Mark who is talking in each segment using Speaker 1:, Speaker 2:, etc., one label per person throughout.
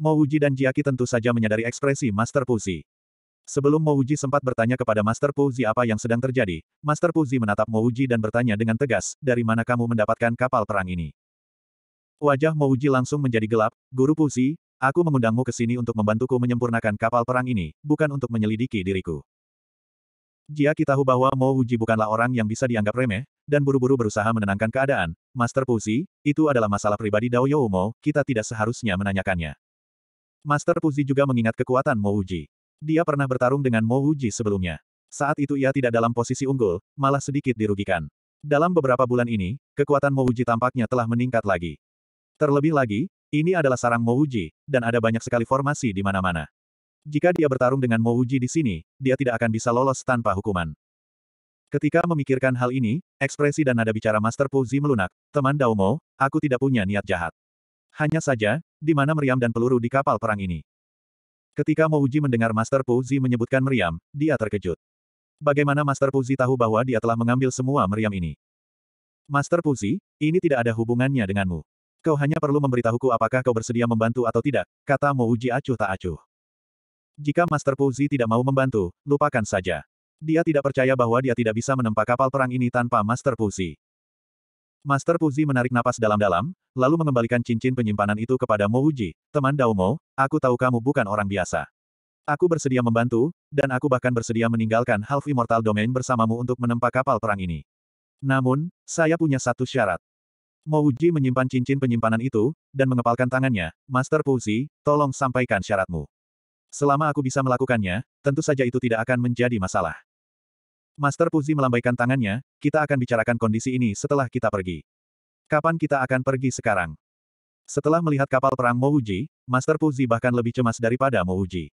Speaker 1: Mouji dan Jiaki tentu saja menyadari ekspresi Master Puzi. Sebelum Mouji sempat bertanya kepada Master Puzi apa yang sedang terjadi, Master Puzi menatap Mouji dan bertanya dengan tegas, dari mana kamu mendapatkan kapal perang ini? Wajah Mouji langsung menjadi gelap, Guru Puzi, aku mengundangmu ke sini untuk membantuku menyempurnakan kapal perang ini, bukan untuk menyelidiki diriku. Jiaki tahu bahwa Mo Mouji bukanlah orang yang bisa dianggap remeh, dan buru-buru berusaha menenangkan keadaan, Master Puzi, itu adalah masalah pribadi Dao Youmo, kita tidak seharusnya menanyakannya. Master Puzi juga mengingat kekuatan Mo Uji. Dia pernah bertarung dengan Mo Uji sebelumnya. Saat itu ia tidak dalam posisi unggul, malah sedikit dirugikan. Dalam beberapa bulan ini, kekuatan Mo Uji tampaknya telah meningkat lagi. Terlebih lagi, ini adalah sarang Mo Uji, dan ada banyak sekali formasi di mana-mana. Jika dia bertarung dengan Mo Uji di sini, dia tidak akan bisa lolos tanpa hukuman. Ketika memikirkan hal ini, ekspresi dan nada bicara Master Puzi melunak, teman Daomo, aku tidak punya niat jahat. Hanya saja, di mana meriam dan peluru di kapal perang ini. Ketika Mouji mendengar Master Puzi menyebutkan meriam, dia terkejut. Bagaimana Master Puzi tahu bahwa dia telah mengambil semua meriam ini? Master Puzi, ini tidak ada hubungannya denganmu. Kau hanya perlu memberitahuku apakah kau bersedia membantu atau tidak, kata Mouji acuh tak acuh. Jika Master Puzi tidak mau membantu, lupakan saja. Dia tidak percaya bahwa dia tidak bisa menempa kapal perang ini tanpa Master Puzi. Master Puzi menarik napas dalam-dalam, lalu mengembalikan cincin penyimpanan itu kepada Mo Uji. Teman Daumo, aku tahu kamu bukan orang biasa. Aku bersedia membantu, dan aku bahkan bersedia meninggalkan Half Immortal Domain bersamamu untuk menempa kapal perang ini. Namun, saya punya satu syarat. Mo Uji menyimpan cincin penyimpanan itu, dan mengepalkan tangannya, Master Puzi, tolong sampaikan syaratmu. Selama aku bisa melakukannya, tentu saja itu tidak akan menjadi masalah. Master Puzi melambaikan tangannya, kita akan bicarakan kondisi ini setelah kita pergi. Kapan kita akan pergi sekarang? Setelah melihat kapal perang Mouji, Master Puzi bahkan lebih cemas daripada Mouji.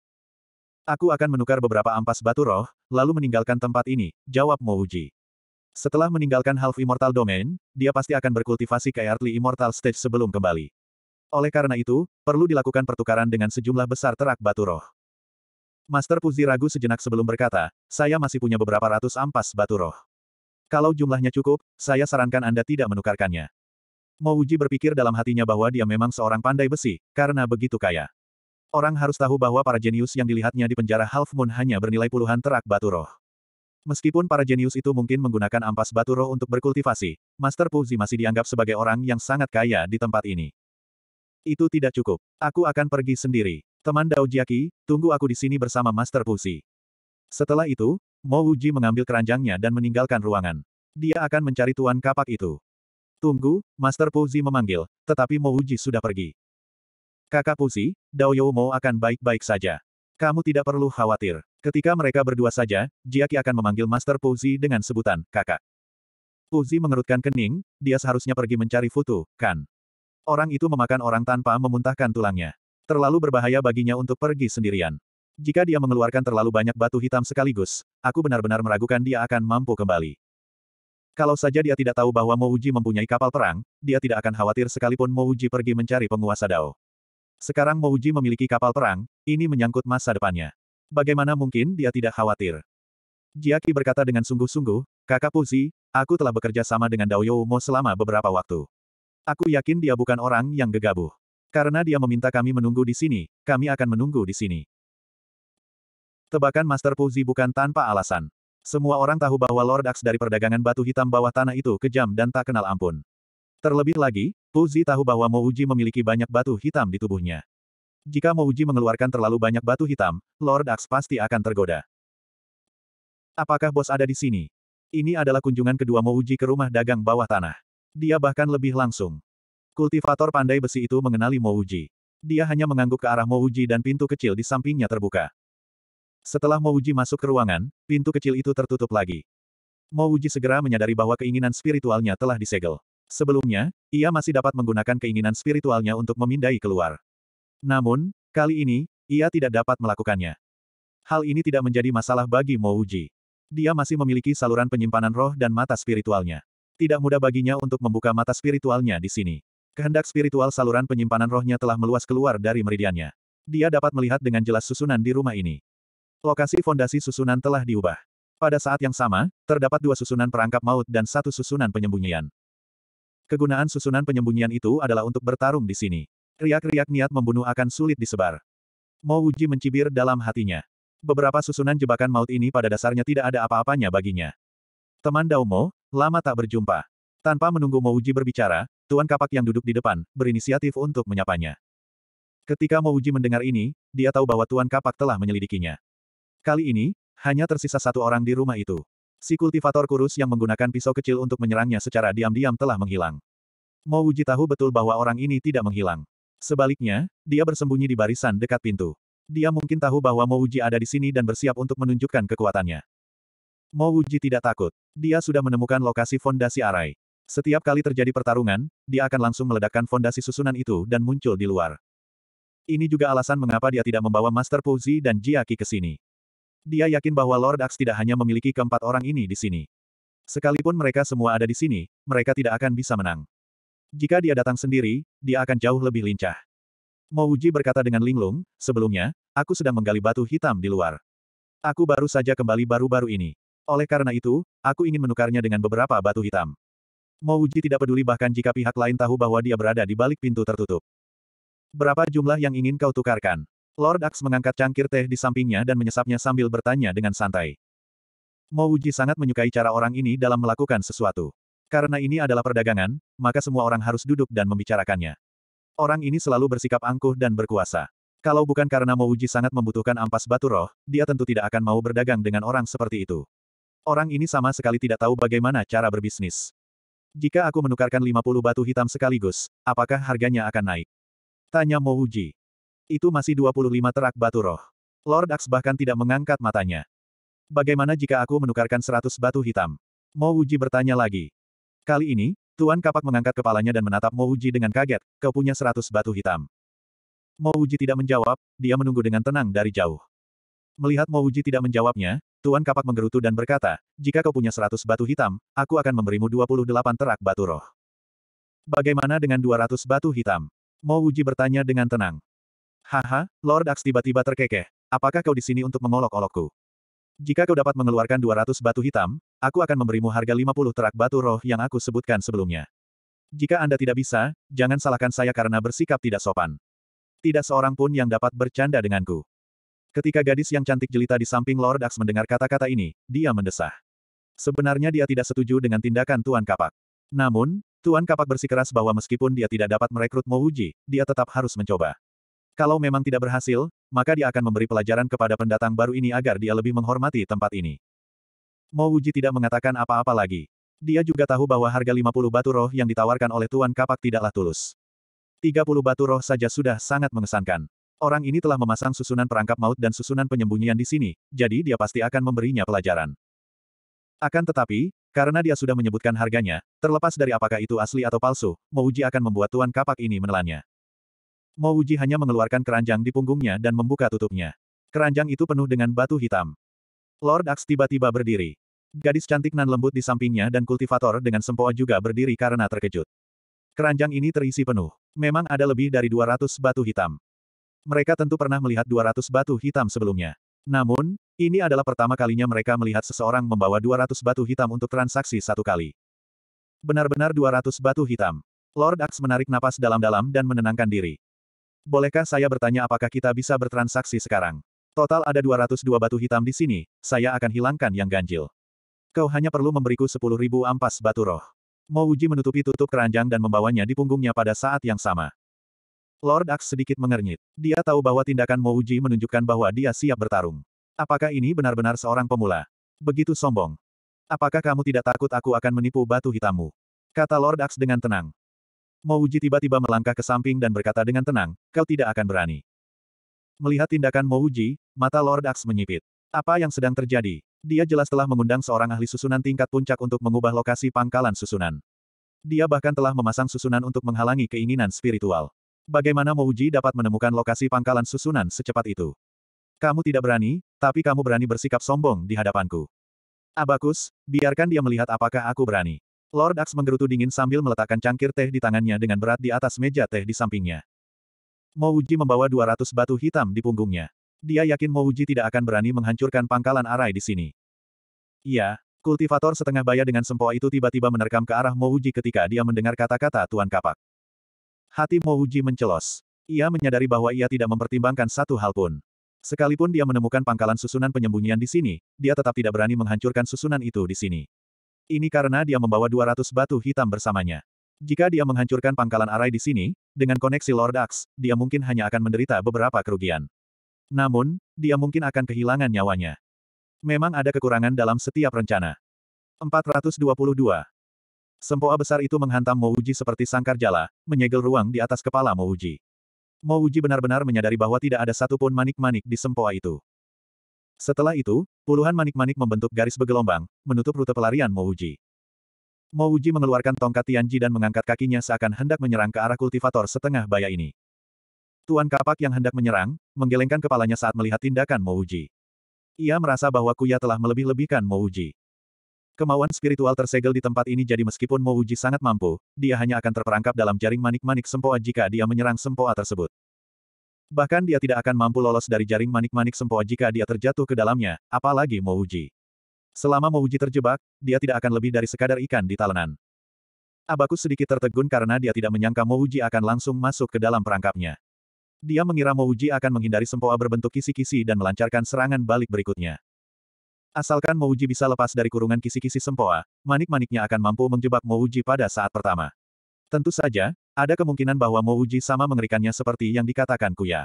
Speaker 1: Aku akan menukar beberapa ampas batu roh, lalu meninggalkan tempat ini, jawab Mouji. Setelah meninggalkan Half Immortal Domain, dia pasti akan berkultivasi ke Earthly Immortal Stage sebelum kembali. Oleh karena itu, perlu dilakukan pertukaran dengan sejumlah besar terak batu roh. Master Puzi ragu sejenak sebelum berkata, saya masih punya beberapa ratus ampas batu roh. Kalau jumlahnya cukup, saya sarankan Anda tidak menukarkannya. Mouji berpikir dalam hatinya bahwa dia memang seorang pandai besi, karena begitu kaya. Orang harus tahu bahwa para jenius yang dilihatnya di penjara Half Moon hanya bernilai puluhan terak batu roh. Meskipun para jenius itu mungkin menggunakan ampas batu roh untuk berkultivasi, Master Puzi masih dianggap sebagai orang yang sangat kaya di tempat ini. Itu tidak cukup. Aku akan pergi sendiri. Teman Dao Daojiaki, tunggu aku di sini bersama Master Pusi. Setelah itu, Mo Wuji mengambil keranjangnya dan meninggalkan ruangan. Dia akan mencari tuan kapak itu. Tunggu, Master Puzi memanggil, tetapi Mo Wuji sudah pergi. Kakak Puzi, Dao Yao Mo akan baik-baik saja. Kamu tidak perlu khawatir. Ketika mereka berdua saja, Jiaki akan memanggil Master Puzi dengan sebutan, kakak. Puzi mengerutkan kening, dia seharusnya pergi mencari Futu, kan. Orang itu memakan orang tanpa memuntahkan tulangnya. Terlalu berbahaya baginya untuk pergi sendirian. Jika dia mengeluarkan terlalu banyak batu hitam sekaligus, aku benar-benar meragukan dia akan mampu kembali. Kalau saja dia tidak tahu bahwa Mouji mempunyai kapal perang, dia tidak akan khawatir sekalipun Mouji pergi mencari penguasa Dao. Sekarang Mouji memiliki kapal perang, ini menyangkut masa depannya. Bagaimana mungkin dia tidak khawatir? Jiaki berkata dengan sungguh-sungguh, Kakak Puzi, aku telah bekerja sama dengan Dao Youmo selama beberapa waktu. Aku yakin dia bukan orang yang gegabah. Karena dia meminta kami menunggu di sini, kami akan menunggu di sini. Tebakan Master Puzi bukan tanpa alasan. Semua orang tahu bahwa Lord Axe dari perdagangan batu hitam bawah tanah itu kejam dan tak kenal ampun. Terlebih lagi, Puzi tahu bahwa Mouji memiliki banyak batu hitam di tubuhnya. Jika Mouji mengeluarkan terlalu banyak batu hitam, Lord Axe pasti akan tergoda. Apakah bos ada di sini? Ini adalah kunjungan kedua Mouji ke rumah dagang bawah tanah. Dia bahkan lebih langsung. Kultivator pandai besi itu mengenali Mouji. Dia hanya mengangguk ke arah Mouji dan pintu kecil di sampingnya terbuka. Setelah Mouji masuk ke ruangan, pintu kecil itu tertutup lagi. Mouji segera menyadari bahwa keinginan spiritualnya telah disegel. Sebelumnya, ia masih dapat menggunakan keinginan spiritualnya untuk memindai keluar. Namun, kali ini, ia tidak dapat melakukannya. Hal ini tidak menjadi masalah bagi Mouji. Dia masih memiliki saluran penyimpanan roh dan mata spiritualnya. Tidak mudah baginya untuk membuka mata spiritualnya di sini. Kehendak spiritual saluran penyimpanan rohnya telah meluas keluar dari meridiannya. Dia dapat melihat dengan jelas susunan di rumah ini. Lokasi fondasi susunan telah diubah. Pada saat yang sama, terdapat dua susunan perangkap maut dan satu susunan penyembunyian. Kegunaan susunan penyembunyian itu adalah untuk bertarung di sini. Riak-riak niat membunuh akan sulit disebar. Mo Wuji mencibir dalam hatinya. Beberapa susunan jebakan maut ini pada dasarnya tidak ada apa-apanya baginya. Teman Daomo, lama tak berjumpa. Tanpa menunggu Mo Wuji berbicara, Tuan Kapak yang duduk di depan, berinisiatif untuk menyapanya. Ketika Mouji mendengar ini, dia tahu bahwa Tuan Kapak telah menyelidikinya. Kali ini, hanya tersisa satu orang di rumah itu. Si kultivator kurus yang menggunakan pisau kecil untuk menyerangnya secara diam-diam telah menghilang. Mouji tahu betul bahwa orang ini tidak menghilang. Sebaliknya, dia bersembunyi di barisan dekat pintu. Dia mungkin tahu bahwa Mouji ada di sini dan bersiap untuk menunjukkan kekuatannya. Mouji tidak takut. Dia sudah menemukan lokasi fondasi arai. Setiap kali terjadi pertarungan, dia akan langsung meledakkan fondasi susunan itu dan muncul di luar. Ini juga alasan mengapa dia tidak membawa Master Puzi dan Jiaki ke sini. Dia yakin bahwa Lord Axe tidak hanya memiliki keempat orang ini di sini. Sekalipun mereka semua ada di sini, mereka tidak akan bisa menang. Jika dia datang sendiri, dia akan jauh lebih lincah. Mouji berkata dengan linglung, sebelumnya, aku sedang menggali batu hitam di luar. Aku baru saja kembali baru-baru ini. Oleh karena itu, aku ingin menukarnya dengan beberapa batu hitam. Mo tidak peduli bahkan jika pihak lain tahu bahwa dia berada di balik pintu tertutup. Berapa jumlah yang ingin kau tukarkan? Lord Axe mengangkat cangkir teh di sampingnya dan menyesapnya sambil bertanya dengan santai. Mo sangat menyukai cara orang ini dalam melakukan sesuatu. Karena ini adalah perdagangan, maka semua orang harus duduk dan membicarakannya. Orang ini selalu bersikap angkuh dan berkuasa. Kalau bukan karena Mo sangat membutuhkan ampas batu roh, dia tentu tidak akan mau berdagang dengan orang seperti itu. Orang ini sama sekali tidak tahu bagaimana cara berbisnis. Jika aku menukarkan 50 batu hitam sekaligus, apakah harganya akan naik? Tanya Mo Uji. Itu masih 25 terak batu roh. Lord Ax bahkan tidak mengangkat matanya. Bagaimana jika aku menukarkan 100 batu hitam? Mo Uji bertanya lagi. Kali ini, Tuan Kapak mengangkat kepalanya dan menatap Mo Uji dengan kaget, kau punya 100 batu hitam. Mo Uji tidak menjawab, dia menunggu dengan tenang dari jauh. Melihat Mo Uji tidak menjawabnya, Tuan Kapak menggerutu dan berkata, jika kau punya seratus batu hitam, aku akan memberimu dua puluh delapan terak batu roh. Bagaimana dengan dua ratus batu hitam? Mo Wuji bertanya dengan tenang. Haha, Lord Ax tiba-tiba terkekeh. Apakah kau di sini untuk mengolok-olokku? Jika kau dapat mengeluarkan dua ratus batu hitam, aku akan memberimu harga lima puluh terak batu roh yang aku sebutkan sebelumnya. Jika Anda tidak bisa, jangan salahkan saya karena bersikap tidak sopan. Tidak seorang pun yang dapat bercanda denganku. Ketika gadis yang cantik jelita di samping Lord Ax mendengar kata-kata ini, dia mendesah. Sebenarnya dia tidak setuju dengan tindakan Tuan Kapak. Namun, Tuan Kapak bersikeras bahwa meskipun dia tidak dapat merekrut Mouji, dia tetap harus mencoba. Kalau memang tidak berhasil, maka dia akan memberi pelajaran kepada pendatang baru ini agar dia lebih menghormati tempat ini. Mouji tidak mengatakan apa-apa lagi. Dia juga tahu bahwa harga 50 batu roh yang ditawarkan oleh Tuan Kapak tidaklah tulus. 30 batu roh saja sudah sangat mengesankan. Orang ini telah memasang susunan perangkap maut dan susunan penyembunyian di sini, jadi dia pasti akan memberinya pelajaran. Akan tetapi, karena dia sudah menyebutkan harganya, terlepas dari apakah itu asli atau palsu, Mouji akan membuat Tuan Kapak ini menelannya. Mouji hanya mengeluarkan keranjang di punggungnya dan membuka tutupnya. Keranjang itu penuh dengan batu hitam. Lord Axe tiba-tiba berdiri. Gadis cantik nan lembut di sampingnya dan kultivator dengan sempoa juga berdiri karena terkejut. Keranjang ini terisi penuh. Memang ada lebih dari 200 batu hitam. Mereka tentu pernah melihat 200 batu hitam sebelumnya. Namun, ini adalah pertama kalinya mereka melihat seseorang membawa 200 batu hitam untuk transaksi satu kali. Benar-benar 200 batu hitam. Lord Axe menarik napas dalam-dalam dan menenangkan diri. Bolehkah saya bertanya apakah kita bisa bertransaksi sekarang? Total ada 202 batu hitam di sini, saya akan hilangkan yang ganjil. Kau hanya perlu memberiku 10.000 ampas batu roh. Mouji menutupi tutup keranjang dan membawanya di punggungnya pada saat yang sama. Lord Ax sedikit mengernyit. Dia tahu bahwa tindakan Mo Uji menunjukkan bahwa dia siap bertarung. Apakah ini benar-benar seorang pemula? Begitu sombong. Apakah kamu tidak takut aku akan menipu batu hitammu? Kata Lord Ax dengan tenang. Mo Uji tiba-tiba melangkah ke samping dan berkata dengan tenang, kau tidak akan berani. Melihat tindakan Mo Uji, mata Lord Ax menyipit. Apa yang sedang terjadi? Dia jelas telah mengundang seorang ahli susunan tingkat puncak untuk mengubah lokasi pangkalan susunan. Dia bahkan telah memasang susunan untuk menghalangi keinginan spiritual. Bagaimana Mouji dapat menemukan lokasi pangkalan susunan secepat itu? Kamu tidak berani, tapi kamu berani bersikap sombong di hadapanku. Abakus, biarkan dia melihat apakah aku berani. Lord Ax menggerutu dingin sambil meletakkan cangkir teh di tangannya dengan berat di atas meja teh di sampingnya. Mouji membawa 200 batu hitam di punggungnya. Dia yakin Mouji tidak akan berani menghancurkan pangkalan arai di sini. Iya, kultivator setengah baya dengan sempoa itu tiba-tiba menerkam ke arah Mouji ketika dia mendengar kata-kata Tuan Kapak. Hati Mo Uji mencelos. Ia menyadari bahwa ia tidak mempertimbangkan satu hal pun. Sekalipun dia menemukan pangkalan susunan penyembunyian di sini, dia tetap tidak berani menghancurkan susunan itu di sini. Ini karena dia membawa 200 batu hitam bersamanya. Jika dia menghancurkan pangkalan arai di sini, dengan koneksi Lord Axe, dia mungkin hanya akan menderita beberapa kerugian. Namun, dia mungkin akan kehilangan nyawanya. Memang ada kekurangan dalam setiap rencana. 422. Sempoa besar itu menghantam Mo Uji seperti sangkar jala, menyegel ruang di atas kepala Mo Uji. Mo Uji benar-benar menyadari bahwa tidak ada satupun manik-manik di sempoa itu. Setelah itu, puluhan manik-manik membentuk garis bergelombang, menutup rute pelarian Mo Uji. Mo Uji mengeluarkan tongkat Tianji dan mengangkat kakinya seakan hendak menyerang ke arah kultivator setengah baya ini. Tuan Kapak yang hendak menyerang, menggelengkan kepalanya saat melihat tindakan Mo Uji. Ia merasa bahwa Kuya telah melebih-lebihkan Mo Uji. Kemauan spiritual tersegel di tempat ini jadi meskipun Mo Uji sangat mampu, dia hanya akan terperangkap dalam jaring manik-manik sempoa jika dia menyerang sempoa tersebut. Bahkan dia tidak akan mampu lolos dari jaring manik-manik sempoa jika dia terjatuh ke dalamnya, apalagi Mo Uji. Selama Mo Uji terjebak, dia tidak akan lebih dari sekadar ikan di talenan. Abakus sedikit tertegun karena dia tidak menyangka Mo Uji akan langsung masuk ke dalam perangkapnya. Dia mengira Mo Uji akan menghindari sempoa berbentuk kisi-kisi dan melancarkan serangan balik berikutnya. Asalkan Mouji bisa lepas dari kurungan kisi-kisi sempoa, manik-maniknya akan mampu menjebak Mouji pada saat pertama. Tentu saja, ada kemungkinan bahwa Mouji sama mengerikannya seperti yang dikatakan Kuya.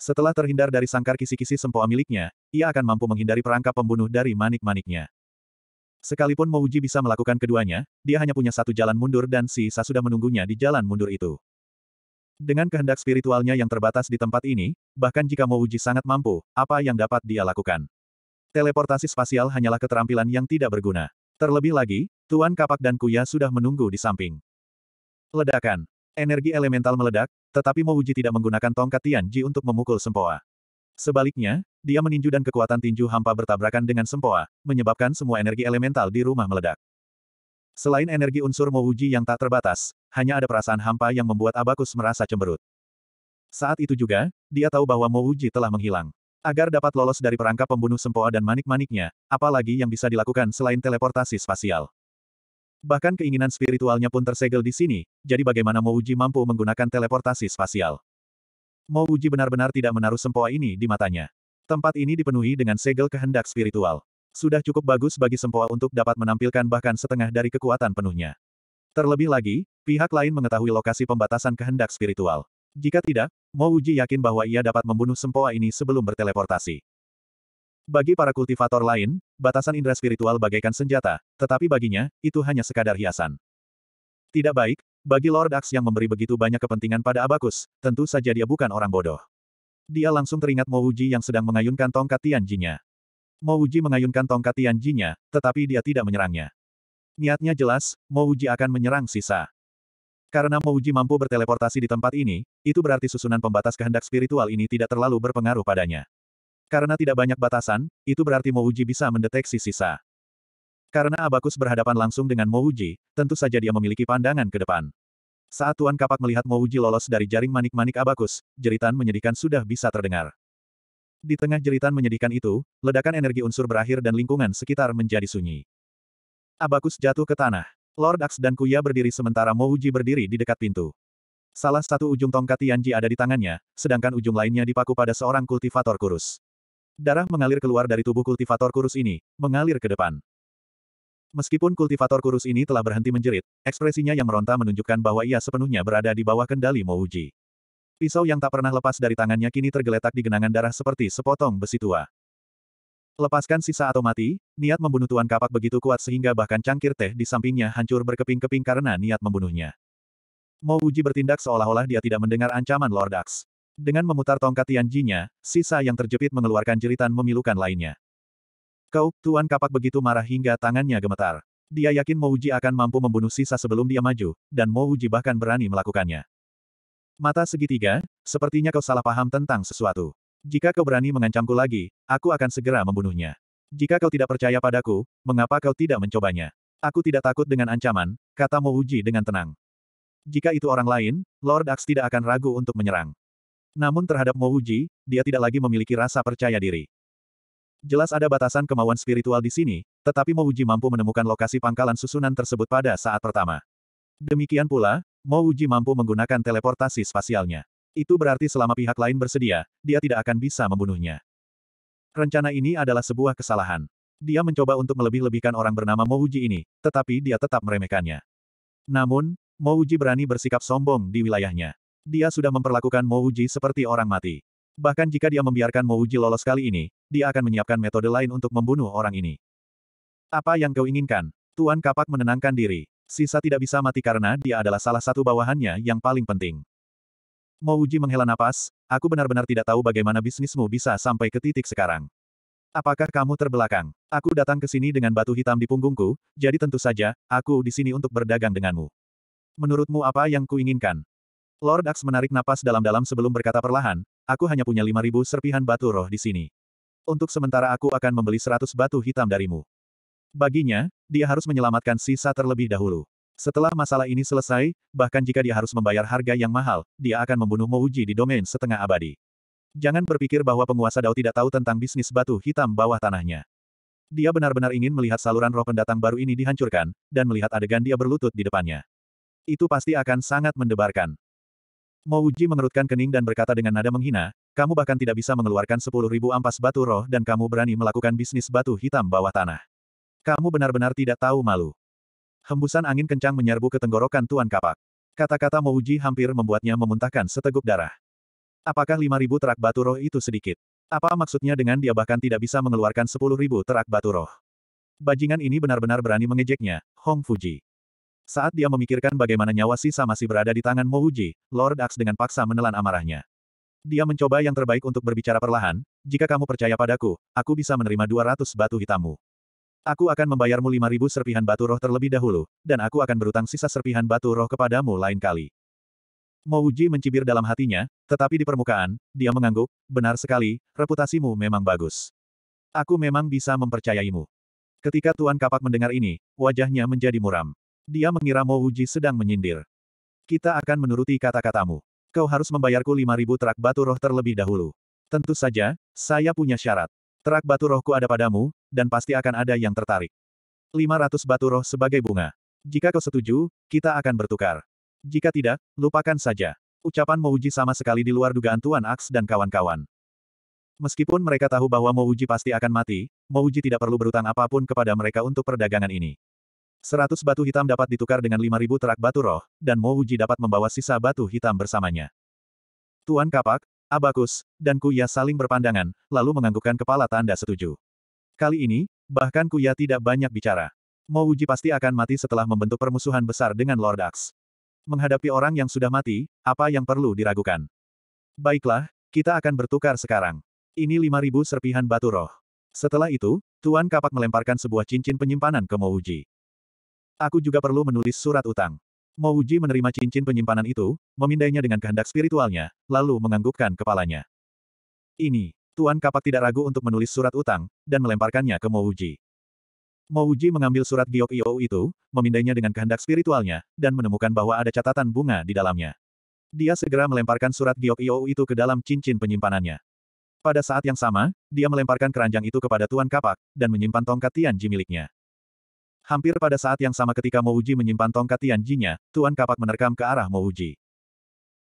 Speaker 1: Setelah terhindar dari sangkar kisi-kisi sempoa miliknya, ia akan mampu menghindari perangkap pembunuh dari manik-maniknya. Sekalipun Mouji bisa melakukan keduanya, dia hanya punya satu jalan mundur dan si sisa sudah menunggunya di jalan mundur itu. Dengan kehendak spiritualnya yang terbatas di tempat ini, bahkan jika Mouji sangat mampu, apa yang dapat dia lakukan? Teleportasi spasial hanyalah keterampilan yang tidak berguna. Terlebih lagi, Tuan Kapak dan Kuya sudah menunggu di samping. Ledakan. Energi elemental meledak, tetapi Mouji tidak menggunakan tongkat Tianji untuk memukul Sempoa. Sebaliknya, dia meninju dan kekuatan tinju hampa bertabrakan dengan Sempoa, menyebabkan semua energi elemental di rumah meledak. Selain energi unsur Mouji yang tak terbatas, hanya ada perasaan hampa yang membuat Abakus merasa cemberut. Saat itu juga, dia tahu bahwa Mouji telah menghilang. Agar dapat lolos dari perangkap pembunuh sempoa dan manik-maniknya, apalagi yang bisa dilakukan selain teleportasi spasial. Bahkan keinginan spiritualnya pun tersegel di sini, jadi bagaimana Mo Uji mampu menggunakan teleportasi spasial. Mo Uji benar-benar tidak menaruh sempoa ini di matanya. Tempat ini dipenuhi dengan segel kehendak spiritual. Sudah cukup bagus bagi sempoa untuk dapat menampilkan bahkan setengah dari kekuatan penuhnya. Terlebih lagi, pihak lain mengetahui lokasi pembatasan kehendak spiritual. Jika tidak, Mo Uji yakin bahwa ia dapat membunuh sempoa ini sebelum berteleportasi. Bagi para kultivator lain, batasan indera spiritual bagaikan senjata, tetapi baginya, itu hanya sekadar hiasan. Tidak baik, bagi Lord Axe yang memberi begitu banyak kepentingan pada Abacus. tentu saja dia bukan orang bodoh. Dia langsung teringat Mo Uji yang sedang mengayunkan tongkat Tianjinya. Mo Uji mengayunkan tongkat Tianjinya, tetapi dia tidak menyerangnya. Niatnya jelas, Mo Uji akan menyerang sisa. Karena Mouji mampu berteleportasi di tempat ini, itu berarti susunan pembatas kehendak spiritual ini tidak terlalu berpengaruh padanya. Karena tidak banyak batasan, itu berarti Mouji bisa mendeteksi sisa. Karena Abakus berhadapan langsung dengan Mouji, tentu saja dia memiliki pandangan ke depan. Saat Tuan Kapak melihat Mouji lolos dari jaring manik-manik Abakus, jeritan menyedihkan sudah bisa terdengar. Di tengah jeritan menyedihkan itu, ledakan energi unsur berakhir dan lingkungan sekitar menjadi sunyi. Abakus jatuh ke tanah. Lord Ax dan Kuya berdiri sementara Mouji berdiri di dekat pintu. Salah satu ujung tongkat Tianji ada di tangannya, sedangkan ujung lainnya dipaku pada seorang kultivator kurus. Darah mengalir keluar dari tubuh kultivator kurus ini, mengalir ke depan. Meskipun kultivator kurus ini telah berhenti menjerit, ekspresinya yang meronta menunjukkan bahwa ia sepenuhnya berada di bawah kendali Mouji. Pisau yang tak pernah lepas dari tangannya kini tergeletak di genangan darah seperti sepotong besi tua. Lepaskan sisa atau mati, niat membunuh Tuan Kapak begitu kuat sehingga bahkan cangkir teh di sampingnya hancur berkeping-keping karena niat membunuhnya. Mo Uji bertindak seolah-olah dia tidak mendengar ancaman Lord Dax. Dengan memutar tongkat Tianjinya, sisa yang terjepit mengeluarkan jeritan memilukan lainnya. Kau, Tuan Kapak begitu marah hingga tangannya gemetar. Dia yakin Mo Uji akan mampu membunuh sisa sebelum dia maju, dan Mo Uji bahkan berani melakukannya. Mata segitiga, sepertinya kau salah paham tentang sesuatu. Jika kau berani mengancamku lagi, aku akan segera membunuhnya. Jika kau tidak percaya padaku, mengapa kau tidak mencobanya? Aku tidak takut dengan ancaman, kata Mouji dengan tenang. Jika itu orang lain, Lord Axe tidak akan ragu untuk menyerang. Namun terhadap Mouji, dia tidak lagi memiliki rasa percaya diri. Jelas ada batasan kemauan spiritual di sini, tetapi Mouji mampu menemukan lokasi pangkalan susunan tersebut pada saat pertama. Demikian pula, Mouji mampu menggunakan teleportasi spasialnya. Itu berarti selama pihak lain bersedia, dia tidak akan bisa membunuhnya. Rencana ini adalah sebuah kesalahan. Dia mencoba untuk melebih-lebihkan orang bernama Mouji ini, tetapi dia tetap meremehkannya. Namun, Mouji berani bersikap sombong di wilayahnya. Dia sudah memperlakukan Mouji seperti orang mati. Bahkan jika dia membiarkan Mouji lolos kali ini, dia akan menyiapkan metode lain untuk membunuh orang ini. Apa yang kau inginkan? Tuan Kapak menenangkan diri. Sisa tidak bisa mati karena dia adalah salah satu bawahannya yang paling penting. Mo Uji menghela napas, aku benar-benar tidak tahu bagaimana bisnismu bisa sampai ke titik sekarang. Apakah kamu terbelakang? Aku datang ke sini dengan batu hitam di punggungku, jadi tentu saja, aku di sini untuk berdagang denganmu. Menurutmu apa yang kuinginkan? Lord Ax menarik napas dalam-dalam sebelum berkata perlahan, aku hanya punya 5.000 serpihan batu roh di sini. Untuk sementara aku akan membeli 100 batu hitam darimu. Baginya, dia harus menyelamatkan sisa terlebih dahulu. Setelah masalah ini selesai, bahkan jika dia harus membayar harga yang mahal, dia akan membunuh Mouji di domain setengah abadi. Jangan berpikir bahwa penguasa Dao tidak tahu tentang bisnis batu hitam bawah tanahnya. Dia benar-benar ingin melihat saluran roh pendatang baru ini dihancurkan, dan melihat adegan dia berlutut di depannya. Itu pasti akan sangat mendebarkan. Mouji mengerutkan kening dan berkata dengan nada menghina, kamu bahkan tidak bisa mengeluarkan sepuluh ribu ampas batu roh dan kamu berani melakukan bisnis batu hitam bawah tanah. Kamu benar-benar tidak tahu malu. Hembusan angin kencang menyerbu ke tenggorokan Tuan Kapak. Kata-kata Mouji hampir membuatnya memuntahkan seteguk darah. Apakah 5.000 terak batu roh itu sedikit? Apa maksudnya dengan dia bahkan tidak bisa mengeluarkan 10.000 terak batu roh? Bajingan ini benar-benar berani mengejeknya, Hong Fuji. Saat dia memikirkan bagaimana nyawa sisa masih berada di tangan Mouji, Lord Axe dengan paksa menelan amarahnya. Dia mencoba yang terbaik untuk berbicara perlahan, jika kamu percaya padaku, aku bisa menerima 200 batu hitammu. Aku akan membayarmu 5000 serpihan batu roh terlebih dahulu, dan aku akan berutang sisa serpihan batu roh kepadamu lain kali. Mouji mencibir dalam hatinya, tetapi di permukaan, dia mengangguk, benar sekali, reputasimu memang bagus. Aku memang bisa mempercayaimu. Ketika Tuan Kapak mendengar ini, wajahnya menjadi muram. Dia mengira Mouji sedang menyindir. Kita akan menuruti kata-katamu. Kau harus membayarku 5000 terak batu roh terlebih dahulu. Tentu saja, saya punya syarat. Terak batu rohku ada padamu, dan pasti akan ada yang tertarik. 500 batu roh sebagai bunga. Jika kau setuju, kita akan bertukar. Jika tidak, lupakan saja. Ucapan Mouji sama sekali di luar dugaan Tuan Aks dan kawan-kawan. Meskipun mereka tahu bahwa Mouji pasti akan mati, Mouji tidak perlu berutang apapun kepada mereka untuk perdagangan ini. 100 batu hitam dapat ditukar dengan 5000 terak batu roh, dan Mo dapat membawa sisa batu hitam bersamanya. Tuan Kapak, Abakus, dan Kuya saling berpandangan, lalu menganggukkan kepala tanda setuju. Kali ini, bahkan Kuya tidak banyak bicara. Mo Wuji pasti akan mati setelah membentuk permusuhan besar dengan Lord Axe. Menghadapi orang yang sudah mati, apa yang perlu diragukan? Baiklah, kita akan bertukar sekarang. Ini 5000 serpihan batu roh. Setelah itu, Tuan Kapak melemparkan sebuah cincin penyimpanan ke Mo Wuji. Aku juga perlu menulis surat utang. Mo Uji menerima cincin penyimpanan itu, memindainya dengan kehendak spiritualnya, lalu menganggukkan kepalanya. Ini, Tuan Kapak tidak ragu untuk menulis surat utang, dan melemparkannya ke Mo Uji. Mo Uji mengambil surat Giok Iou itu, memindainya dengan kehendak spiritualnya, dan menemukan bahwa ada catatan bunga di dalamnya. Dia segera melemparkan surat Giok Iou itu ke dalam cincin penyimpanannya. Pada saat yang sama, dia melemparkan keranjang itu kepada Tuan Kapak, dan menyimpan tongkat Tian Ji miliknya. Hampir pada saat yang sama ketika Mouji menyimpan tongkat Tianjinya, Tuan Kapak menerkam ke arah Mouji.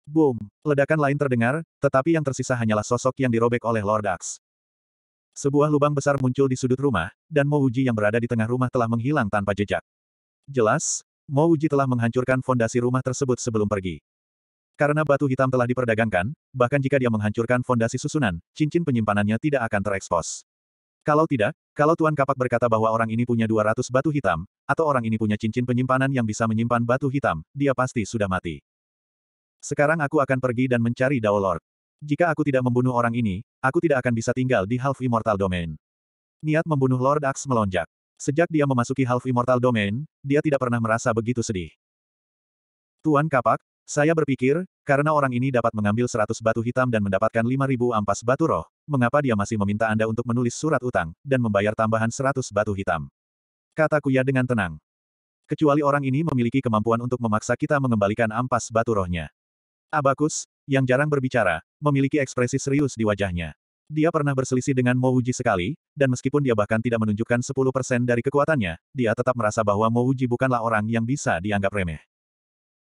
Speaker 1: Boom! Ledakan lain terdengar, tetapi yang tersisa hanyalah sosok yang dirobek oleh Lord Axe. Sebuah lubang besar muncul di sudut rumah, dan Mouji yang berada di tengah rumah telah menghilang tanpa jejak. Jelas, Mouji telah menghancurkan fondasi rumah tersebut sebelum pergi. Karena batu hitam telah diperdagangkan, bahkan jika dia menghancurkan fondasi susunan, cincin penyimpanannya tidak akan terekspos. Kalau tidak, kalau Tuan Kapak berkata bahwa orang ini punya 200 batu hitam, atau orang ini punya cincin penyimpanan yang bisa menyimpan batu hitam, dia pasti sudah mati. Sekarang aku akan pergi dan mencari Dao Lord. Jika aku tidak membunuh orang ini, aku tidak akan bisa tinggal di Half Immortal Domain. Niat membunuh Lord Axe melonjak. Sejak dia memasuki Half Immortal Domain, dia tidak pernah merasa begitu sedih. Tuan Kapak, saya berpikir, karena orang ini dapat mengambil 100 batu hitam dan mendapatkan 5.000 ampas batu roh, mengapa dia masih meminta Anda untuk menulis surat utang, dan membayar tambahan 100 batu hitam? Kata Kuya dengan tenang. Kecuali orang ini memiliki kemampuan untuk memaksa kita mengembalikan ampas batu rohnya. Abakus, yang jarang berbicara, memiliki ekspresi serius di wajahnya. Dia pernah berselisih dengan Mouji sekali, dan meskipun dia bahkan tidak menunjukkan 10% dari kekuatannya, dia tetap merasa bahwa Mouji bukanlah orang yang bisa dianggap remeh.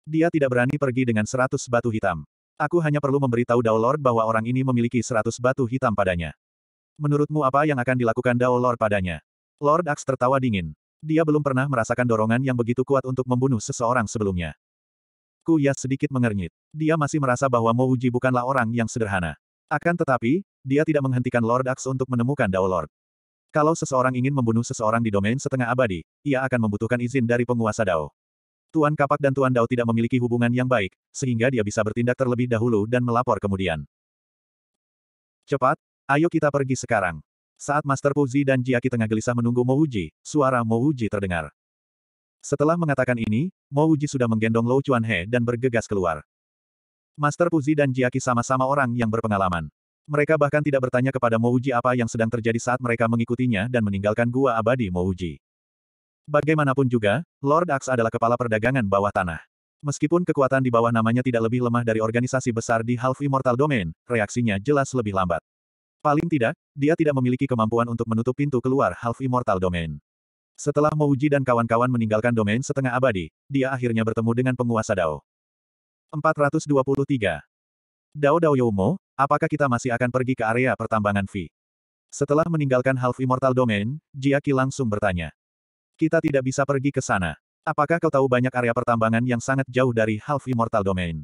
Speaker 1: Dia tidak berani pergi dengan seratus batu hitam. Aku hanya perlu memberitahu Dao Lord bahwa orang ini memiliki seratus batu hitam padanya. Menurutmu apa yang akan dilakukan Dao Lord padanya? Lord Axe tertawa dingin. Dia belum pernah merasakan dorongan yang begitu kuat untuk membunuh seseorang sebelumnya. Kuyas sedikit mengernyit. Dia masih merasa bahwa Mo Uji bukanlah orang yang sederhana. Akan tetapi, dia tidak menghentikan Lord Axe untuk menemukan Dao Lord. Kalau seseorang ingin membunuh seseorang di domain setengah abadi, ia akan membutuhkan izin dari penguasa Dao. Tuan Kapak dan Tuan Dao tidak memiliki hubungan yang baik, sehingga dia bisa bertindak terlebih dahulu dan melapor kemudian. Cepat, ayo kita pergi sekarang. Saat Master Puzi dan Jiaki tengah gelisah menunggu Mouji, suara Mouji terdengar. Setelah mengatakan ini, Mouji sudah menggendong Lou Chuan He dan bergegas keluar. Master Puzi dan Jiaki sama-sama orang yang berpengalaman. Mereka bahkan tidak bertanya kepada Mouji apa yang sedang terjadi saat mereka mengikutinya dan meninggalkan gua abadi Mouji. Bagaimanapun juga, Lord Axe adalah kepala perdagangan bawah tanah. Meskipun kekuatan di bawah namanya tidak lebih lemah dari organisasi besar di Half Immortal Domain, reaksinya jelas lebih lambat. Paling tidak, dia tidak memiliki kemampuan untuk menutup pintu keluar Half Immortal Domain. Setelah Mouji dan kawan-kawan meninggalkan domain setengah abadi, dia akhirnya bertemu dengan penguasa Dao. 423. Dao Dao Youmo, apakah kita masih akan pergi ke area pertambangan V? Setelah meninggalkan Half Immortal Domain, Jiaki langsung bertanya. Kita tidak bisa pergi ke sana. Apakah kau tahu banyak area pertambangan yang sangat jauh dari Half Immortal Domain?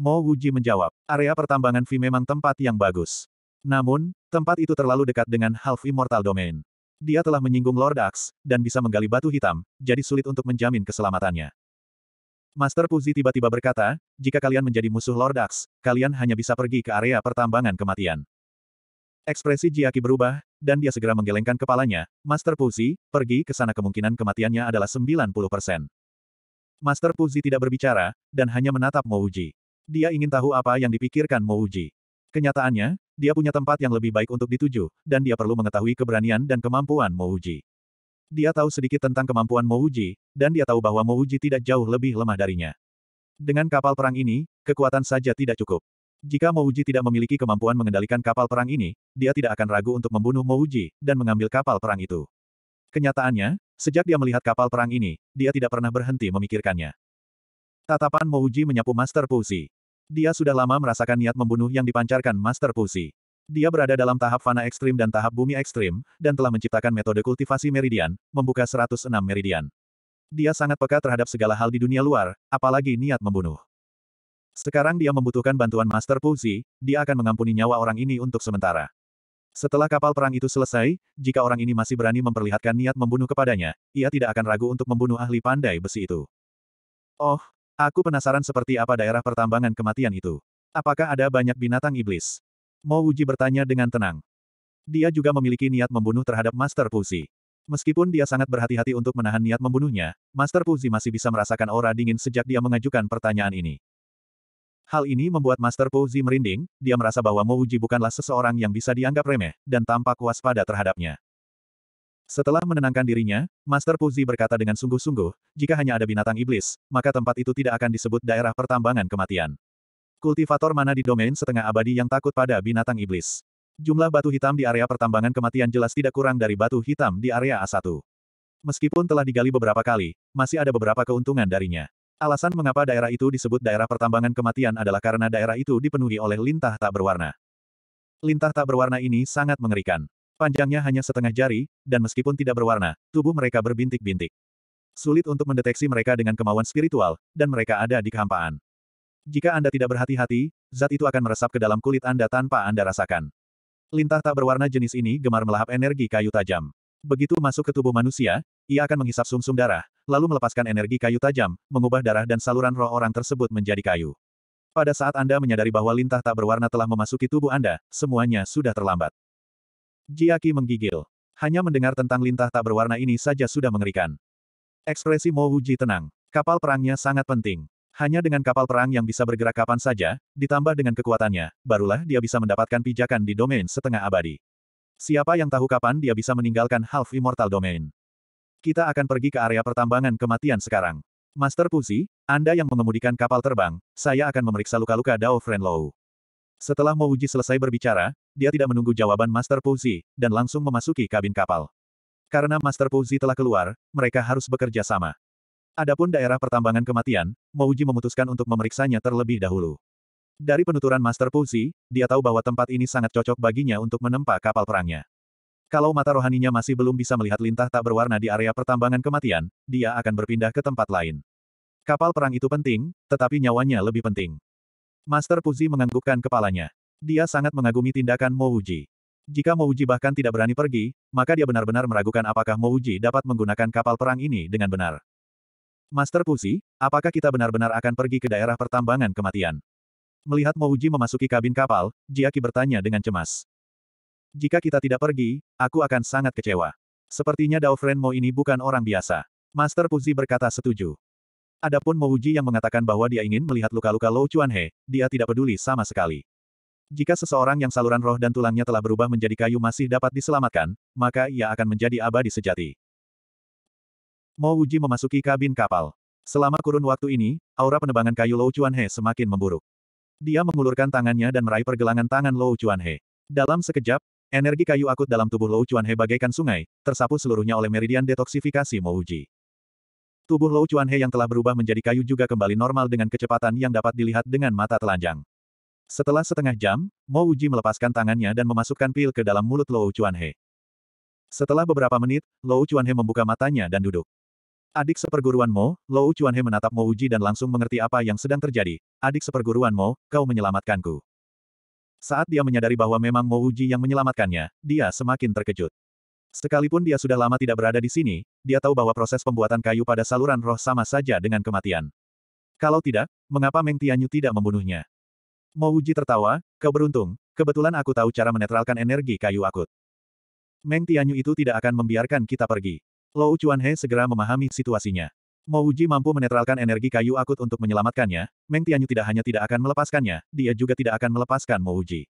Speaker 1: Mo Wuji menjawab, area pertambangan V memang tempat yang bagus. Namun, tempat itu terlalu dekat dengan Half Immortal Domain. Dia telah menyinggung Lord Axe, dan bisa menggali batu hitam, jadi sulit untuk menjamin keselamatannya. Master Puzi tiba-tiba berkata, jika kalian menjadi musuh Lord Axe, kalian hanya bisa pergi ke area pertambangan kematian. Ekspresi Jiaki berubah, dan dia segera menggelengkan kepalanya, Master Puzi, pergi ke sana kemungkinan kematiannya adalah 90 persen. Master Puzi tidak berbicara, dan hanya menatap Mouji. Dia ingin tahu apa yang dipikirkan Mouji. Kenyataannya, dia punya tempat yang lebih baik untuk dituju, dan dia perlu mengetahui keberanian dan kemampuan Mouji. Dia tahu sedikit tentang kemampuan Mouji, dan dia tahu bahwa Mouji tidak jauh lebih lemah darinya. Dengan kapal perang ini, kekuatan saja tidak cukup. Jika Mouji tidak memiliki kemampuan mengendalikan kapal perang ini, dia tidak akan ragu untuk membunuh Mouji dan mengambil kapal perang itu. Kenyataannya, sejak dia melihat kapal perang ini, dia tidak pernah berhenti memikirkannya. Tatapan Mouji menyapu Master Pusi. Dia sudah lama merasakan niat membunuh yang dipancarkan Master Pusi. Dia berada dalam tahap fana ekstrim dan tahap bumi ekstrim, dan telah menciptakan metode kultivasi meridian, membuka 106 meridian. Dia sangat peka terhadap segala hal di dunia luar, apalagi niat membunuh. Sekarang dia membutuhkan bantuan Master Puzi, dia akan mengampuni nyawa orang ini untuk sementara. Setelah kapal perang itu selesai, jika orang ini masih berani memperlihatkan niat membunuh kepadanya, ia tidak akan ragu untuk membunuh ahli pandai besi itu. Oh, aku penasaran seperti apa daerah pertambangan kematian itu. Apakah ada banyak binatang iblis? Mo Uji bertanya dengan tenang. Dia juga memiliki niat membunuh terhadap Master Puzi. Meskipun dia sangat berhati-hati untuk menahan niat membunuhnya, Master Puzi masih bisa merasakan aura dingin sejak dia mengajukan pertanyaan ini. Hal ini membuat Master Zi merinding, dia merasa bahwa Mo Uji bukanlah seseorang yang bisa dianggap remeh, dan tampak waspada terhadapnya. Setelah menenangkan dirinya, Master Zi berkata dengan sungguh-sungguh, jika hanya ada binatang iblis, maka tempat itu tidak akan disebut daerah pertambangan kematian. Kultivator mana di domain setengah abadi yang takut pada binatang iblis. Jumlah batu hitam di area pertambangan kematian jelas tidak kurang dari batu hitam di area A1. Meskipun telah digali beberapa kali, masih ada beberapa keuntungan darinya. Alasan mengapa daerah itu disebut daerah pertambangan kematian adalah karena daerah itu dipenuhi oleh lintah tak berwarna. Lintah tak berwarna ini sangat mengerikan. Panjangnya hanya setengah jari, dan meskipun tidak berwarna, tubuh mereka berbintik-bintik. Sulit untuk mendeteksi mereka dengan kemauan spiritual, dan mereka ada di kehampaan. Jika Anda tidak berhati-hati, zat itu akan meresap ke dalam kulit Anda tanpa Anda rasakan. Lintah tak berwarna jenis ini gemar melahap energi kayu tajam. Begitu masuk ke tubuh manusia, ia akan menghisap sumsum -sum darah, lalu melepaskan energi kayu tajam, mengubah darah dan saluran roh orang tersebut menjadi kayu. Pada saat Anda menyadari bahwa lintah tak berwarna telah memasuki tubuh Anda, semuanya sudah terlambat. Jiaki menggigil. Hanya mendengar tentang lintah tak berwarna ini saja sudah mengerikan. Ekspresi Mo Wuji tenang. Kapal perangnya sangat penting. Hanya dengan kapal perang yang bisa bergerak kapan saja, ditambah dengan kekuatannya, barulah dia bisa mendapatkan pijakan di domain setengah abadi. Siapa yang tahu kapan dia bisa meninggalkan Half Immortal Domain? Kita akan pergi ke area pertambangan kematian sekarang. Master Puzi, Anda yang mengemudikan kapal terbang, saya akan memeriksa luka-luka Dao Frenlow. Setelah Mouji selesai berbicara, dia tidak menunggu jawaban Master Puzi, dan langsung memasuki kabin kapal. Karena Master Puzi telah keluar, mereka harus bekerja sama. Adapun daerah pertambangan kematian, Mouji memutuskan untuk memeriksanya terlebih dahulu. Dari penuturan Master Puzi, dia tahu bahwa tempat ini sangat cocok baginya untuk menempa kapal perangnya. Kalau mata rohaninya masih belum bisa melihat lintah tak berwarna di area pertambangan kematian, dia akan berpindah ke tempat lain. Kapal perang itu penting, tetapi nyawanya lebih penting. Master Puzi menganggukkan kepalanya. Dia sangat mengagumi tindakan Mouji. Jika Mouji bahkan tidak berani pergi, maka dia benar-benar meragukan apakah Mouji dapat menggunakan kapal perang ini dengan benar. Master Puzi, apakah kita benar-benar akan pergi ke daerah pertambangan kematian? Melihat Mouji memasuki kabin kapal, Jiaki bertanya dengan cemas. Jika kita tidak pergi, aku akan sangat kecewa. Sepertinya Dao Mo ini bukan orang biasa. Master Puzi berkata setuju. Adapun Mo Mouji yang mengatakan bahwa dia ingin melihat luka-luka Lou He, dia tidak peduli sama sekali. Jika seseorang yang saluran roh dan tulangnya telah berubah menjadi kayu masih dapat diselamatkan, maka ia akan menjadi abadi sejati. Mo Mouji memasuki kabin kapal. Selama kurun waktu ini, aura penebangan kayu Lou He semakin memburuk. Dia mengulurkan tangannya dan meraih pergelangan tangan Lou He. Dalam sekejap, Energi kayu akut dalam tubuh Lou He bagaikan sungai, tersapu seluruhnya oleh meridian detoksifikasi Mo Uji. Tubuh Lou He yang telah berubah menjadi kayu juga kembali normal dengan kecepatan yang dapat dilihat dengan mata telanjang. Setelah setengah jam, Mo Uji melepaskan tangannya dan memasukkan pil ke dalam mulut Lou He. Setelah beberapa menit, Lou He membuka matanya dan duduk. Adik seperguruan Mo, Lou He menatap Mo Uji dan langsung mengerti apa yang sedang terjadi. Adik seperguruan Mo, kau menyelamatkanku. Saat dia menyadari bahwa memang Mouji yang menyelamatkannya, dia semakin terkejut. Sekalipun dia sudah lama tidak berada di sini, dia tahu bahwa proses pembuatan kayu pada saluran roh sama saja dengan kematian. Kalau tidak, mengapa Meng Tianyu tidak membunuhnya? Mouji tertawa, kau beruntung, kebetulan aku tahu cara menetralkan energi kayu akut. Meng Tianyu itu tidak akan membiarkan kita pergi. Lou He segera memahami situasinya. Mo Uji mampu menetralkan energi kayu akut untuk menyelamatkannya, Meng Tianyu tidak hanya tidak akan melepaskannya, dia juga tidak akan melepaskan Mo Uji.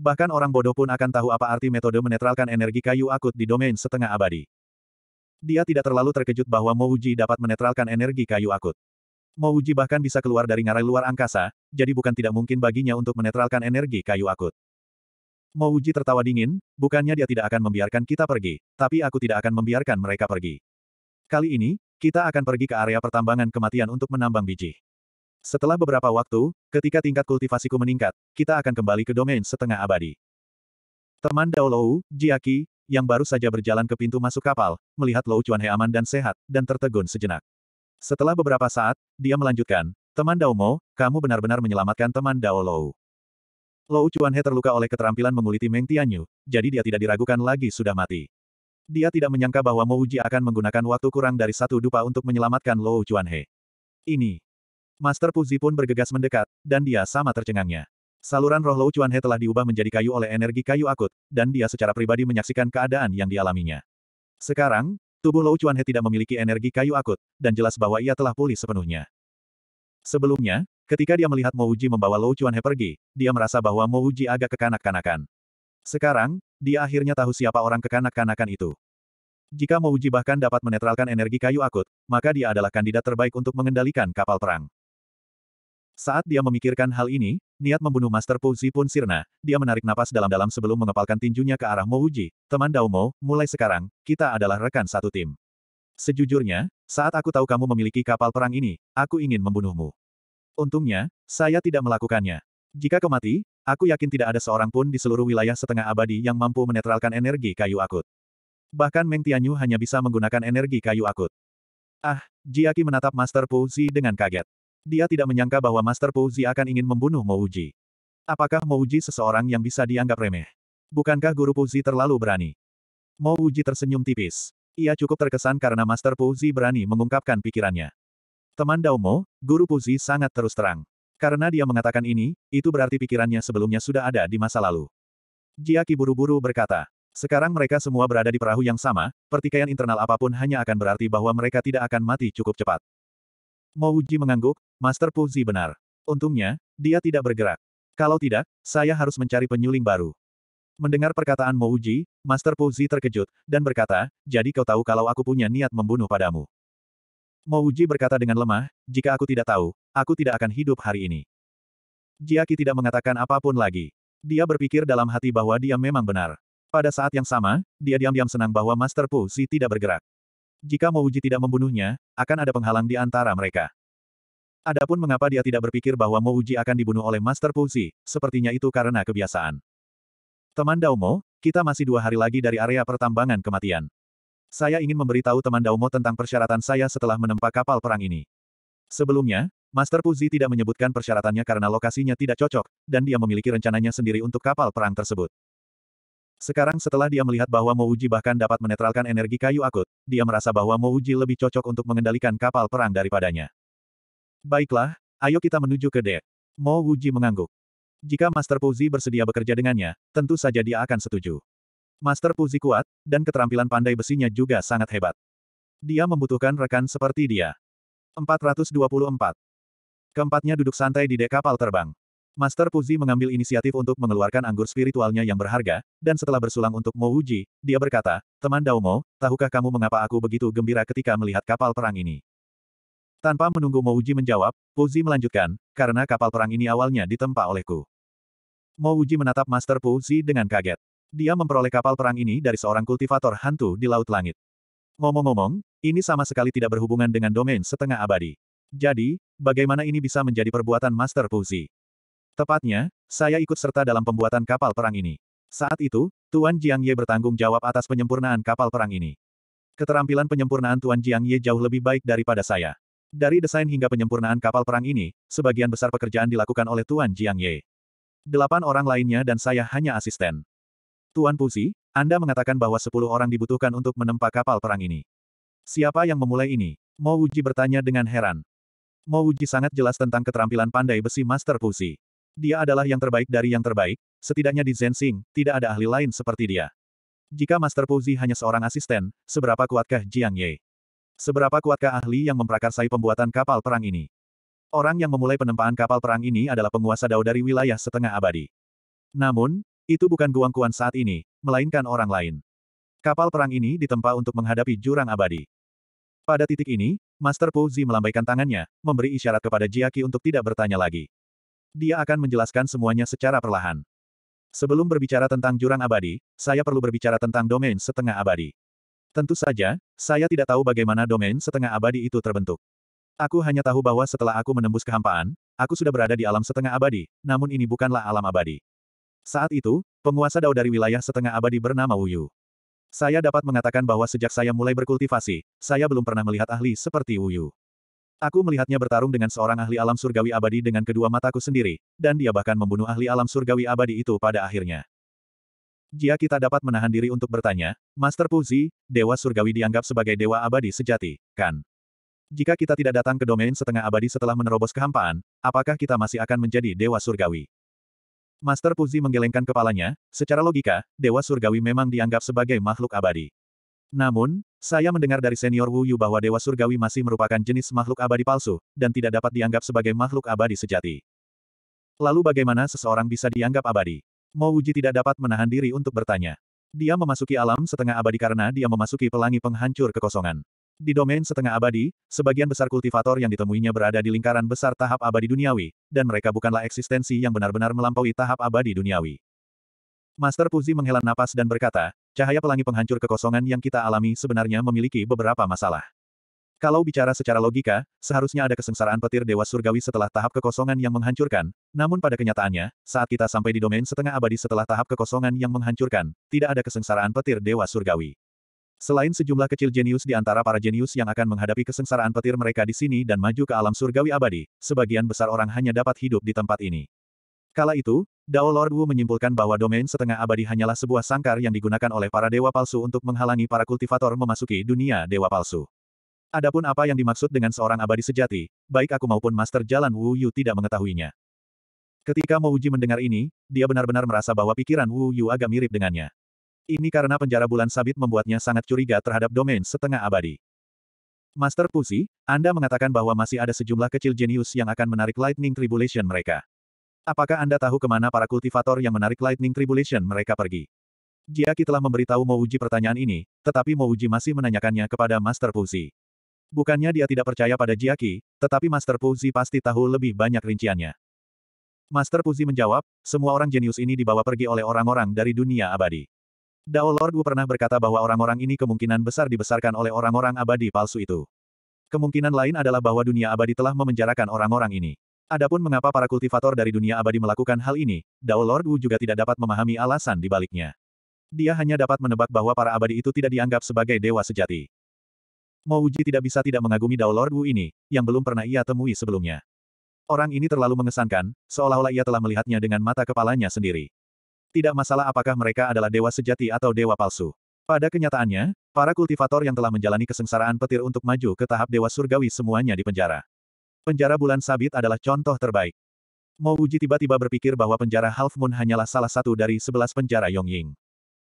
Speaker 1: Bahkan orang bodoh pun akan tahu apa arti metode menetralkan energi kayu akut di domain setengah abadi. Dia tidak terlalu terkejut bahwa Mo Uji dapat menetralkan energi kayu akut. Mo Uji bahkan bisa keluar dari ngarai luar angkasa, jadi bukan tidak mungkin baginya untuk menetralkan energi kayu akut. Mo Uji tertawa dingin, bukannya dia tidak akan membiarkan kita pergi, tapi aku tidak akan membiarkan mereka pergi. Kali ini, kita akan pergi ke area pertambangan kematian untuk menambang biji. Setelah beberapa waktu, ketika tingkat kultivasiku meningkat, kita akan kembali ke domain setengah abadi. Teman Dao Lou, Jiaki, yang baru saja berjalan ke pintu masuk kapal, melihat Lou Chuanhe aman dan sehat, dan tertegun sejenak. Setelah beberapa saat, dia melanjutkan, Teman Dao Mo, kamu benar-benar menyelamatkan teman Dao Lou Chuanhe terluka oleh keterampilan menguliti Meng Tianyu, jadi dia tidak diragukan lagi sudah mati. Dia tidak menyangka bahwa Mo Uji akan menggunakan waktu kurang dari satu dupa untuk menyelamatkan Luo He. Ini. Master Puzi pun bergegas mendekat, dan dia sama tercengangnya. Saluran roh Luo Chuanhe telah diubah menjadi kayu oleh energi kayu akut, dan dia secara pribadi menyaksikan keadaan yang dialaminya. Sekarang, tubuh Luo Chuanhe tidak memiliki energi kayu akut, dan jelas bahwa ia telah pulih sepenuhnya. Sebelumnya, ketika dia melihat Mo Uji membawa Luo Chuanhe pergi, dia merasa bahwa Mo Uji agak kekanak-kanakan. Sekarang, dia akhirnya tahu siapa orang kekanak-kanakan itu. Jika Mouji bahkan dapat menetralkan energi kayu akut, maka dia adalah kandidat terbaik untuk mengendalikan kapal perang. Saat dia memikirkan hal ini, niat membunuh Master Puzi pun sirna, dia menarik napas dalam-dalam sebelum mengepalkan tinjunya ke arah Mouji. Teman Dao Mo, mulai sekarang, kita adalah rekan satu tim. Sejujurnya, saat aku tahu kamu memiliki kapal perang ini, aku ingin membunuhmu. Untungnya, saya tidak melakukannya. Jika kau mati, Aku yakin tidak ada seorang pun di seluruh wilayah setengah abadi yang mampu menetralkan energi kayu akut. Bahkan Meng Tianyu hanya bisa menggunakan energi kayu akut. Ah, Jiaki menatap Master Pu Zi dengan kaget. Dia tidak menyangka bahwa Master Pu Zi akan ingin membunuh Mo Uji. Apakah Mo Uji seseorang yang bisa dianggap remeh? Bukankah Guru Pu Zi terlalu berani? Mo Uji tersenyum tipis. Ia cukup terkesan karena Master Pu Zi berani mengungkapkan pikirannya. Teman Dao Mo, Guru Pu Zi sangat terus terang. Karena dia mengatakan ini, itu berarti pikirannya sebelumnya sudah ada di masa lalu. Jiaki buru-buru berkata, sekarang mereka semua berada di perahu yang sama, pertikaian internal apapun hanya akan berarti bahwa mereka tidak akan mati cukup cepat. Mo Uji mengangguk, Master Puzi benar. Untungnya, dia tidak bergerak. Kalau tidak, saya harus mencari penyuling baru. Mendengar perkataan Mo Master Puzi terkejut, dan berkata, jadi kau tahu kalau aku punya niat membunuh padamu. Mouji berkata dengan lemah, jika aku tidak tahu, aku tidak akan hidup hari ini. Jiaki tidak mengatakan apapun lagi. Dia berpikir dalam hati bahwa dia memang benar. Pada saat yang sama, dia diam-diam senang bahwa Master Pu Si tidak bergerak. Jika Mouji tidak membunuhnya, akan ada penghalang di antara mereka. Adapun mengapa dia tidak berpikir bahwa Mouji akan dibunuh oleh Master Pu Si, sepertinya itu karena kebiasaan. Teman Daumo, kita masih dua hari lagi dari area pertambangan kematian. Saya ingin memberitahu teman Daumo tentang persyaratan saya setelah menempa kapal perang ini. Sebelumnya, Master Puzi tidak menyebutkan persyaratannya karena lokasinya tidak cocok, dan dia memiliki rencananya sendiri untuk kapal perang tersebut. Sekarang setelah dia melihat bahwa Mouji bahkan dapat menetralkan energi kayu akut, dia merasa bahwa Mouji lebih cocok untuk mengendalikan kapal perang daripadanya. Baiklah, ayo kita menuju ke dek. Mouji mengangguk. Jika Master Puzi bersedia bekerja dengannya, tentu saja dia akan setuju. Master Puzi kuat, dan keterampilan pandai besinya juga sangat hebat. Dia membutuhkan rekan seperti dia. 424. Keempatnya duduk santai di dek kapal terbang. Master Puzi mengambil inisiatif untuk mengeluarkan anggur spiritualnya yang berharga, dan setelah bersulang untuk Mo Uji, dia berkata, Teman Mo, tahukah kamu mengapa aku begitu gembira ketika melihat kapal perang ini? Tanpa menunggu Mo Uji menjawab, Puzi melanjutkan, karena kapal perang ini awalnya ditempa olehku. Mo Uji menatap Master Puzi dengan kaget. Dia memperoleh kapal perang ini dari seorang kultivator hantu di Laut Langit. Ngomong-ngomong, ini sama sekali tidak berhubungan dengan domain setengah abadi. Jadi, bagaimana ini bisa menjadi perbuatan Master Puzi? Tepatnya, saya ikut serta dalam pembuatan kapal perang ini. Saat itu, Tuan Jiang Ye bertanggung jawab atas penyempurnaan kapal perang ini. Keterampilan penyempurnaan Tuan Jiang Ye jauh lebih baik daripada saya. Dari desain hingga penyempurnaan kapal perang ini, sebagian besar pekerjaan dilakukan oleh Tuan Jiang Ye. Delapan orang lainnya dan saya hanya asisten. Tuan Puzi, Anda mengatakan bahwa sepuluh orang dibutuhkan untuk menempa kapal perang ini. Siapa yang memulai ini? Mo Wuji bertanya dengan heran. Mo Wuji sangat jelas tentang keterampilan pandai besi Master Puzi. Dia adalah yang terbaik dari yang terbaik, setidaknya di Zensing, tidak ada ahli lain seperti dia. Jika Master Puzi hanya seorang asisten, seberapa kuatkah Jiang Ye? Seberapa kuatkah ahli yang memprakarsai pembuatan kapal perang ini? Orang yang memulai penempaan kapal perang ini adalah penguasa Dao dari wilayah setengah abadi. Namun, itu bukan Guang Kuan saat ini, melainkan orang lain. Kapal perang ini ditempa untuk menghadapi jurang abadi. Pada titik ini, Master Pu Zi melambaikan tangannya, memberi isyarat kepada Jiaki untuk tidak bertanya lagi. Dia akan menjelaskan semuanya secara perlahan. Sebelum berbicara tentang jurang abadi, saya perlu berbicara tentang domain setengah abadi. Tentu saja, saya tidak tahu bagaimana domain setengah abadi itu terbentuk. Aku hanya tahu bahwa setelah aku menembus kehampaan, aku sudah berada di alam setengah abadi, namun ini bukanlah alam abadi. Saat itu, penguasa dao dari wilayah setengah abadi bernama Wuyu. Saya dapat mengatakan bahwa sejak saya mulai berkultivasi, saya belum pernah melihat ahli seperti Wuyu. Aku melihatnya bertarung dengan seorang ahli alam surgawi abadi dengan kedua mataku sendiri, dan dia bahkan membunuh ahli alam surgawi abadi itu pada akhirnya. Jika kita dapat menahan diri untuk bertanya, Master Puzi, Dewa Surgawi dianggap sebagai Dewa Abadi sejati, kan? Jika kita tidak datang ke domain setengah abadi setelah menerobos kehampaan, apakah kita masih akan menjadi Dewa Surgawi? Master Puzi menggelengkan kepalanya, secara logika, Dewa Surgawi memang dianggap sebagai makhluk abadi. Namun, saya mendengar dari senior Wu Yu bahwa Dewa Surgawi masih merupakan jenis makhluk abadi palsu, dan tidak dapat dianggap sebagai makhluk abadi sejati. Lalu bagaimana seseorang bisa dianggap abadi? Mo Wuji tidak dapat menahan diri untuk bertanya. Dia memasuki alam setengah abadi karena dia memasuki pelangi penghancur kekosongan. Di domain setengah abadi, sebagian besar kultivator yang ditemuinya berada di lingkaran besar tahap abadi duniawi, dan mereka bukanlah eksistensi yang benar-benar melampaui tahap abadi duniawi. Master Puzi menghela napas dan berkata, cahaya pelangi penghancur kekosongan yang kita alami sebenarnya memiliki beberapa masalah. Kalau bicara secara logika, seharusnya ada kesengsaraan petir Dewa Surgawi setelah tahap kekosongan yang menghancurkan, namun pada kenyataannya, saat kita sampai di domain setengah abadi setelah tahap kekosongan yang menghancurkan, tidak ada kesengsaraan petir Dewa Surgawi. Selain sejumlah kecil jenius di antara para jenius yang akan menghadapi kesengsaraan petir mereka di sini dan maju ke alam surgawi abadi, sebagian besar orang hanya dapat hidup di tempat ini. Kala itu, Dao Lord Wu menyimpulkan bahwa domain setengah abadi hanyalah sebuah sangkar yang digunakan oleh para dewa palsu untuk menghalangi para kultivator memasuki dunia dewa palsu. Adapun apa yang dimaksud dengan seorang abadi sejati, baik aku maupun Master Jalan Wu Yu tidak mengetahuinya. Ketika Mouji mendengar ini, dia benar-benar merasa bahwa pikiran Wu Yu agak mirip dengannya. Ini karena penjara bulan sabit membuatnya sangat curiga terhadap domain setengah abadi. Master Puzi, Anda mengatakan bahwa masih ada sejumlah kecil jenius yang akan menarik Lightning Tribulation mereka. Apakah Anda tahu kemana para kultivator yang menarik Lightning Tribulation mereka pergi? Jiaki telah memberitahu Mouji pertanyaan ini, tetapi Mouji masih menanyakannya kepada Master Puzi. Bukannya dia tidak percaya pada Jiaki, tetapi Master Puzi pasti tahu lebih banyak rinciannya. Master Puzi menjawab, semua orang jenius ini dibawa pergi oleh orang-orang dari dunia abadi. Dao Lord Wu pernah berkata bahwa orang-orang ini kemungkinan besar dibesarkan oleh orang-orang abadi palsu itu. Kemungkinan lain adalah bahwa dunia abadi telah memenjarakan orang-orang ini. Adapun mengapa para kultivator dari dunia abadi melakukan hal ini, Dao Lord Wu juga tidak dapat memahami alasan di baliknya. Dia hanya dapat menebak bahwa para abadi itu tidak dianggap sebagai dewa sejati. Mo Uji tidak bisa tidak mengagumi Dao Lord Wu ini, yang belum pernah ia temui sebelumnya. Orang ini terlalu mengesankan, seolah-olah ia telah melihatnya dengan mata kepalanya sendiri. Tidak masalah apakah mereka adalah dewa sejati atau dewa palsu. Pada kenyataannya, para kultivator yang telah menjalani kesengsaraan petir untuk maju ke tahap dewa surgawi semuanya dipenjara. Penjara bulan sabit adalah contoh terbaik. Mo Uji tiba-tiba berpikir bahwa penjara Half Moon hanyalah salah satu dari sebelas penjara Yongying.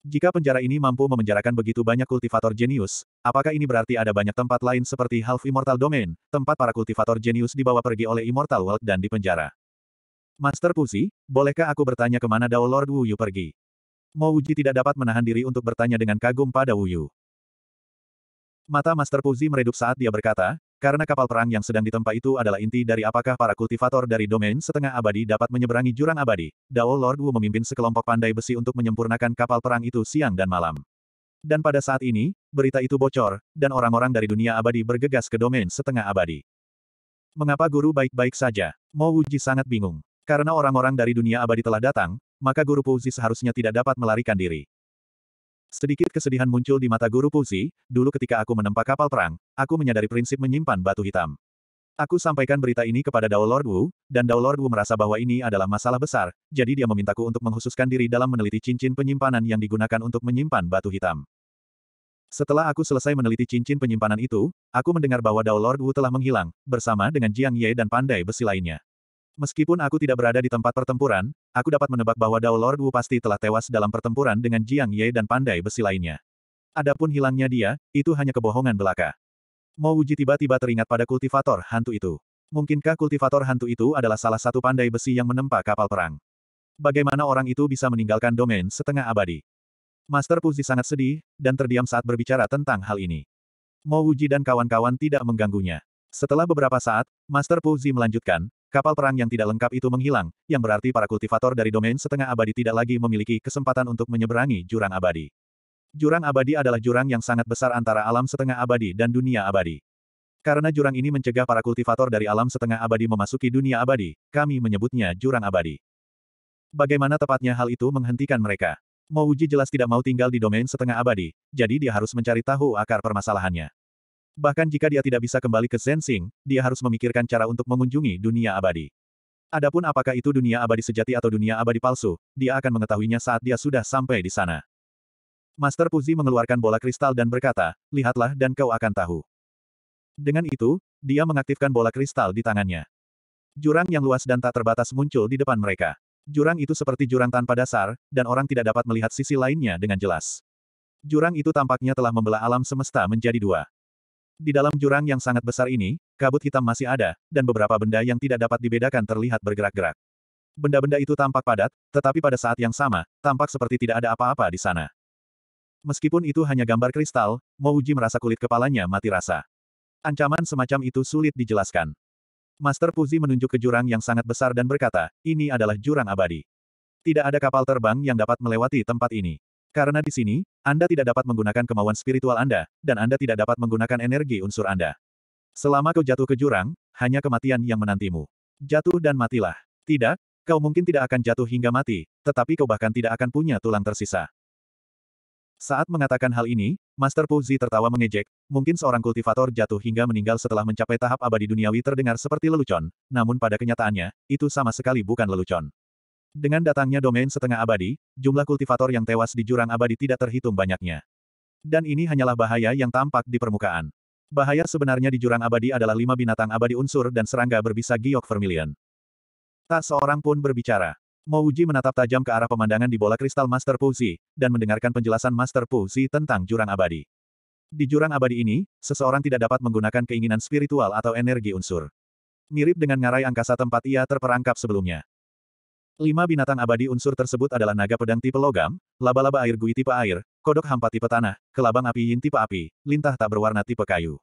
Speaker 1: Jika penjara ini mampu memenjarakan begitu banyak kultivator jenius, apakah ini berarti ada banyak tempat lain seperti Half Immortal Domain, tempat para kultivator jenius dibawa pergi oleh Immortal World dan dipenjara? Master Pusi, bolehkah aku bertanya kemana Dao Lord Wu Yu pergi? Mo Wuji tidak dapat menahan diri untuk bertanya dengan kagum pada Wu Yu. Mata Master Puzi meredup saat dia berkata, karena kapal perang yang sedang ditempa itu adalah inti dari apakah para kultivator dari domain setengah abadi dapat menyeberangi jurang abadi, Dao Lord Wu memimpin sekelompok pandai besi untuk menyempurnakan kapal perang itu siang dan malam. Dan pada saat ini, berita itu bocor, dan orang-orang dari dunia abadi bergegas ke domain setengah abadi. Mengapa guru baik-baik saja? Mo Wuji sangat bingung. Karena orang-orang dari dunia abadi telah datang, maka Guru Puzi seharusnya tidak dapat melarikan diri. Sedikit kesedihan muncul di mata Guru Puzi, dulu ketika aku menempa kapal perang, aku menyadari prinsip menyimpan batu hitam. Aku sampaikan berita ini kepada Dao Lord Wu, dan Dao Lord Wu merasa bahwa ini adalah masalah besar, jadi dia memintaku untuk menghususkan diri dalam meneliti cincin penyimpanan yang digunakan untuk menyimpan batu hitam. Setelah aku selesai meneliti cincin penyimpanan itu, aku mendengar bahwa Dao Lord Wu telah menghilang, bersama dengan Jiang Ye dan pandai besi lainnya. Meskipun aku tidak berada di tempat pertempuran, aku dapat menebak bahwa Dao Lord Wu pasti telah tewas dalam pertempuran dengan Jiang Ye dan pandai besi lainnya. Adapun hilangnya dia, itu hanya kebohongan belaka. Mo Wuji tiba-tiba teringat pada kultivator hantu itu. Mungkinkah kultivator hantu itu adalah salah satu pandai besi yang menempa kapal perang? Bagaimana orang itu bisa meninggalkan domain setengah abadi? Master Puzi sangat sedih, dan terdiam saat berbicara tentang hal ini. Mo Wuji dan kawan-kawan tidak mengganggunya. Setelah beberapa saat, Master Puzi melanjutkan, Kapal perang yang tidak lengkap itu menghilang, yang berarti para kultivator dari domain setengah abadi tidak lagi memiliki kesempatan untuk menyeberangi jurang abadi. Jurang abadi adalah jurang yang sangat besar antara alam setengah abadi dan dunia abadi. Karena jurang ini mencegah para kultivator dari alam setengah abadi memasuki dunia abadi, kami menyebutnya jurang abadi. Bagaimana tepatnya hal itu menghentikan mereka? Mouji jelas tidak mau tinggal di domain setengah abadi, jadi dia harus mencari tahu akar permasalahannya. Bahkan jika dia tidak bisa kembali ke Zensing, dia harus memikirkan cara untuk mengunjungi dunia abadi. Adapun apakah itu dunia abadi sejati atau dunia abadi palsu, dia akan mengetahuinya saat dia sudah sampai di sana. Master Puzi mengeluarkan bola kristal dan berkata, lihatlah dan kau akan tahu. Dengan itu, dia mengaktifkan bola kristal di tangannya. Jurang yang luas dan tak terbatas muncul di depan mereka. Jurang itu seperti jurang tanpa dasar, dan orang tidak dapat melihat sisi lainnya dengan jelas. Jurang itu tampaknya telah membelah alam semesta menjadi dua. Di dalam jurang yang sangat besar ini, kabut hitam masih ada, dan beberapa benda yang tidak dapat dibedakan terlihat bergerak-gerak. Benda-benda itu tampak padat, tetapi pada saat yang sama, tampak seperti tidak ada apa-apa di sana. Meskipun itu hanya gambar kristal, Mouji merasa kulit kepalanya mati rasa. Ancaman semacam itu sulit dijelaskan. Master Puzi menunjuk ke jurang yang sangat besar dan berkata, ini adalah jurang abadi. Tidak ada kapal terbang yang dapat melewati tempat ini. Karena di sini, Anda tidak dapat menggunakan kemauan spiritual Anda, dan Anda tidak dapat menggunakan energi unsur Anda. Selama kau jatuh ke jurang, hanya kematian yang menantimu. Jatuh dan matilah. Tidak, kau mungkin tidak akan jatuh hingga mati, tetapi kau bahkan tidak akan punya tulang tersisa. Saat mengatakan hal ini, Master Puzi tertawa mengejek, mungkin seorang kultivator jatuh hingga meninggal setelah mencapai tahap abadi duniawi terdengar seperti lelucon, namun pada kenyataannya, itu sama sekali bukan lelucon. Dengan datangnya domain setengah abadi, jumlah kultivator yang tewas di jurang abadi tidak terhitung banyaknya. Dan ini hanyalah bahaya yang tampak di permukaan. Bahaya sebenarnya di jurang abadi adalah lima binatang abadi unsur dan serangga berbisa giok vermilion. Tak seorang pun berbicara. Mouji menatap tajam ke arah pemandangan di bola kristal Master Puzi, dan mendengarkan penjelasan Master Puzi tentang jurang abadi. Di jurang abadi ini, seseorang tidak dapat menggunakan keinginan spiritual atau energi unsur. Mirip dengan ngarai angkasa tempat ia terperangkap sebelumnya. Lima binatang abadi unsur tersebut adalah naga pedang tipe logam, laba-laba air gui tipe air, kodok hampa tipe tanah, kelabang api yin tipe api, lintah tak berwarna tipe kayu.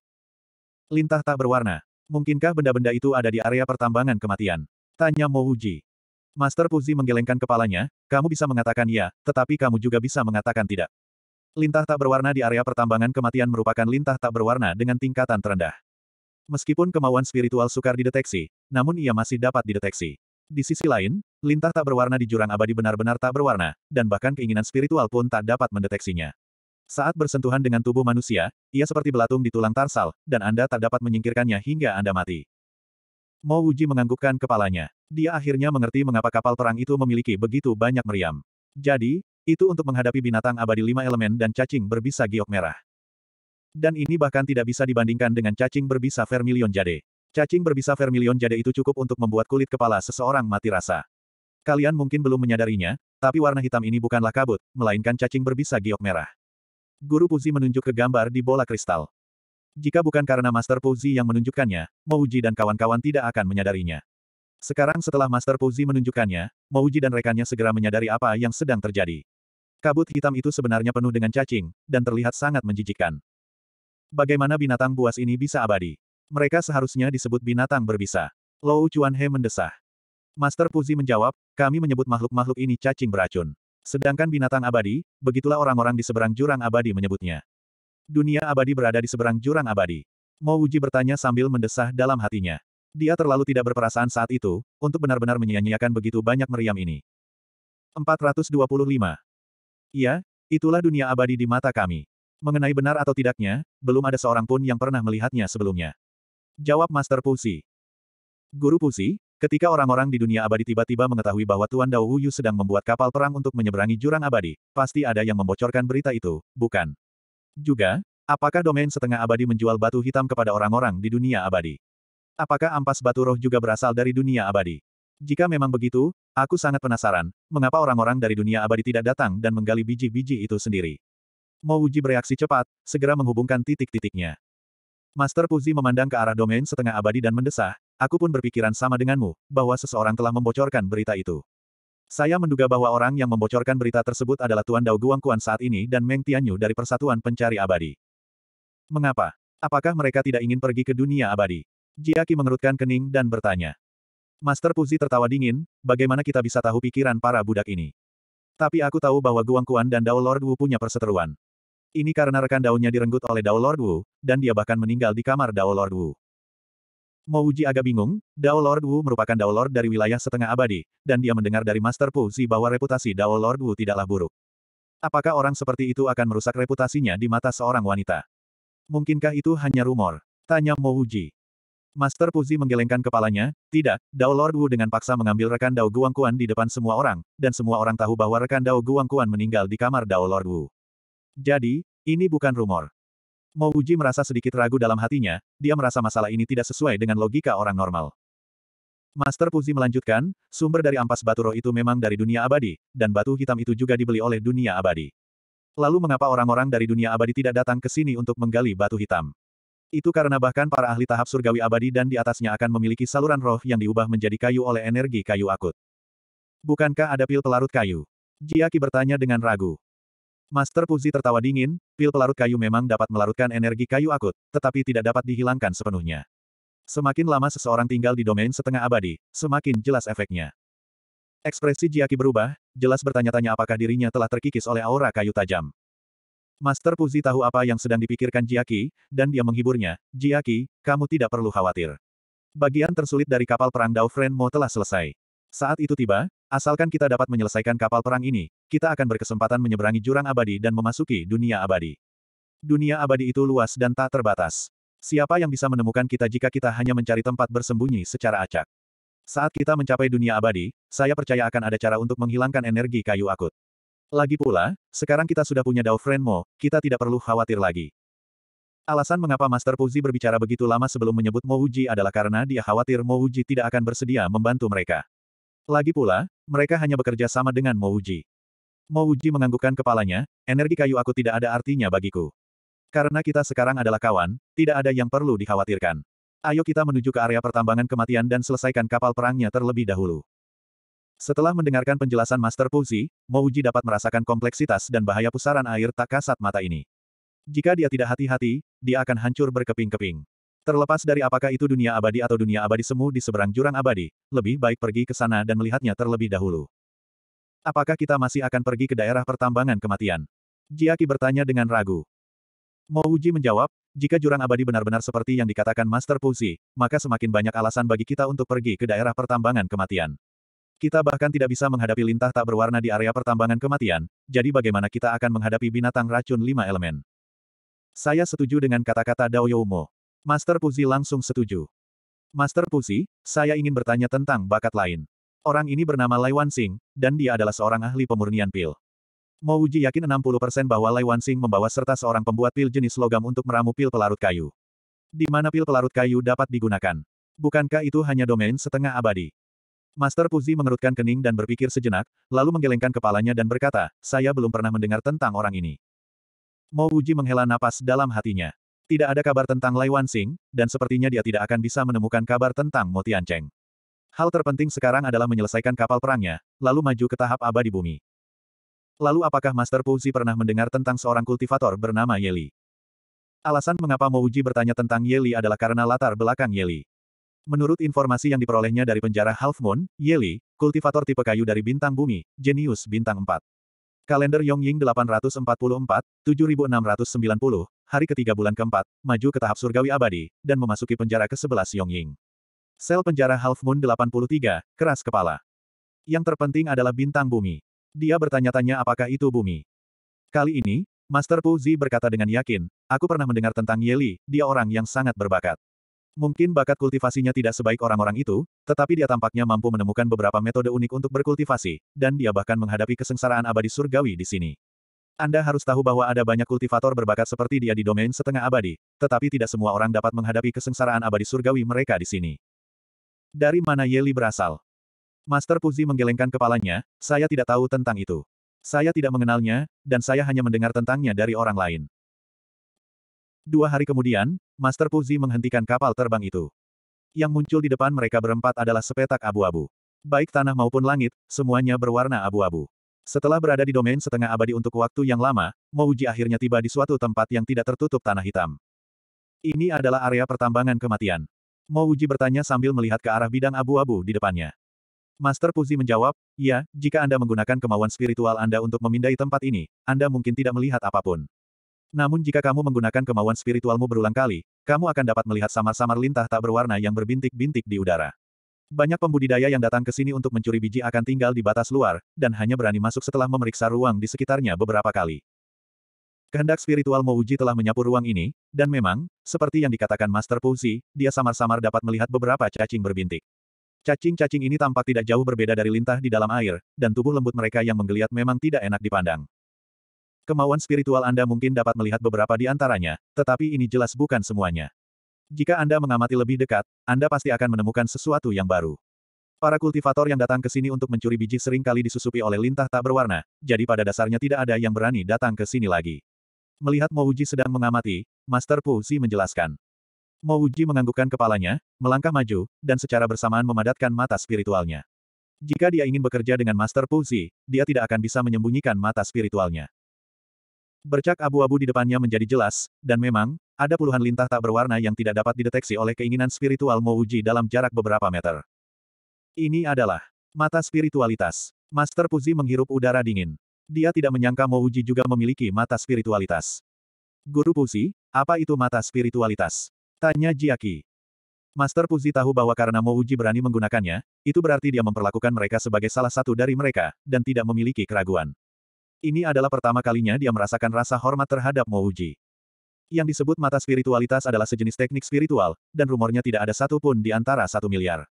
Speaker 1: Lintah tak berwarna. Mungkinkah benda-benda itu ada di area pertambangan kematian? Tanya Mo Uji. Master Puzi menggelengkan kepalanya, kamu bisa mengatakan ya, tetapi kamu juga bisa mengatakan tidak. Lintah tak berwarna di area pertambangan kematian merupakan lintah tak berwarna dengan tingkatan terendah. Meskipun kemauan spiritual sukar dideteksi, namun ia masih dapat dideteksi. Di sisi lain, lintah tak berwarna di jurang abadi benar-benar tak berwarna, dan bahkan keinginan spiritual pun tak dapat mendeteksinya. Saat bersentuhan dengan tubuh manusia, ia seperti belatung di tulang tarsal, dan Anda tak dapat menyingkirkannya hingga Anda mati. Mo Uji menganggukkan kepalanya. Dia akhirnya mengerti mengapa kapal perang itu memiliki begitu banyak meriam. Jadi, itu untuk menghadapi binatang abadi lima elemen dan cacing berbisa giok merah. Dan ini bahkan tidak bisa dibandingkan dengan cacing berbisa vermilion jade. Cacing berbisa vermilion jade itu cukup untuk membuat kulit kepala seseorang mati rasa. Kalian mungkin belum menyadarinya, tapi warna hitam ini bukanlah kabut, melainkan cacing berbisa giok merah. Guru Puzi menunjuk ke gambar di bola kristal. Jika bukan karena Master Puzi yang menunjukkannya, Mouji dan kawan-kawan tidak akan menyadarinya. Sekarang setelah Master Puzi menunjukkannya, Mouji dan rekannya segera menyadari apa yang sedang terjadi. Kabut hitam itu sebenarnya penuh dengan cacing, dan terlihat sangat menjijikkan. Bagaimana binatang buas ini bisa abadi? Mereka seharusnya disebut binatang berbisa. Lou Chuanhe mendesah. Master Puzi menjawab, kami menyebut makhluk-makhluk ini cacing beracun. Sedangkan binatang abadi, begitulah orang-orang di seberang jurang abadi menyebutnya. Dunia abadi berada di seberang jurang abadi. Mo Wuji bertanya sambil mendesah dalam hatinya. Dia terlalu tidak berperasaan saat itu, untuk benar-benar menyia-nyiakan begitu banyak meriam ini. 425. Iya, itulah dunia abadi di mata kami. Mengenai benar atau tidaknya, belum ada seorang pun yang pernah melihatnya sebelumnya. Jawab Master Pusi. Guru Pusi, ketika orang-orang di dunia abadi tiba-tiba mengetahui bahwa Tuan Dao Wuyu sedang membuat kapal perang untuk menyeberangi jurang abadi, pasti ada yang membocorkan berita itu, bukan? Juga, apakah domain setengah abadi menjual batu hitam kepada orang-orang di dunia abadi? Apakah ampas batu roh juga berasal dari dunia abadi? Jika memang begitu, aku sangat penasaran, mengapa orang-orang dari dunia abadi tidak datang dan menggali biji-biji itu sendiri? Mau uji bereaksi cepat, segera menghubungkan titik-titiknya. Master Puzi memandang ke arah domain setengah abadi dan mendesah, aku pun berpikiran sama denganmu, bahwa seseorang telah membocorkan berita itu. Saya menduga bahwa orang yang membocorkan berita tersebut adalah Tuan Dao Guangkuan saat ini dan Meng Tianyu dari Persatuan Pencari Abadi. Mengapa? Apakah mereka tidak ingin pergi ke dunia abadi? Jiaki mengerutkan kening dan bertanya. Master Puzi tertawa dingin, bagaimana kita bisa tahu pikiran para budak ini? Tapi aku tahu bahwa Guangkuan dan Dao Lord Wu punya perseteruan. Ini karena rekan daunnya direnggut oleh Dao Lord Wu, dan dia bahkan meninggal di kamar Dao Lord Wu. Mo Uji agak bingung, Dao Lord Wu merupakan Dao Lord dari wilayah setengah abadi, dan dia mendengar dari Master Pu Zi bahwa reputasi Dao Lord Wu tidaklah buruk. Apakah orang seperti itu akan merusak reputasinya di mata seorang wanita? Mungkinkah itu hanya rumor? Tanya Mo Uji. Master Puzi menggelengkan kepalanya, tidak, Dao Lord Wu dengan paksa mengambil rekan Dao Guangkuan di depan semua orang, dan semua orang tahu bahwa rekan Dao Guangkuan meninggal di kamar Dao Lord Wu. Jadi, ini bukan rumor. Mo Uji merasa sedikit ragu dalam hatinya, dia merasa masalah ini tidak sesuai dengan logika orang normal. Master Puzi melanjutkan, sumber dari ampas batu roh itu memang dari dunia abadi, dan batu hitam itu juga dibeli oleh dunia abadi. Lalu mengapa orang-orang dari dunia abadi tidak datang ke sini untuk menggali batu hitam? Itu karena bahkan para ahli tahap surgawi abadi dan di atasnya akan memiliki saluran roh yang diubah menjadi kayu oleh energi kayu akut. Bukankah ada pil pelarut kayu? Jiaki bertanya dengan ragu. Master Puzi tertawa dingin, pil pelarut kayu memang dapat melarutkan energi kayu akut, tetapi tidak dapat dihilangkan sepenuhnya. Semakin lama seseorang tinggal di domain setengah abadi, semakin jelas efeknya. Ekspresi Jiaki berubah, jelas bertanya-tanya apakah dirinya telah terkikis oleh aura kayu tajam. Master Puzi tahu apa yang sedang dipikirkan Jiaki, dan dia menghiburnya, Jiaki, kamu tidak perlu khawatir. Bagian tersulit dari kapal perang Dao Frenmo telah selesai. Saat itu tiba, Asalkan kita dapat menyelesaikan kapal perang ini, kita akan berkesempatan menyeberangi jurang abadi dan memasuki dunia abadi. Dunia abadi itu luas dan tak terbatas. Siapa yang bisa menemukan kita jika kita hanya mencari tempat bersembunyi secara acak? Saat kita mencapai dunia abadi, saya percaya akan ada cara untuk menghilangkan energi kayu akut. Lagi pula, sekarang kita sudah punya Dao Frenmo, kita tidak perlu khawatir lagi. Alasan mengapa Master Puzi berbicara begitu lama sebelum menyebut Mo adalah karena dia khawatir Mo tidak akan bersedia membantu mereka. Lagi pula, mereka hanya bekerja sama dengan Mouji. Mouji menganggukkan kepalanya, energi kayu aku tidak ada artinya bagiku. Karena kita sekarang adalah kawan, tidak ada yang perlu dikhawatirkan. Ayo kita menuju ke area pertambangan kematian dan selesaikan kapal perangnya terlebih dahulu. Setelah mendengarkan penjelasan Master Puzi, Mouji dapat merasakan kompleksitas dan bahaya pusaran air tak kasat mata ini. Jika dia tidak hati-hati, dia akan hancur berkeping-keping. Terlepas dari apakah itu dunia abadi atau dunia abadi semu di seberang jurang abadi, lebih baik pergi ke sana dan melihatnya terlebih dahulu. Apakah kita masih akan pergi ke daerah pertambangan kematian? Jiaki bertanya dengan ragu. Mouji menjawab, jika jurang abadi benar-benar seperti yang dikatakan Master Puzi, maka semakin banyak alasan bagi kita untuk pergi ke daerah pertambangan kematian. Kita bahkan tidak bisa menghadapi lintah tak berwarna di area pertambangan kematian, jadi bagaimana kita akan menghadapi binatang racun lima elemen? Saya setuju dengan kata-kata Dao Yomo. Master Puzi langsung setuju. Master Puzi, saya ingin bertanya tentang bakat lain. Orang ini bernama Lai Wansing, dan dia adalah seorang ahli pemurnian pil. Mo Wuji yakin 60% bahwa Lai Wansing membawa serta seorang pembuat pil jenis logam untuk meramu pil pelarut kayu. Di mana pil pelarut kayu dapat digunakan? Bukankah itu hanya domain setengah abadi? Master Puzi mengerutkan kening dan berpikir sejenak, lalu menggelengkan kepalanya dan berkata, saya belum pernah mendengar tentang orang ini. Mo Uji menghela napas dalam hatinya. Tidak ada kabar tentang Lai Wansing, dan sepertinya dia tidak akan bisa menemukan kabar tentang Mo Tiancheng. Hal terpenting sekarang adalah menyelesaikan kapal perangnya, lalu maju ke tahap abadi bumi. Lalu apakah Master Puzi pernah mendengar tentang seorang kultivator bernama Yeli? Alasan mengapa Mo Uji bertanya tentang Yeli adalah karena latar belakang Yeli. Menurut informasi yang diperolehnya dari penjara Half Moon, Yeli, kultivator tipe kayu dari bintang bumi, jenius bintang 4. Kalender Yongying 844, 7690, hari ketiga bulan keempat, maju ke tahap surgawi abadi, dan memasuki penjara ke-11 Yongying. Sel penjara Half Moon 83, keras kepala. Yang terpenting adalah bintang bumi. Dia bertanya-tanya apakah itu bumi. Kali ini, Master Pu Zi berkata dengan yakin, aku pernah mendengar tentang Yeli, dia orang yang sangat berbakat. Mungkin bakat kultivasinya tidak sebaik orang-orang itu, tetapi dia tampaknya mampu menemukan beberapa metode unik untuk berkultivasi, dan dia bahkan menghadapi kesengsaraan abadi surgawi di sini. Anda harus tahu bahwa ada banyak kultivator berbakat seperti dia di domain setengah abadi, tetapi tidak semua orang dapat menghadapi kesengsaraan abadi surgawi mereka di sini. Dari mana Yeli berasal? Master Puzi menggelengkan kepalanya, saya tidak tahu tentang itu. Saya tidak mengenalnya, dan saya hanya mendengar tentangnya dari orang lain. Dua hari kemudian, Master Puzi menghentikan kapal terbang itu. Yang muncul di depan mereka berempat adalah sepetak abu-abu. Baik tanah maupun langit, semuanya berwarna abu-abu. Setelah berada di domain setengah abadi untuk waktu yang lama, Mouji akhirnya tiba di suatu tempat yang tidak tertutup tanah hitam. Ini adalah area pertambangan kematian. Mouji bertanya sambil melihat ke arah bidang abu-abu di depannya. Master Puzi menjawab, ya, jika Anda menggunakan kemauan spiritual Anda untuk memindai tempat ini, Anda mungkin tidak melihat apapun. Namun jika kamu menggunakan kemauan spiritualmu berulang kali, kamu akan dapat melihat samar-samar lintah tak berwarna yang berbintik-bintik di udara. Banyak pembudidaya yang datang ke sini untuk mencuri biji akan tinggal di batas luar, dan hanya berani masuk setelah memeriksa ruang di sekitarnya beberapa kali. Kehendak spiritual Mouji telah menyapu ruang ini, dan memang, seperti yang dikatakan Master Puzi, dia samar-samar dapat melihat beberapa cacing berbintik. Cacing-cacing ini tampak tidak jauh berbeda dari lintah di dalam air, dan tubuh lembut mereka yang menggeliat memang tidak enak dipandang. Kemauan spiritual Anda mungkin dapat melihat beberapa di antaranya, tetapi ini jelas bukan semuanya. Jika Anda mengamati lebih dekat, Anda pasti akan menemukan sesuatu yang baru. Para kultivator yang datang ke sini untuk mencuri biji seringkali disusupi oleh lintah tak berwarna, jadi pada dasarnya tidak ada yang berani datang ke sini lagi. Melihat Mouji sedang mengamati, Master Puzi menjelaskan. Mouji menganggukkan kepalanya, melangkah maju, dan secara bersamaan memadatkan mata spiritualnya. Jika dia ingin bekerja dengan Master Puzi, dia tidak akan bisa menyembunyikan mata spiritualnya. Bercak abu-abu di depannya menjadi jelas, dan memang, ada puluhan lintah tak berwarna yang tidak dapat dideteksi oleh keinginan spiritual Mouji dalam jarak beberapa meter. Ini adalah mata spiritualitas. Master Puzi menghirup udara dingin. Dia tidak menyangka Mouji juga memiliki mata spiritualitas. Guru Puzi, apa itu mata spiritualitas? Tanya Jiaki. Master Puzi tahu bahwa karena Mouji berani menggunakannya, itu berarti dia memperlakukan mereka sebagai salah satu dari mereka, dan tidak memiliki keraguan. Ini adalah pertama kalinya dia merasakan rasa hormat terhadap Mouji. Yang disebut mata spiritualitas adalah sejenis teknik spiritual, dan rumornya tidak ada satu pun di antara satu miliar.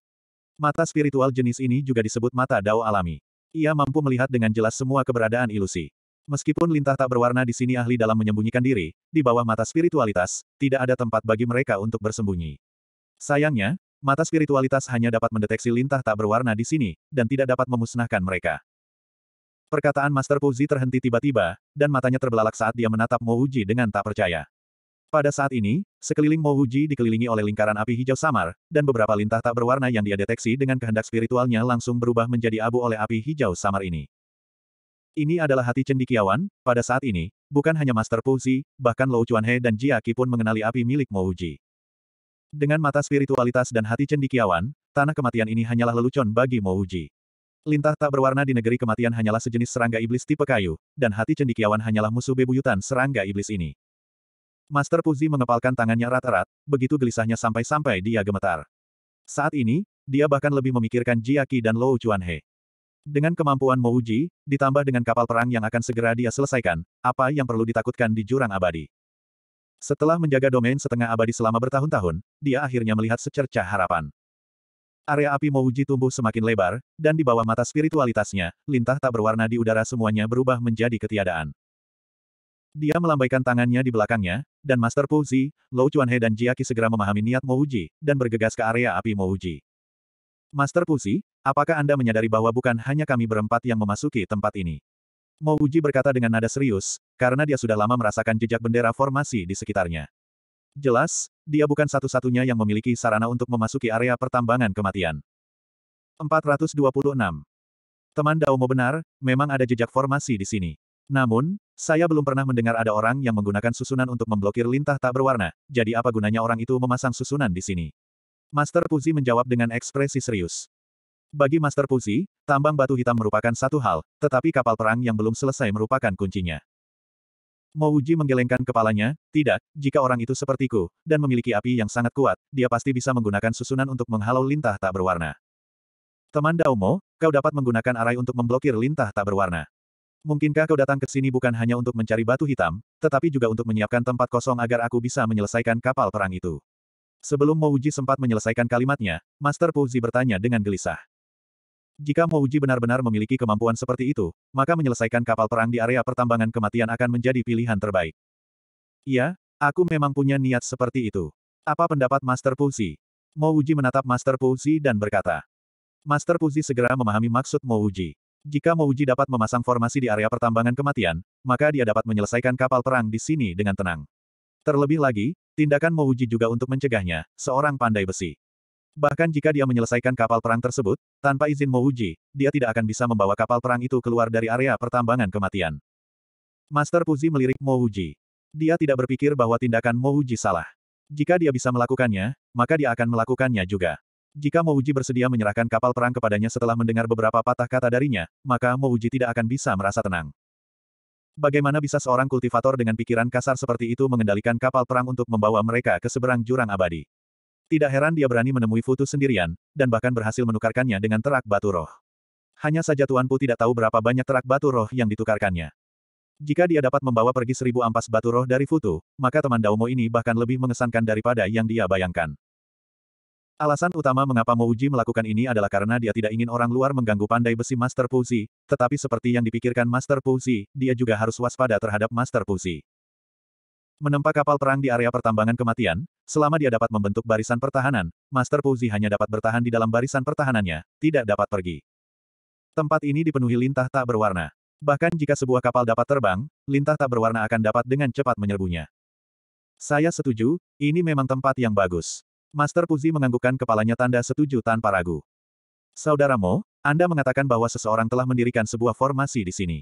Speaker 1: Mata spiritual jenis ini juga disebut mata dao alami. Ia mampu melihat dengan jelas semua keberadaan ilusi. Meskipun lintah tak berwarna di sini ahli dalam menyembunyikan diri, di bawah mata spiritualitas, tidak ada tempat bagi mereka untuk bersembunyi. Sayangnya, mata spiritualitas hanya dapat mendeteksi lintah tak berwarna di sini, dan tidak dapat memusnahkan mereka. Perkataan Master Puzi terhenti tiba-tiba, dan matanya terbelalak saat dia menatap Mo Uji dengan tak percaya. Pada saat ini, sekeliling Mo Huji dikelilingi oleh lingkaran api hijau samar, dan beberapa lintah tak berwarna yang dia deteksi dengan kehendak spiritualnya langsung berubah menjadi abu oleh api hijau samar ini. Ini adalah hati cendikiawan, pada saat ini, bukan hanya Master Puzi, bahkan Lou Chuanhe dan Jia Qi pun mengenali api milik Mo Huji. Dengan mata spiritualitas dan hati cendikiawan, tanah kematian ini hanyalah lelucon bagi Mo Huji. Lintah tak berwarna di negeri kematian hanyalah sejenis serangga iblis tipe kayu, dan hati cendikiawan hanyalah musuh bebuyutan serangga iblis ini. Master Puzi mengepalkan tangannya rata-rat, begitu gelisahnya sampai-sampai dia gemetar. Saat ini, dia bahkan lebih memikirkan Jiaki dan Lou Chuanhe. Dengan kemampuan Mouji, ditambah dengan kapal perang yang akan segera dia selesaikan, apa yang perlu ditakutkan di jurang abadi? Setelah menjaga domain setengah abadi selama bertahun-tahun, dia akhirnya melihat secercah harapan. Area api Mouji tumbuh semakin lebar, dan di bawah mata spiritualitasnya, lintah tak berwarna di udara semuanya berubah menjadi ketiadaan. Dia melambaikan tangannya di belakangnya, dan Master Pu Zi, Lou He dan Jiaki segera memahami niat Mo Uji dan bergegas ke area api Mo Uji. Master Pu Zi, apakah Anda menyadari bahwa bukan hanya kami berempat yang memasuki tempat ini? Mo Uji berkata dengan nada serius, karena dia sudah lama merasakan jejak bendera formasi di sekitarnya. Jelas, dia bukan satu-satunya yang memiliki sarana untuk memasuki area pertambangan kematian. 426. Teman Daomo benar, memang ada jejak formasi di sini. Namun, saya belum pernah mendengar ada orang yang menggunakan susunan untuk memblokir lintah tak berwarna, jadi apa gunanya orang itu memasang susunan di sini? Master Puzi menjawab dengan ekspresi serius. Bagi Master Puzi, tambang batu hitam merupakan satu hal, tetapi kapal perang yang belum selesai merupakan kuncinya. Mouji menggelengkan kepalanya, tidak, jika orang itu sepertiku, dan memiliki api yang sangat kuat, dia pasti bisa menggunakan susunan untuk menghalau lintah tak berwarna. Teman Daumo, kau dapat menggunakan arai untuk memblokir lintah tak berwarna. Mungkinkah kau datang ke sini bukan hanya untuk mencari batu hitam, tetapi juga untuk menyiapkan tempat kosong agar aku bisa menyelesaikan kapal perang itu? Sebelum Mouji sempat menyelesaikan kalimatnya, Master Puzi bertanya dengan gelisah. Jika Mouji benar-benar memiliki kemampuan seperti itu, maka menyelesaikan kapal perang di area pertambangan kematian akan menjadi pilihan terbaik. Iya, aku memang punya niat seperti itu. Apa pendapat Master Puzi? Mouji menatap Master Puzi dan berkata. Master Puzi segera memahami maksud Mouji. Jika Mouji dapat memasang formasi di area pertambangan kematian, maka dia dapat menyelesaikan kapal perang di sini dengan tenang. Terlebih lagi, tindakan Mouji juga untuk mencegahnya, seorang pandai besi. Bahkan jika dia menyelesaikan kapal perang tersebut, tanpa izin Mouji, dia tidak akan bisa membawa kapal perang itu keluar dari area pertambangan kematian. Master Puzi melirik Mouji. Dia tidak berpikir bahwa tindakan Mouji salah. Jika dia bisa melakukannya, maka dia akan melakukannya juga. Jika Mouji bersedia menyerahkan kapal perang kepadanya setelah mendengar beberapa patah kata darinya, maka Mouji tidak akan bisa merasa tenang. Bagaimana bisa seorang kultivator dengan pikiran kasar seperti itu mengendalikan kapal perang untuk membawa mereka ke seberang jurang abadi? Tidak heran dia berani menemui Futu sendirian, dan bahkan berhasil menukarkannya dengan terak batu roh. Hanya saja Tuan Pu tidak tahu berapa banyak terak batu roh yang ditukarkannya. Jika dia dapat membawa pergi seribu ampas batu roh dari Futu, maka teman Daumo ini bahkan lebih mengesankan daripada yang dia bayangkan. Alasan utama mengapa Mouji melakukan ini adalah karena dia tidak ingin orang luar mengganggu pandai besi Master Puzi, tetapi seperti yang dipikirkan Master Puzi, dia juga harus waspada terhadap Master Puzi. Menempa kapal perang di area pertambangan kematian, selama dia dapat membentuk barisan pertahanan, Master Puzi hanya dapat bertahan di dalam barisan pertahanannya, tidak dapat pergi. Tempat ini dipenuhi lintah tak berwarna. Bahkan jika sebuah kapal dapat terbang, lintah tak berwarna akan dapat dengan cepat menyerbunya. Saya setuju, ini memang tempat yang bagus. Master Puzi menganggukkan kepalanya tanda setuju tanpa ragu. Saudara Mo, Anda mengatakan bahwa seseorang telah mendirikan sebuah formasi di sini.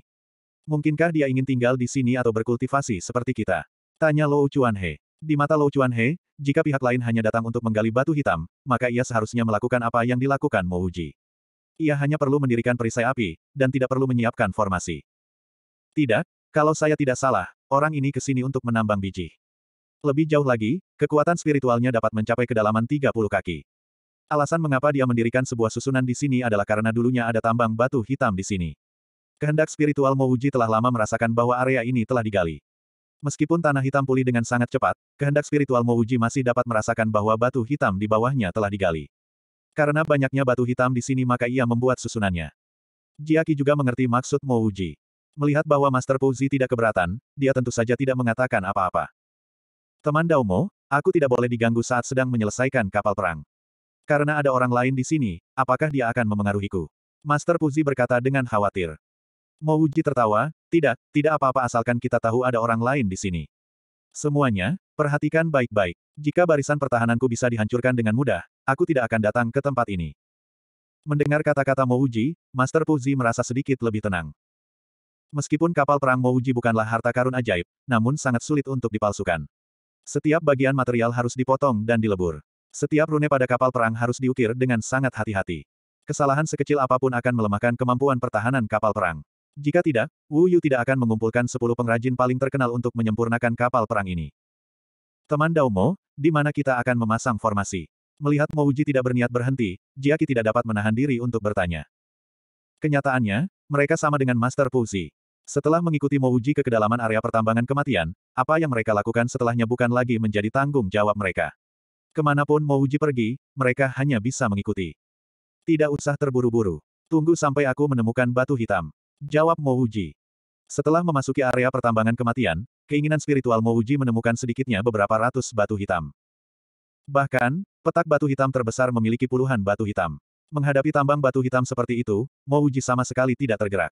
Speaker 1: Mungkinkah dia ingin tinggal di sini atau berkultivasi seperti kita? Tanya Lou Chuan He. Di mata Lou Chuan He, jika pihak lain hanya datang untuk menggali batu hitam, maka ia seharusnya melakukan apa yang dilakukan Mo Uji. Ia hanya perlu mendirikan perisai api, dan tidak perlu menyiapkan formasi. Tidak, kalau saya tidak salah, orang ini ke sini untuk menambang biji. Lebih jauh lagi, kekuatan spiritualnya dapat mencapai kedalaman 30 kaki. Alasan mengapa dia mendirikan sebuah susunan di sini adalah karena dulunya ada tambang batu hitam di sini. Kehendak spiritual Mouji telah lama merasakan bahwa area ini telah digali. Meskipun tanah hitam pulih dengan sangat cepat, kehendak spiritual Mouji masih dapat merasakan bahwa batu hitam di bawahnya telah digali. Karena banyaknya batu hitam di sini maka ia membuat susunannya. Jiaki juga mengerti maksud Mouji. Melihat bahwa Master Puzi tidak keberatan, dia tentu saja tidak mengatakan apa-apa. Teman Daumo, aku tidak boleh diganggu saat sedang menyelesaikan kapal perang. Karena ada orang lain di sini, apakah dia akan memengaruhiku? Master Puzi berkata dengan khawatir. Mouji tertawa, tidak, tidak apa-apa asalkan kita tahu ada orang lain di sini. Semuanya, perhatikan baik-baik. Jika barisan pertahananku bisa dihancurkan dengan mudah, aku tidak akan datang ke tempat ini. Mendengar kata-kata Mouji, Master Puzi merasa sedikit lebih tenang. Meskipun kapal perang Mouji bukanlah harta karun ajaib, namun sangat sulit untuk dipalsukan. Setiap bagian material harus dipotong dan dilebur. Setiap rune pada kapal perang harus diukir dengan sangat hati-hati. Kesalahan sekecil apapun akan melemahkan kemampuan pertahanan kapal perang. Jika tidak, Wu Yu tidak akan mengumpulkan 10 pengrajin paling terkenal untuk menyempurnakan kapal perang ini. Teman Daumo, di mana kita akan memasang formasi? Melihat Mo Wujie tidak berniat berhenti, Jiaki tidak dapat menahan diri untuk bertanya. Kenyataannya, mereka sama dengan Master Puzi. Setelah mengikuti Mouji ke kedalaman area pertambangan kematian, apa yang mereka lakukan setelahnya bukan lagi menjadi tanggung jawab mereka. Kemanapun Mouji pergi, mereka hanya bisa mengikuti. Tidak usah terburu-buru. Tunggu sampai aku menemukan batu hitam. Jawab Mouji. Setelah memasuki area pertambangan kematian, keinginan spiritual Mouji menemukan sedikitnya beberapa ratus batu hitam. Bahkan, petak batu hitam terbesar memiliki puluhan batu hitam. Menghadapi tambang batu hitam seperti itu, Mouji sama sekali tidak tergerak.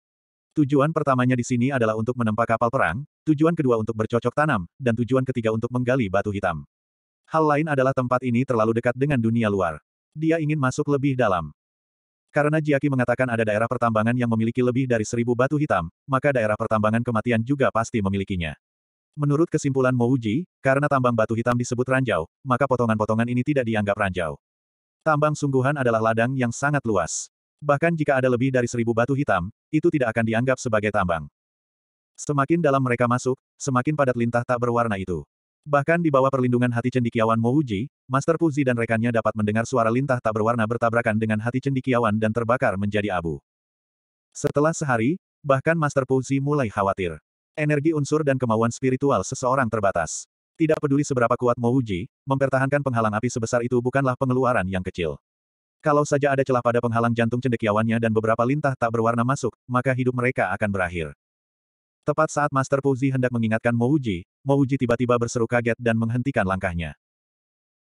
Speaker 1: Tujuan pertamanya di sini adalah untuk menempa kapal perang, tujuan kedua untuk bercocok tanam, dan tujuan ketiga untuk menggali batu hitam. Hal lain adalah tempat ini terlalu dekat dengan dunia luar. Dia ingin masuk lebih dalam. Karena Jiaki mengatakan ada daerah pertambangan yang memiliki lebih dari seribu batu hitam, maka daerah pertambangan kematian juga pasti memilikinya. Menurut kesimpulan Mouji, karena tambang batu hitam disebut ranjau, maka potongan-potongan ini tidak dianggap ranjau. Tambang sungguhan adalah ladang yang sangat luas. Bahkan jika ada lebih dari seribu batu hitam, itu tidak akan dianggap sebagai tambang. Semakin dalam mereka masuk, semakin padat lintah tak berwarna itu. Bahkan di bawah perlindungan hati cendikiawan Mouji, Master Puzi dan rekannya dapat mendengar suara lintah tak berwarna bertabrakan dengan hati cendikiawan dan terbakar menjadi abu. Setelah sehari, bahkan Master Puzi mulai khawatir. Energi unsur dan kemauan spiritual seseorang terbatas. Tidak peduli seberapa kuat Mouji, mempertahankan penghalang api sebesar itu bukanlah pengeluaran yang kecil. Kalau saja ada celah pada penghalang jantung cendekiawannya dan beberapa lintah tak berwarna masuk, maka hidup mereka akan berakhir. Tepat saat Master Puzi hendak mengingatkan Mouji, Mouji tiba-tiba berseru kaget dan menghentikan langkahnya.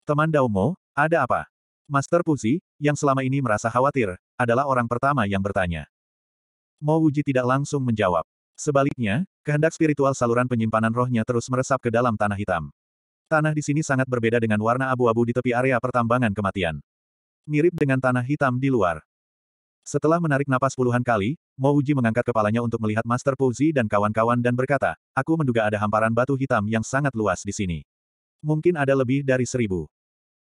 Speaker 1: Teman Daumo, ada apa? Master Puzi, yang selama ini merasa khawatir, adalah orang pertama yang bertanya. Mouji tidak langsung menjawab. Sebaliknya, kehendak spiritual saluran penyimpanan rohnya terus meresap ke dalam tanah hitam. Tanah di sini sangat berbeda dengan warna abu-abu di tepi area pertambangan kematian mirip dengan tanah hitam di luar. Setelah menarik napas puluhan kali, Mo Uji mengangkat kepalanya untuk melihat Master Zi dan kawan-kawan dan berkata, aku menduga ada hamparan batu hitam yang sangat luas di sini. Mungkin ada lebih dari seribu.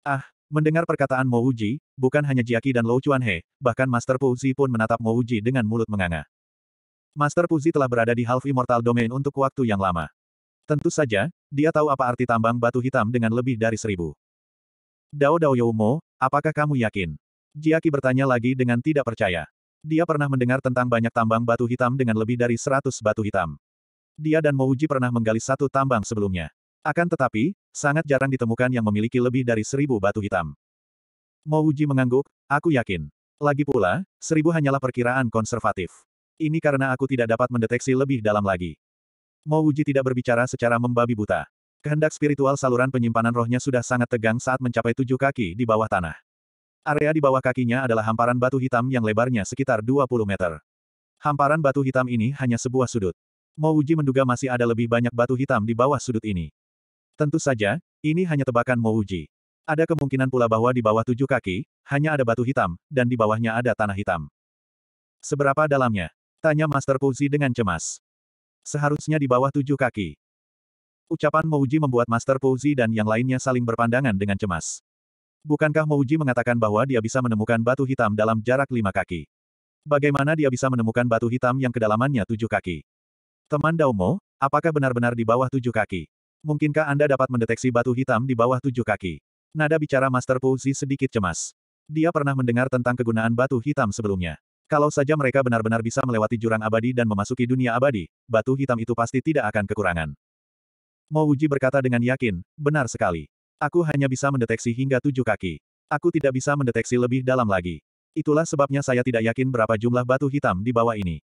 Speaker 1: Ah, mendengar perkataan Mo Uji, bukan hanya Jiaki dan Lou Chuan He, bahkan Master Zi pun menatap Mo Uji dengan mulut menganga. Master Zi telah berada di Half Immortal Domain untuk waktu yang lama. Tentu saja, dia tahu apa arti tambang batu hitam dengan lebih dari seribu. Dao Dao Yomo, Apakah kamu yakin? Jiaki bertanya lagi dengan tidak percaya. Dia pernah mendengar tentang banyak tambang batu hitam dengan lebih dari seratus batu hitam. Dia dan Mouji pernah menggali satu tambang sebelumnya. Akan tetapi, sangat jarang ditemukan yang memiliki lebih dari seribu batu hitam. Mouji mengangguk, aku yakin. Lagi pula, seribu hanyalah perkiraan konservatif. Ini karena aku tidak dapat mendeteksi lebih dalam lagi. Mouji tidak berbicara secara membabi buta. Kehendak spiritual saluran penyimpanan rohnya sudah sangat tegang saat mencapai tujuh kaki di bawah tanah. Area di bawah kakinya adalah hamparan batu hitam yang lebarnya sekitar 20 meter. Hamparan batu hitam ini hanya sebuah sudut. Mo Uji menduga masih ada lebih banyak batu hitam di bawah sudut ini. Tentu saja, ini hanya tebakan Mo Uji. Ada kemungkinan pula bahwa di bawah tujuh kaki, hanya ada batu hitam, dan di bawahnya ada tanah hitam. Seberapa dalamnya? Tanya Master Puzi dengan cemas. Seharusnya di bawah tujuh kaki. Ucapan Mouji membuat Master Pouzi dan yang lainnya saling berpandangan dengan cemas. Bukankah Mouji mengatakan bahwa dia bisa menemukan batu hitam dalam jarak lima kaki? Bagaimana dia bisa menemukan batu hitam yang kedalamannya tujuh kaki? Teman Daumo, apakah benar-benar di bawah tujuh kaki? Mungkinkah Anda dapat mendeteksi batu hitam di bawah tujuh kaki? Nada bicara Master Pouzi sedikit cemas. Dia pernah mendengar tentang kegunaan batu hitam sebelumnya. Kalau saja mereka benar-benar bisa melewati jurang abadi dan memasuki dunia abadi, batu hitam itu pasti tidak akan kekurangan. Mo Wuji berkata dengan yakin, benar sekali. Aku hanya bisa mendeteksi hingga tujuh kaki. Aku tidak bisa mendeteksi lebih dalam lagi. Itulah sebabnya saya tidak yakin berapa jumlah batu hitam di bawah ini.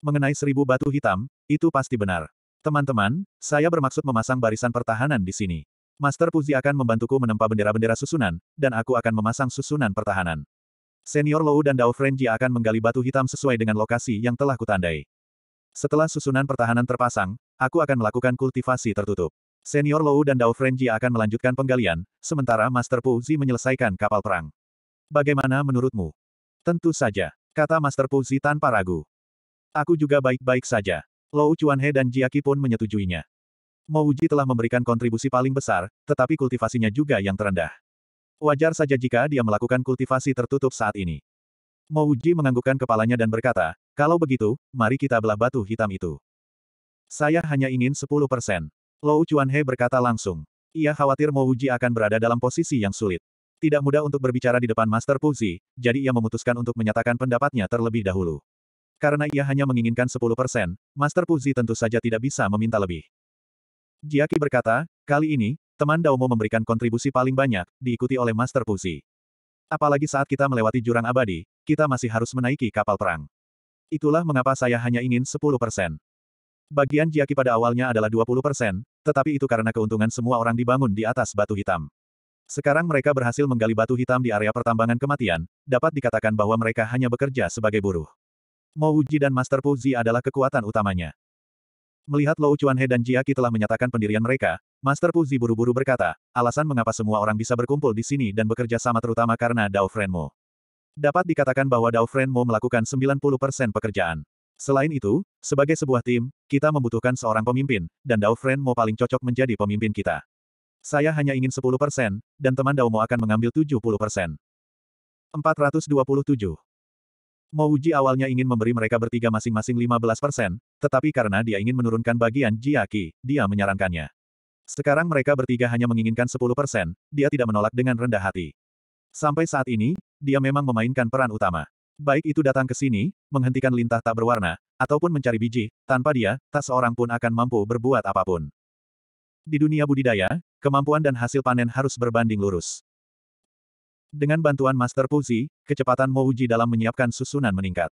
Speaker 1: Mengenai seribu batu hitam, itu pasti benar. Teman-teman, saya bermaksud memasang barisan pertahanan di sini. Master Puzi akan membantuku menempa bendera-bendera susunan, dan aku akan memasang susunan pertahanan. Senior Lou dan Dao Frenji akan menggali batu hitam sesuai dengan lokasi yang telah kutandai. Setelah susunan pertahanan terpasang, aku akan melakukan kultivasi tertutup. Senior Lou dan Dao Frenji akan melanjutkan penggalian, sementara Master Pu Zi menyelesaikan kapal perang. Bagaimana menurutmu? Tentu saja, kata Master Pu Zi tanpa ragu. Aku juga baik-baik saja. Lou Chuanhe dan Jiaki pun menyetujuinya. Mouji telah memberikan kontribusi paling besar, tetapi kultivasinya juga yang terendah. Wajar saja jika dia melakukan kultivasi tertutup saat ini. Mo Uji menganggukkan kepalanya dan berkata, kalau begitu, mari kita belah batu hitam itu. Saya hanya ingin 10 persen. Lou Chuanhe berkata langsung. Ia khawatir Mo Uji akan berada dalam posisi yang sulit. Tidak mudah untuk berbicara di depan Master Puzi, jadi ia memutuskan untuk menyatakan pendapatnya terlebih dahulu. Karena ia hanya menginginkan 10 persen, Master Puzi tentu saja tidak bisa meminta lebih. Jiaki berkata, kali ini, teman Mo memberikan kontribusi paling banyak, diikuti oleh Master Puzi. Apalagi saat kita melewati jurang abadi, kita masih harus menaiki kapal perang. Itulah mengapa saya hanya ingin 10 persen. Bagian Jiaki pada awalnya adalah 20 persen, tetapi itu karena keuntungan semua orang dibangun di atas batu hitam. Sekarang mereka berhasil menggali batu hitam di area pertambangan kematian, dapat dikatakan bahwa mereka hanya bekerja sebagai buruh. Mouji dan Master Puzi adalah kekuatan utamanya. Melihat Lou He dan Jia Jiaki telah menyatakan pendirian mereka, Master Puzi buru-buru berkata, alasan mengapa semua orang bisa berkumpul di sini dan bekerja sama terutama karena Dao Frenmo. Dapat dikatakan bahwa Dao Frenmo melakukan 90% pekerjaan. Selain itu, sebagai sebuah tim, kita membutuhkan seorang pemimpin, dan Dao Frenmo paling cocok menjadi pemimpin kita. Saya hanya ingin 10%, dan teman Dao Mo akan mengambil 70%. 427. Mo awalnya ingin memberi mereka bertiga masing-masing 15 persen, tetapi karena dia ingin menurunkan bagian Jiaki, dia menyarankannya. Sekarang mereka bertiga hanya menginginkan 10 persen, dia tidak menolak dengan rendah hati. Sampai saat ini, dia memang memainkan peran utama. Baik itu datang ke sini, menghentikan lintah tak berwarna, ataupun mencari biji, tanpa dia, tak seorang pun akan mampu berbuat apapun. Di dunia budidaya, kemampuan dan hasil panen harus berbanding lurus. Dengan bantuan Master Puzi, kecepatan Mouji dalam menyiapkan susunan meningkat.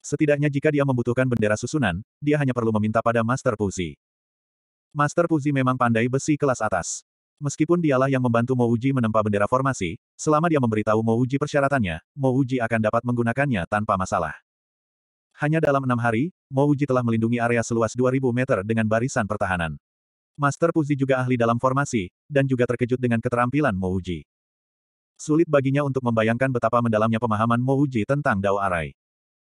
Speaker 1: Setidaknya jika dia membutuhkan bendera susunan, dia hanya perlu meminta pada Master Puzi. Master Puzi memang pandai besi kelas atas. Meskipun dialah yang membantu Mouji menempa bendera formasi, selama dia memberitahu Mouji persyaratannya, Mouji akan dapat menggunakannya tanpa masalah. Hanya dalam enam hari, Mouji telah melindungi area seluas 2000 meter dengan barisan pertahanan. Master Puzi juga ahli dalam formasi, dan juga terkejut dengan keterampilan Mouji. Sulit baginya untuk membayangkan betapa mendalamnya pemahaman Mouji tentang Dao Arai.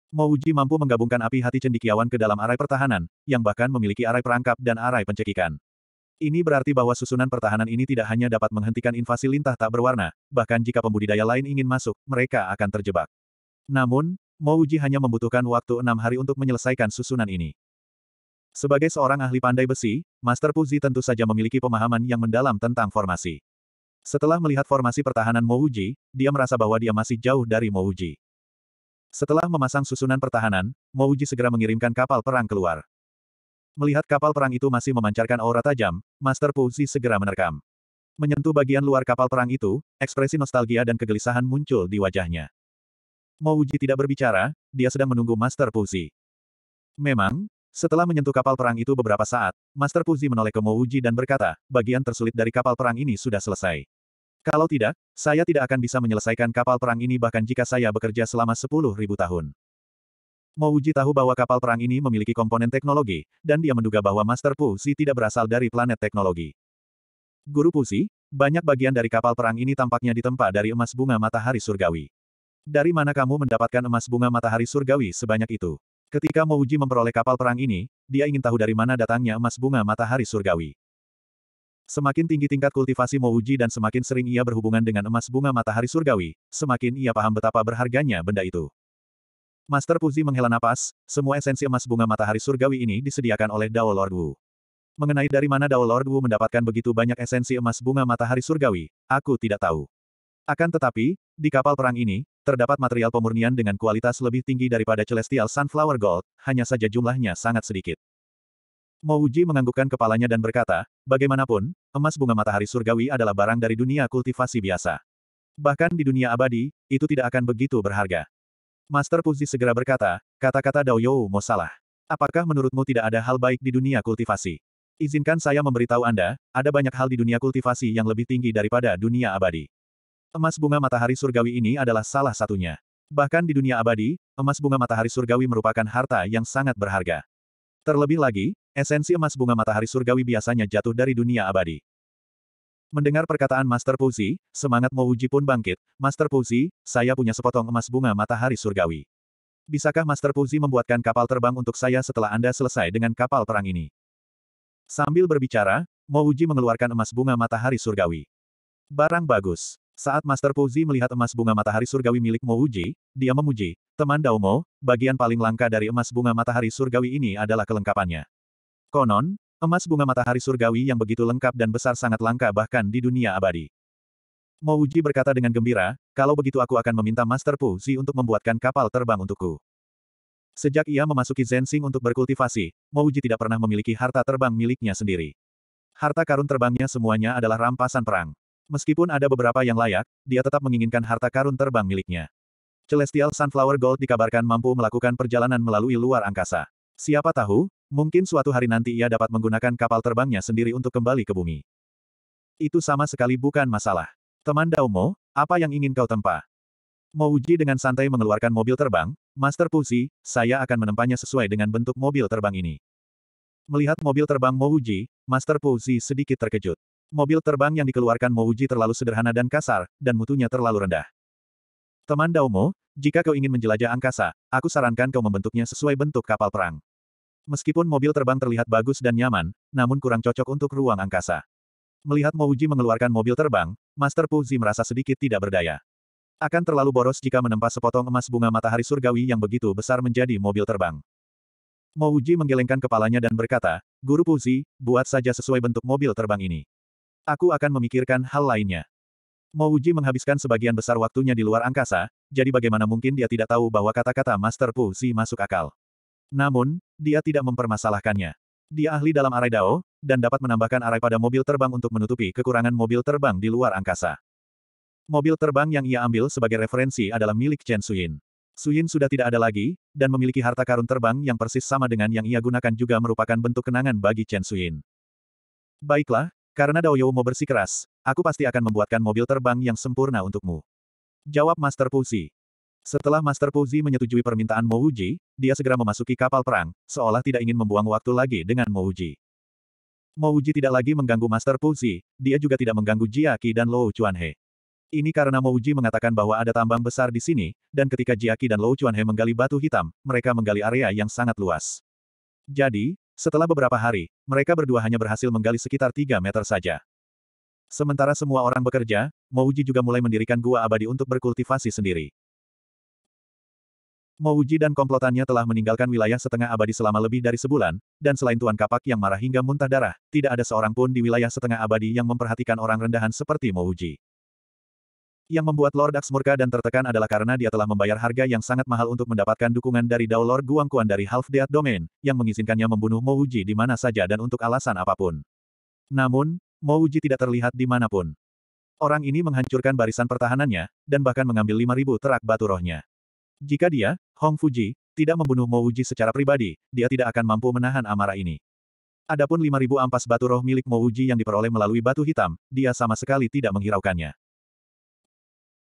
Speaker 1: Mouji mampu menggabungkan api hati cendikiawan ke dalam arai pertahanan, yang bahkan memiliki arai perangkap dan arai pencekikan. Ini berarti bahwa susunan pertahanan ini tidak hanya dapat menghentikan invasi lintah tak berwarna, bahkan jika pembudidaya lain ingin masuk, mereka akan terjebak. Namun, Mouji hanya membutuhkan waktu enam hari untuk menyelesaikan susunan ini. Sebagai seorang ahli pandai besi, Master Puzi tentu saja memiliki pemahaman yang mendalam tentang formasi. Setelah melihat formasi pertahanan Mouji, dia merasa bahwa dia masih jauh dari Mouji. Setelah memasang susunan pertahanan, Mouji segera mengirimkan kapal perang keluar. Melihat kapal perang itu masih memancarkan aura tajam, Master Puzi segera menerkam. Menyentuh bagian luar kapal perang itu, ekspresi nostalgia dan kegelisahan muncul di wajahnya. Mouji tidak berbicara, dia sedang menunggu Master Puzi. Memang, setelah menyentuh kapal perang itu beberapa saat, Master Puzi menoleh ke Mouji dan berkata, bagian tersulit dari kapal perang ini sudah selesai. Kalau tidak, saya tidak akan bisa menyelesaikan kapal perang ini bahkan jika saya bekerja selama 10.000 tahun. Mouji tahu bahwa kapal perang ini memiliki komponen teknologi, dan dia menduga bahwa Master Pu Xi tidak berasal dari planet teknologi. Guru Pu Xi, banyak bagian dari kapal perang ini tampaknya ditempa dari emas bunga matahari surgawi. Dari mana kamu mendapatkan emas bunga matahari surgawi sebanyak itu? Ketika Mouji memperoleh kapal perang ini, dia ingin tahu dari mana datangnya emas bunga matahari surgawi. Semakin tinggi tingkat kultivasi Mouji dan semakin sering ia berhubungan dengan emas bunga matahari surgawi, semakin ia paham betapa berharganya benda itu. Master Puzi menghela napas, semua esensi emas bunga matahari surgawi ini disediakan oleh Dao Lord Wu. Mengenai dari mana Dao Lord Wu mendapatkan begitu banyak esensi emas bunga matahari surgawi, aku tidak tahu. Akan tetapi, di kapal perang ini, terdapat material pemurnian dengan kualitas lebih tinggi daripada Celestial Sunflower Gold, hanya saja jumlahnya sangat sedikit. Mo Uji menganggukkan kepalanya dan berkata, bagaimanapun, emas bunga matahari surgawi adalah barang dari dunia kultivasi biasa. Bahkan di dunia abadi, itu tidak akan begitu berharga. Master Puzi segera berkata, kata-kata Dao Yu, Mo salah. Apakah menurutmu tidak ada hal baik di dunia kultivasi? Izinkan saya memberitahu Anda, ada banyak hal di dunia kultivasi yang lebih tinggi daripada dunia abadi. Emas bunga matahari surgawi ini adalah salah satunya. Bahkan di dunia abadi, emas bunga matahari surgawi merupakan harta yang sangat berharga. Terlebih lagi, Esensi emas bunga matahari surgawi biasanya jatuh dari dunia abadi. Mendengar perkataan Master Puzi, semangat Mouji pun bangkit. Master Puzi, saya punya sepotong emas bunga matahari surgawi. Bisakah Master Puzi membuatkan kapal terbang untuk saya setelah Anda selesai dengan kapal perang ini? Sambil berbicara, Mouji mengeluarkan emas bunga matahari surgawi. Barang bagus. Saat Master Puzi melihat emas bunga matahari surgawi milik Mouji, dia memuji, teman Daumo, bagian paling langka dari emas bunga matahari surgawi ini adalah kelengkapannya. Konon, emas bunga matahari surgawi yang begitu lengkap dan besar sangat langka bahkan di dunia abadi. Mouji berkata dengan gembira, kalau begitu aku akan meminta Master Pu Zi untuk membuatkan kapal terbang untukku. Sejak ia memasuki Zensing untuk berkultivasi, Mouji tidak pernah memiliki harta terbang miliknya sendiri. Harta karun terbangnya semuanya adalah rampasan perang. Meskipun ada beberapa yang layak, dia tetap menginginkan harta karun terbang miliknya. Celestial Sunflower Gold dikabarkan mampu melakukan perjalanan melalui luar angkasa. Siapa tahu, Mungkin suatu hari nanti ia dapat menggunakan kapal terbangnya sendiri untuk kembali ke bumi. Itu sama sekali bukan masalah. Teman Daumo, apa yang ingin kau tempa? Uji dengan santai mengeluarkan mobil terbang, Master Puzi, saya akan menempanya sesuai dengan bentuk mobil terbang ini. Melihat mobil terbang Mouji, Master Puzi sedikit terkejut. Mobil terbang yang dikeluarkan Mouji terlalu sederhana dan kasar, dan mutunya terlalu rendah. Teman Daumo, jika kau ingin menjelajah angkasa, aku sarankan kau membentuknya sesuai bentuk kapal perang. Meskipun mobil terbang terlihat bagus dan nyaman, namun kurang cocok untuk ruang angkasa. Melihat Mouji mengeluarkan mobil terbang, Master Puzi merasa sedikit tidak berdaya. Akan terlalu boros jika menempa sepotong emas bunga matahari surgawi yang begitu besar menjadi mobil terbang. Mouji menggelengkan kepalanya dan berkata, Guru Puzi, buat saja sesuai bentuk mobil terbang ini. Aku akan memikirkan hal lainnya. Mouji menghabiskan sebagian besar waktunya di luar angkasa, jadi bagaimana mungkin dia tidak tahu bahwa kata-kata Master Puzi masuk akal. Namun, dia tidak mempermasalahkannya. Dia ahli dalam arai Dao, dan dapat menambahkan arai pada mobil terbang untuk menutupi kekurangan mobil terbang di luar angkasa. Mobil terbang yang ia ambil sebagai referensi adalah milik Chen Suyin. Suyin sudah tidak ada lagi, dan memiliki harta karun terbang yang persis sama dengan yang ia gunakan juga merupakan bentuk kenangan bagi Chen Suyin. Baiklah, karena Dao mau bersikeras, aku pasti akan membuatkan mobil terbang yang sempurna untukmu. Jawab Master Pusi. Setelah Master Puzi menyetujui permintaan Mouji, dia segera memasuki kapal perang, seolah tidak ingin membuang waktu lagi dengan Mouji. Mouji tidak lagi mengganggu Master Puzi, dia juga tidak mengganggu Jiaki dan Lou He. Ini karena Mouji mengatakan bahwa ada tambang besar di sini, dan ketika Jiaki dan Lou He menggali batu hitam, mereka menggali area yang sangat luas. Jadi, setelah beberapa hari, mereka berdua hanya berhasil menggali sekitar 3 meter saja. Sementara semua orang bekerja, Mouji juga mulai mendirikan gua abadi untuk berkultivasi sendiri. Mouji dan komplotannya telah meninggalkan wilayah setengah abadi selama lebih dari sebulan, dan selain Tuan Kapak yang marah hingga muntah darah, tidak ada seorang pun di wilayah setengah abadi yang memperhatikan orang rendahan seperti Mouji. Yang membuat Lord Ax murka dan tertekan adalah karena dia telah membayar harga yang sangat mahal untuk mendapatkan dukungan dari Dao Lord Guangkuan dari Half Death Domain, yang mengizinkannya membunuh Mouji di mana saja dan untuk alasan apapun. Namun, Mouji tidak terlihat di dimanapun. Orang ini menghancurkan barisan pertahanannya, dan bahkan mengambil 5.000 terak batu rohnya. Jika dia, Hong Fuji, tidak membunuh Mo Uji secara pribadi, dia tidak akan mampu menahan amarah ini. Adapun 5000 ampas batu roh milik Mo Uji yang diperoleh melalui batu hitam, dia sama sekali tidak menghiraukannya.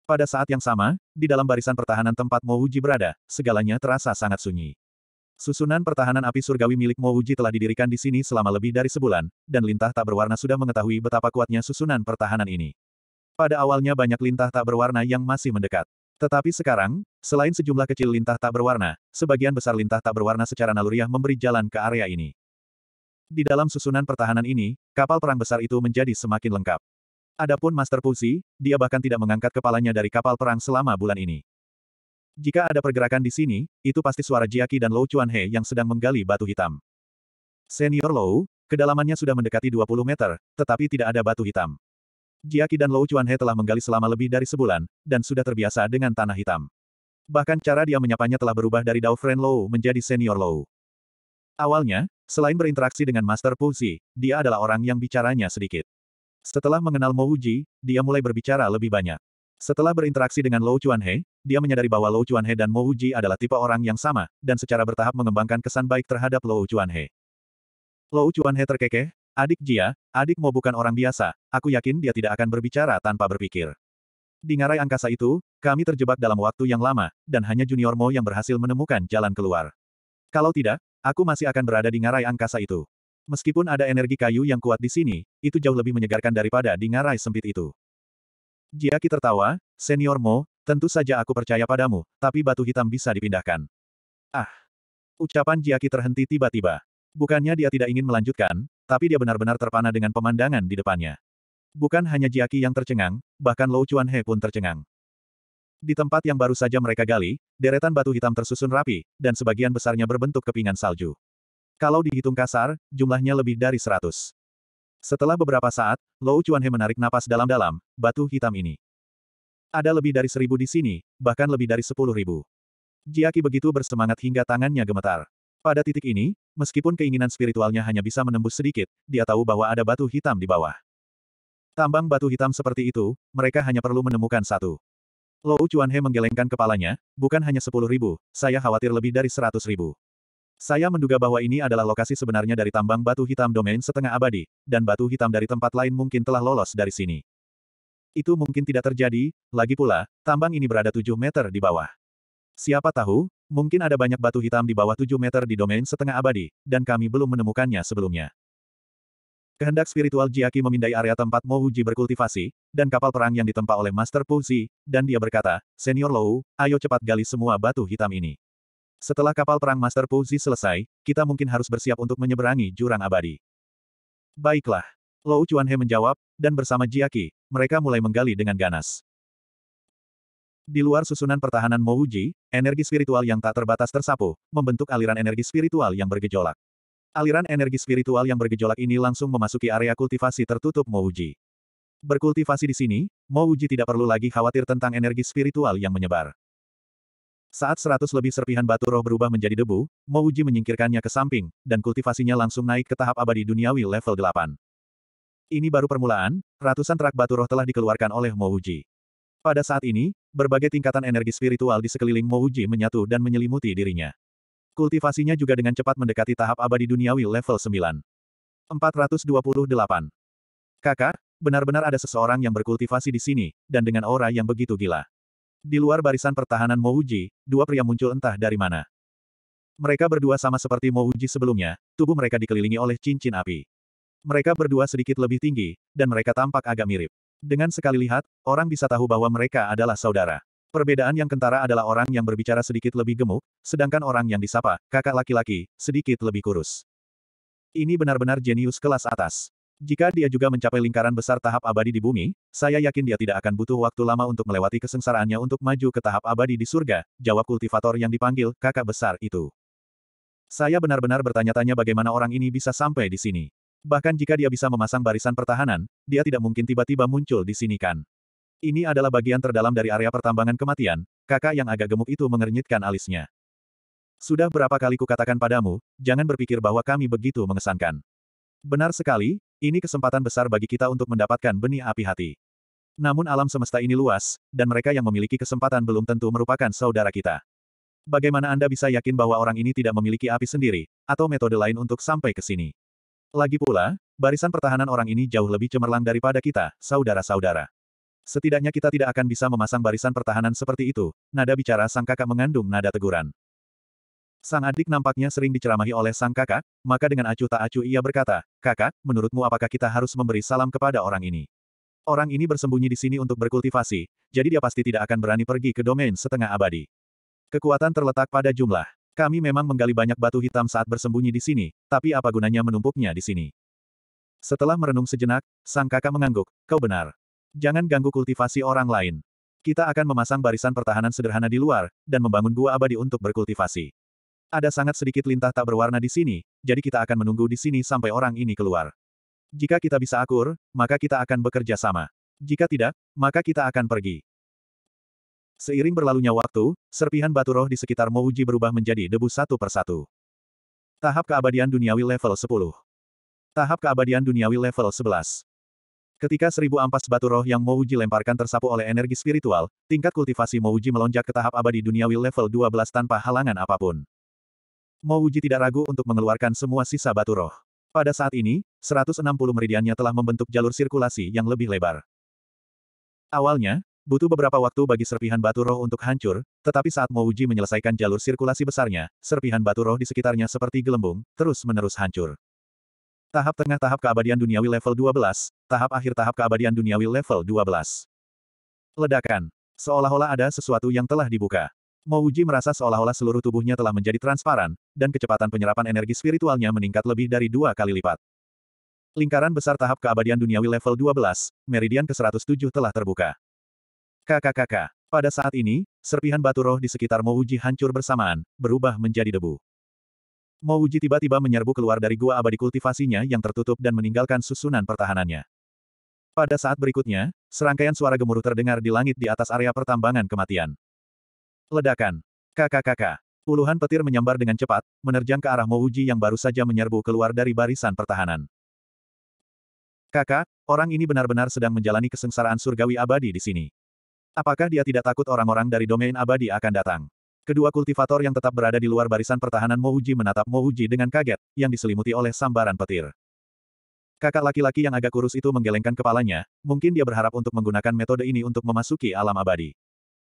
Speaker 1: Pada saat yang sama, di dalam barisan pertahanan tempat Mo Uji berada, segalanya terasa sangat sunyi. Susunan pertahanan api surgawi milik Mo Uji telah didirikan di sini selama lebih dari sebulan, dan lintah tak berwarna sudah mengetahui betapa kuatnya susunan pertahanan ini. Pada awalnya banyak lintah tak berwarna yang masih mendekat. Tetapi sekarang, selain sejumlah kecil lintah tak berwarna, sebagian besar lintah tak berwarna secara naluriah memberi jalan ke area ini. Di dalam susunan pertahanan ini, kapal perang besar itu menjadi semakin lengkap. Adapun Master Pusi, dia bahkan tidak mengangkat kepalanya dari kapal perang selama bulan ini. Jika ada pergerakan di sini, itu pasti suara Jiaki dan Lou Chuan He yang sedang menggali batu hitam. Senior Lou, kedalamannya sudah mendekati 20 meter, tetapi tidak ada batu hitam. Jiaki dan Lou He telah menggali selama lebih dari sebulan, dan sudah terbiasa dengan tanah hitam. Bahkan cara dia menyapanya telah berubah dari Dao Friend Lou menjadi Senior Lou. Awalnya, selain berinteraksi dengan Master Pu Zi, dia adalah orang yang bicaranya sedikit. Setelah mengenal Mo Uji, dia mulai berbicara lebih banyak. Setelah berinteraksi dengan Lou He, dia menyadari bahwa Lou He dan Mo Uji adalah tipe orang yang sama, dan secara bertahap mengembangkan kesan baik terhadap Lou He. Lou He terkekeh, Adik Jia, adikmu bukan orang biasa, aku yakin dia tidak akan berbicara tanpa berpikir. Di ngarai angkasa itu, kami terjebak dalam waktu yang lama, dan hanya Junior Mo yang berhasil menemukan jalan keluar. Kalau tidak, aku masih akan berada di ngarai angkasa itu. Meskipun ada energi kayu yang kuat di sini, itu jauh lebih menyegarkan daripada di ngarai sempit itu. Jiaki tertawa, senior Mo, tentu saja aku percaya padamu, tapi batu hitam bisa dipindahkan. Ah! Ucapan Jiaki terhenti tiba-tiba. Bukannya dia tidak ingin melanjutkan, tapi dia benar-benar terpana dengan pemandangan di depannya. Bukan hanya Jiaki yang tercengang, bahkan Lou Chuan He pun tercengang. Di tempat yang baru saja mereka gali, deretan batu hitam tersusun rapi, dan sebagian besarnya berbentuk kepingan salju. Kalau dihitung kasar, jumlahnya lebih dari seratus. Setelah beberapa saat, Lou He menarik napas dalam-dalam, batu hitam ini. Ada lebih dari seribu di sini, bahkan lebih dari sepuluh ribu. Jiaki begitu bersemangat hingga tangannya gemetar. Pada titik ini, meskipun keinginan spiritualnya hanya bisa menembus sedikit, dia tahu bahwa ada batu hitam di bawah. Tambang batu hitam seperti itu, mereka hanya perlu menemukan satu. Lou Chuanhe menggelengkan kepalanya, bukan hanya sepuluh ribu, saya khawatir lebih dari seratus ribu. Saya menduga bahwa ini adalah lokasi sebenarnya dari tambang batu hitam domain setengah abadi, dan batu hitam dari tempat lain mungkin telah lolos dari sini. Itu mungkin tidak terjadi, lagi pula, tambang ini berada tujuh meter di bawah. Siapa tahu, Mungkin ada banyak batu hitam di bawah 7 meter di domain setengah abadi, dan kami belum menemukannya sebelumnya. Kehendak spiritual Jiaki memindai area tempat Mo Mouji berkultivasi, dan kapal perang yang ditempa oleh Master Puzi, dan dia berkata, Senior Lou, ayo cepat gali semua batu hitam ini. Setelah kapal perang Master Puzi selesai, kita mungkin harus bersiap untuk menyeberangi jurang abadi. Baiklah. Lou Chuanhe menjawab, dan bersama Jiaki, mereka mulai menggali dengan ganas. Di luar susunan pertahanan Mouji, energi spiritual yang tak terbatas tersapu, membentuk aliran energi spiritual yang bergejolak. Aliran energi spiritual yang bergejolak ini langsung memasuki area kultivasi tertutup Mouji. Berkultivasi di sini, Mouji tidak perlu lagi khawatir tentang energi spiritual yang menyebar. Saat seratus lebih serpihan batu roh berubah menjadi debu, Mouji menyingkirkannya ke samping, dan kultivasinya langsung naik ke tahap abadi duniawi level 8. Ini baru permulaan, ratusan terak batu roh telah dikeluarkan oleh Mouji. Pada saat ini, Berbagai tingkatan energi spiritual di sekeliling Mouji menyatu dan menyelimuti dirinya. Kultivasinya juga dengan cepat mendekati tahap abadi duniawi level 9. 428. Kakak, benar-benar ada seseorang yang berkultivasi di sini, dan dengan aura yang begitu gila. Di luar barisan pertahanan Mouji, dua pria muncul entah dari mana. Mereka berdua sama seperti Mouji sebelumnya, tubuh mereka dikelilingi oleh cincin api. Mereka berdua sedikit lebih tinggi, dan mereka tampak agak mirip. Dengan sekali lihat, orang bisa tahu bahwa mereka adalah saudara. Perbedaan yang kentara adalah orang yang berbicara sedikit lebih gemuk, sedangkan orang yang disapa, kakak laki-laki, sedikit lebih kurus. Ini benar-benar jenius kelas atas. Jika dia juga mencapai lingkaran besar tahap abadi di bumi, saya yakin dia tidak akan butuh waktu lama untuk melewati kesengsaraannya untuk maju ke tahap abadi di surga, jawab kultivator yang dipanggil kakak besar itu. Saya benar-benar bertanya-tanya bagaimana orang ini bisa sampai di sini. Bahkan jika dia bisa memasang barisan pertahanan, dia tidak mungkin tiba-tiba muncul di sini kan. Ini adalah bagian terdalam dari area pertambangan kematian, kakak yang agak gemuk itu mengernyitkan alisnya. Sudah berapa kali kukatakan padamu, jangan berpikir bahwa kami begitu mengesankan. Benar sekali, ini kesempatan besar bagi kita untuk mendapatkan benih api hati. Namun alam semesta ini luas, dan mereka yang memiliki kesempatan belum tentu merupakan saudara kita. Bagaimana Anda bisa yakin bahwa orang ini tidak memiliki api sendiri, atau metode lain untuk sampai ke sini? Lagi pula, barisan pertahanan orang ini jauh lebih cemerlang daripada kita, saudara-saudara. Setidaknya kita tidak akan bisa memasang barisan pertahanan seperti itu, nada bicara sang kakak mengandung nada teguran. Sang adik nampaknya sering diceramahi oleh sang kakak, maka dengan acuh tak acuh ia berkata, Kakak, menurutmu apakah kita harus memberi salam kepada orang ini? Orang ini bersembunyi di sini untuk berkultivasi, jadi dia pasti tidak akan berani pergi ke domain setengah abadi. Kekuatan terletak pada jumlah. Kami memang menggali banyak batu hitam saat bersembunyi di sini, tapi apa gunanya menumpuknya di sini? Setelah merenung sejenak, sang kakak mengangguk, kau benar. Jangan ganggu kultivasi orang lain. Kita akan memasang barisan pertahanan sederhana di luar, dan membangun gua abadi untuk berkultivasi. Ada sangat sedikit lintah tak berwarna di sini, jadi kita akan menunggu di sini sampai orang ini keluar. Jika kita bisa akur, maka kita akan bekerja sama. Jika tidak, maka kita akan pergi. Seiring berlalunya waktu, serpihan batu roh di sekitar Mouji berubah menjadi debu satu persatu. Tahap keabadian duniawi level 10. Tahap keabadian duniawi level 11. Ketika seribu ampas batu roh yang Mouji lemparkan tersapu oleh energi spiritual, tingkat kultivasi Mouji melonjak ke tahap abadi duniawi level 12 tanpa halangan apapun. Mouji tidak ragu untuk mengeluarkan semua sisa batu roh. Pada saat ini, 160 meridiannya telah membentuk jalur sirkulasi yang lebih lebar. Awalnya, Butuh beberapa waktu bagi serpihan batu roh untuk hancur, tetapi saat Uji menyelesaikan jalur sirkulasi besarnya, serpihan batu roh di sekitarnya seperti gelembung, terus-menerus hancur. Tahap tengah tahap keabadian duniawi level 12, tahap akhir tahap keabadian duniawi level 12. Ledakan. Seolah-olah ada sesuatu yang telah dibuka. Mouji merasa seolah-olah seluruh tubuhnya telah menjadi transparan, dan kecepatan penyerapan energi spiritualnya meningkat lebih dari dua kali lipat. Lingkaran besar tahap keabadian duniawi level 12, meridian ke-107 telah terbuka kakak Pada saat ini, serpihan batu roh di sekitar Mouji hancur bersamaan, berubah menjadi debu. Mouji tiba-tiba menyerbu keluar dari gua abadi kultivasinya yang tertutup dan meninggalkan susunan pertahanannya. Pada saat berikutnya, serangkaian suara gemuruh terdengar di langit di atas area pertambangan kematian. Ledakan. kakak Puluhan petir menyambar dengan cepat, menerjang ke arah Mouji yang baru saja menyerbu keluar dari barisan pertahanan. Kakak, orang ini benar-benar sedang menjalani kesengsaraan surgawi abadi di sini. Apakah dia tidak takut orang-orang dari domain abadi akan datang? Kedua kultivator yang tetap berada di luar barisan pertahanan Mouji menatap Mouji dengan kaget, yang diselimuti oleh sambaran petir. Kakak laki-laki yang agak kurus itu menggelengkan kepalanya, mungkin dia berharap untuk menggunakan metode ini untuk memasuki alam abadi.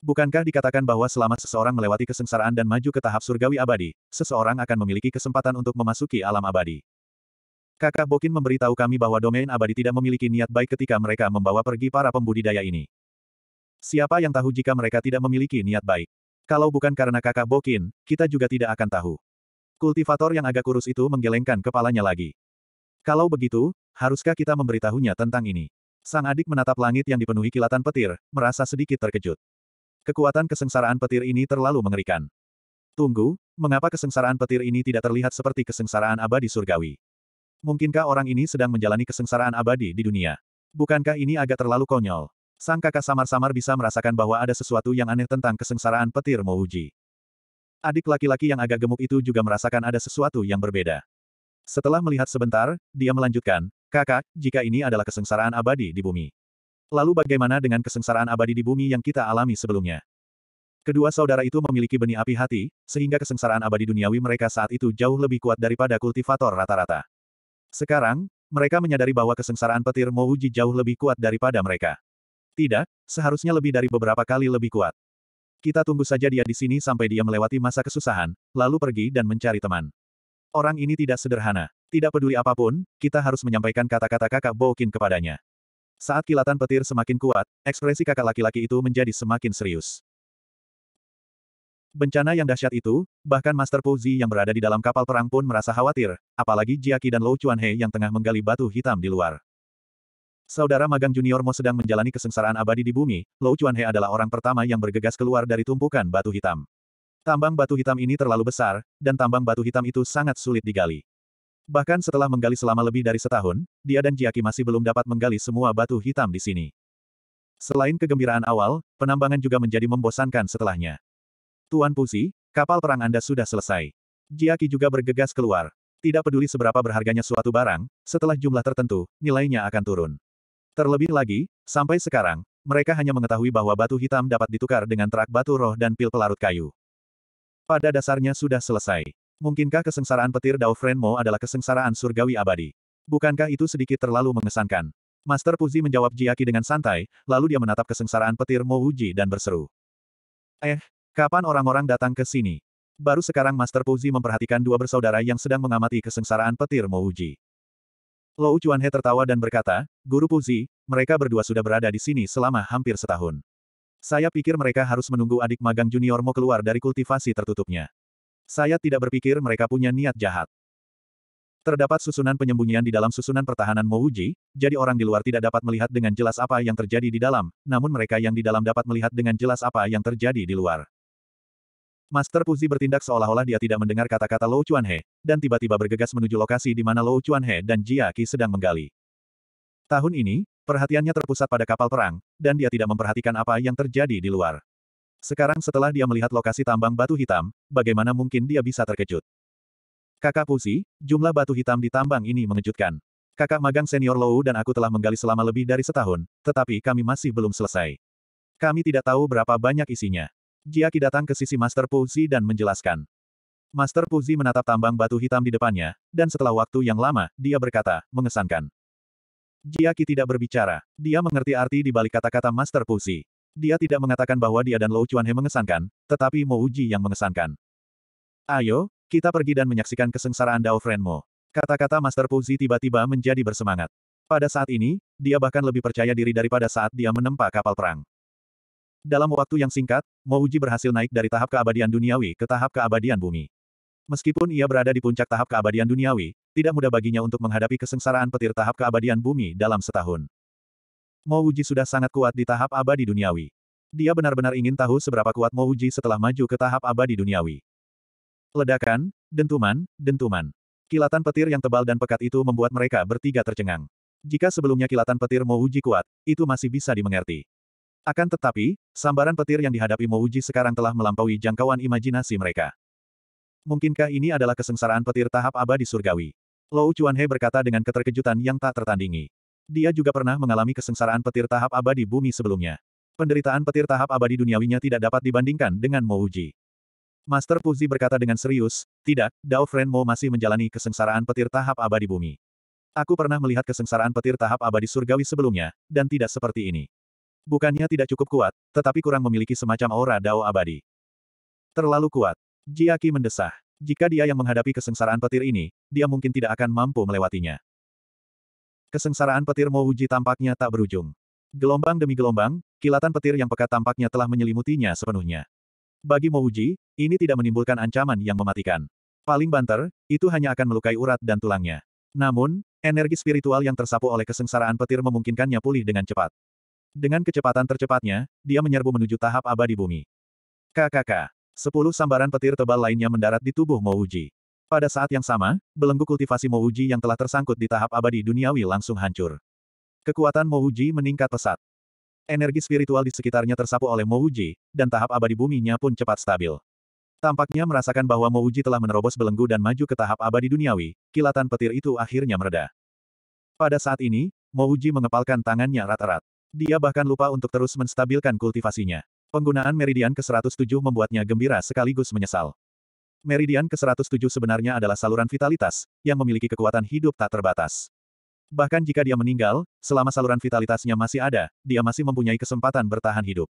Speaker 1: Bukankah dikatakan bahwa selama seseorang melewati kesengsaraan dan maju ke tahap surgawi abadi, seseorang akan memiliki kesempatan untuk memasuki alam abadi? Kakak Bokin memberitahu kami bahwa domain abadi tidak memiliki niat baik ketika mereka membawa pergi para pembudidaya ini. Siapa yang tahu jika mereka tidak memiliki niat baik? Kalau bukan karena kakak Bokin, kita juga tidak akan tahu. Kultivator yang agak kurus itu menggelengkan kepalanya lagi. Kalau begitu, haruskah kita memberitahunya tentang ini? Sang adik menatap langit yang dipenuhi kilatan petir, merasa sedikit terkejut. Kekuatan kesengsaraan petir ini terlalu mengerikan. Tunggu, mengapa kesengsaraan petir ini tidak terlihat seperti kesengsaraan abadi surgawi? Mungkinkah orang ini sedang menjalani kesengsaraan abadi di dunia? Bukankah ini agak terlalu konyol? Sang kakak samar-samar bisa merasakan bahwa ada sesuatu yang aneh tentang kesengsaraan petir Mouji. Adik laki-laki yang agak gemuk itu juga merasakan ada sesuatu yang berbeda. Setelah melihat sebentar, dia melanjutkan, Kakak, jika ini adalah kesengsaraan abadi di bumi. Lalu bagaimana dengan kesengsaraan abadi di bumi yang kita alami sebelumnya? Kedua saudara itu memiliki benih api hati, sehingga kesengsaraan abadi duniawi mereka saat itu jauh lebih kuat daripada kultivator rata-rata. Sekarang, mereka menyadari bahwa kesengsaraan petir Mouji jauh lebih kuat daripada mereka. Tidak, seharusnya lebih dari beberapa kali lebih kuat. Kita tunggu saja dia di sini sampai dia melewati masa kesusahan, lalu pergi dan mencari teman. Orang ini tidak sederhana. Tidak peduli apapun, kita harus menyampaikan kata-kata kakak Bokin kepadanya. Saat kilatan petir semakin kuat, ekspresi kakak laki-laki itu menjadi semakin serius. Bencana yang dahsyat itu, bahkan Master Puzi yang berada di dalam kapal perang pun merasa khawatir, apalagi Jiaki dan Lou Chuanhe yang tengah menggali batu hitam di luar. Saudara magang junior Mo sedang menjalani kesengsaraan abadi di bumi, Lou Chuanhe adalah orang pertama yang bergegas keluar dari tumpukan batu hitam. Tambang batu hitam ini terlalu besar, dan tambang batu hitam itu sangat sulit digali. Bahkan setelah menggali selama lebih dari setahun, dia dan Jiaki masih belum dapat menggali semua batu hitam di sini. Selain kegembiraan awal, penambangan juga menjadi membosankan setelahnya. Tuan Pusi, kapal perang Anda sudah selesai. Jiaki juga bergegas keluar. Tidak peduli seberapa berharganya suatu barang, setelah jumlah tertentu, nilainya akan turun. Terlebih lagi, sampai sekarang, mereka hanya mengetahui bahwa batu hitam dapat ditukar dengan terak batu roh dan pil pelarut kayu. Pada dasarnya sudah selesai. Mungkinkah kesengsaraan petir Dao Frenmo adalah kesengsaraan surgawi abadi? Bukankah itu sedikit terlalu mengesankan? Master Puzi menjawab Jiaki dengan santai, lalu dia menatap kesengsaraan petir Mo Uji dan berseru. Eh, kapan orang-orang datang ke sini? Baru sekarang Master Puzi memperhatikan dua bersaudara yang sedang mengamati kesengsaraan petir Mo Uji. Lou Chuanhe tertawa dan berkata, Guru Puzi, mereka berdua sudah berada di sini selama hampir setahun. Saya pikir mereka harus menunggu adik magang juniormu keluar dari kultivasi tertutupnya. Saya tidak berpikir mereka punya niat jahat. Terdapat susunan penyembunyian di dalam susunan pertahanan Mouji, jadi orang di luar tidak dapat melihat dengan jelas apa yang terjadi di dalam, namun mereka yang di dalam dapat melihat dengan jelas apa yang terjadi di luar. Master Puzi bertindak seolah-olah dia tidak mendengar kata-kata Lou Chuan He, dan tiba-tiba bergegas menuju lokasi di mana Lou Chuan He dan Jia Qi sedang menggali. Tahun ini, perhatiannya terpusat pada kapal perang, dan dia tidak memperhatikan apa yang terjadi di luar. Sekarang setelah dia melihat lokasi tambang batu hitam, bagaimana mungkin dia bisa terkejut? Kakak Puzi, jumlah batu hitam di tambang ini mengejutkan. Kakak magang senior Lou dan aku telah menggali selama lebih dari setahun, tetapi kami masih belum selesai. Kami tidak tahu berapa banyak isinya. Jiaki datang ke sisi Master Puzi dan menjelaskan. Master Puzi menatap tambang batu hitam di depannya, dan setelah waktu yang lama, dia berkata, mengesankan. Jiaki tidak berbicara. Dia mengerti arti di balik kata-kata Master Puzi. Dia tidak mengatakan bahwa dia dan Lou Chuanhe mengesankan, tetapi Mo Uji yang mengesankan. Ayo, kita pergi dan menyaksikan kesengsaraan Dao Frenmo. Kata-kata Master Puzi tiba-tiba menjadi bersemangat. Pada saat ini, dia bahkan lebih percaya diri daripada saat dia menempa kapal perang. Dalam waktu yang singkat, Mouji berhasil naik dari tahap keabadian duniawi ke tahap keabadian bumi. Meskipun ia berada di puncak tahap keabadian duniawi, tidak mudah baginya untuk menghadapi kesengsaraan petir tahap keabadian bumi dalam setahun. Mouji sudah sangat kuat di tahap abadi duniawi. Dia benar-benar ingin tahu seberapa kuat Mouji setelah maju ke tahap abadi duniawi. Ledakan, dentuman, dentuman. Kilatan petir yang tebal dan pekat itu membuat mereka bertiga tercengang. Jika sebelumnya kilatan petir Mouji kuat, itu masih bisa dimengerti. Akan tetapi, sambaran petir yang dihadapi Mouji sekarang telah melampaui jangkauan imajinasi mereka. Mungkinkah ini adalah kesengsaraan petir tahap abadi surgawi? Lou Chuanhe berkata dengan keterkejutan yang tak tertandingi. Dia juga pernah mengalami kesengsaraan petir tahap abadi bumi sebelumnya. Penderitaan petir tahap abadi duniawinya tidak dapat dibandingkan dengan Mouji. Master Puzi berkata dengan serius, tidak, Dao Mo masih menjalani kesengsaraan petir tahap abadi bumi. Aku pernah melihat kesengsaraan petir tahap abadi surgawi sebelumnya, dan tidak seperti ini. Bukannya tidak cukup kuat, tetapi kurang memiliki semacam aura Dao abadi. Terlalu kuat. Jiaki mendesah. Jika dia yang menghadapi kesengsaraan petir ini, dia mungkin tidak akan mampu melewatinya. Kesengsaraan petir Mouji tampaknya tak berujung. Gelombang demi gelombang, kilatan petir yang pekat tampaknya telah menyelimutinya sepenuhnya. Bagi Mouji, ini tidak menimbulkan ancaman yang mematikan. Paling banter, itu hanya akan melukai urat dan tulangnya. Namun, energi spiritual yang tersapu oleh kesengsaraan petir memungkinkannya pulih dengan cepat. Dengan kecepatan tercepatnya, dia menyerbu menuju tahap abadi bumi. KKK. Sepuluh sambaran petir tebal lainnya mendarat di tubuh Mouji. Pada saat yang sama, belenggu kultivasi Mouji yang telah tersangkut di tahap abadi duniawi langsung hancur. Kekuatan Mouji meningkat pesat. Energi spiritual di sekitarnya tersapu oleh Mouji, dan tahap abadi buminya pun cepat stabil. Tampaknya merasakan bahwa Mouji telah menerobos belenggu dan maju ke tahap abadi duniawi, kilatan petir itu akhirnya mereda. Pada saat ini, Mouji mengepalkan tangannya rata-rata. Dia bahkan lupa untuk terus menstabilkan kultivasinya. Penggunaan meridian ke-107 membuatnya gembira sekaligus menyesal. Meridian ke-107 sebenarnya adalah saluran vitalitas, yang memiliki kekuatan hidup tak terbatas. Bahkan jika dia meninggal, selama saluran vitalitasnya masih ada, dia masih mempunyai kesempatan bertahan hidup.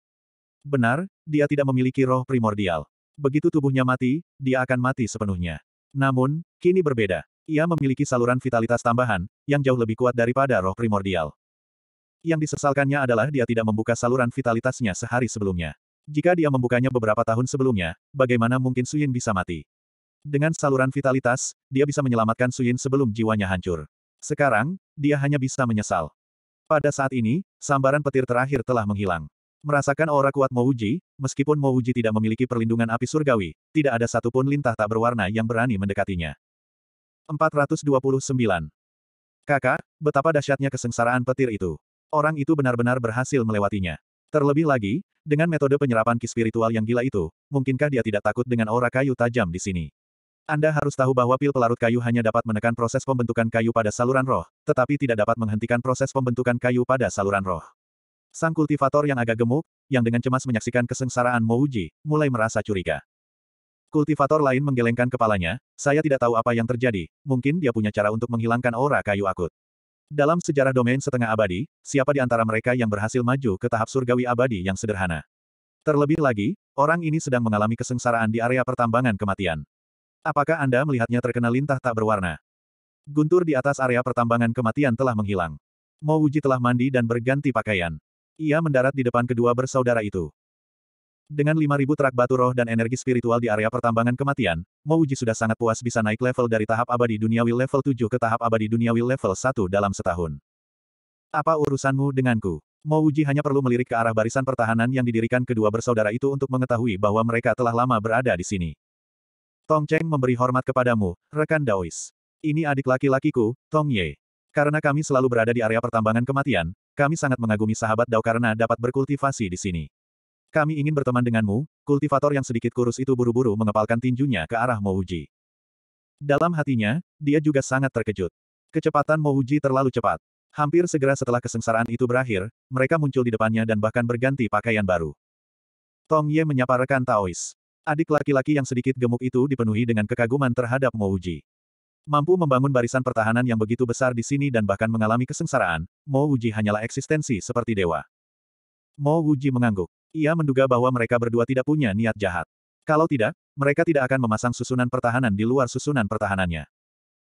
Speaker 1: Benar, dia tidak memiliki roh primordial. Begitu tubuhnya mati, dia akan mati sepenuhnya. Namun, kini berbeda. Ia memiliki saluran vitalitas tambahan, yang jauh lebih kuat daripada roh primordial. Yang disesalkannya adalah dia tidak membuka saluran vitalitasnya sehari sebelumnya. Jika dia membukanya beberapa tahun sebelumnya, bagaimana mungkin Suyin bisa mati? Dengan saluran vitalitas, dia bisa menyelamatkan Suyin sebelum jiwanya hancur. Sekarang, dia hanya bisa menyesal. Pada saat ini, sambaran petir terakhir telah menghilang. Merasakan aura kuat Mouji, meskipun Mouji tidak memiliki perlindungan api surgawi, tidak ada satupun lintah tak berwarna yang berani mendekatinya. 429. Kakak, betapa dahsyatnya kesengsaraan petir itu orang itu benar-benar berhasil melewatinya. Terlebih lagi, dengan metode penyerapan ki spiritual yang gila itu, mungkinkah dia tidak takut dengan aura kayu tajam di sini? Anda harus tahu bahwa pil pelarut kayu hanya dapat menekan proses pembentukan kayu pada saluran roh, tetapi tidak dapat menghentikan proses pembentukan kayu pada saluran roh. Sang kultivator yang agak gemuk, yang dengan cemas menyaksikan kesengsaraan Mouji, mulai merasa curiga. Kultivator lain menggelengkan kepalanya, saya tidak tahu apa yang terjadi, mungkin dia punya cara untuk menghilangkan aura kayu akut. Dalam sejarah domain setengah abadi, siapa di antara mereka yang berhasil maju ke tahap surgawi abadi yang sederhana? Terlebih lagi, orang ini sedang mengalami kesengsaraan di area pertambangan kematian. Apakah Anda melihatnya terkena lintah tak berwarna? Guntur di atas area pertambangan kematian telah menghilang. Mouji telah mandi dan berganti pakaian. Ia mendarat di depan kedua bersaudara itu. Dengan 5.000 terak batu roh dan energi spiritual di area pertambangan kematian, Mouji sudah sangat puas bisa naik level dari tahap abadi duniawi level 7 ke tahap abadi duniawi level 1 dalam setahun. Apa urusanmu denganku? Mouji hanya perlu melirik ke arah barisan pertahanan yang didirikan kedua bersaudara itu untuk mengetahui bahwa mereka telah lama berada di sini. Tong Cheng memberi hormat kepadamu, rekan Daois. Ini adik laki-lakiku, Tong Ye. Karena kami selalu berada di area pertambangan kematian, kami sangat mengagumi sahabat Dao karena dapat berkultivasi di sini. Kami ingin berteman denganmu, kultivator yang sedikit kurus itu buru-buru mengepalkan tinjunya ke arah Mouji. Dalam hatinya, dia juga sangat terkejut. Kecepatan Mouji terlalu cepat. Hampir segera setelah kesengsaraan itu berakhir, mereka muncul di depannya dan bahkan berganti pakaian baru. Tong Ye menyapa rekan Taois. Adik laki-laki yang sedikit gemuk itu dipenuhi dengan kekaguman terhadap Mouji. Mampu membangun barisan pertahanan yang begitu besar di sini dan bahkan mengalami kesengsaraan, Mo Uji hanyalah eksistensi seperti dewa. Mo Uji mengangguk. Ia menduga bahwa mereka berdua tidak punya niat jahat. Kalau tidak, mereka tidak akan memasang susunan pertahanan di luar susunan pertahanannya.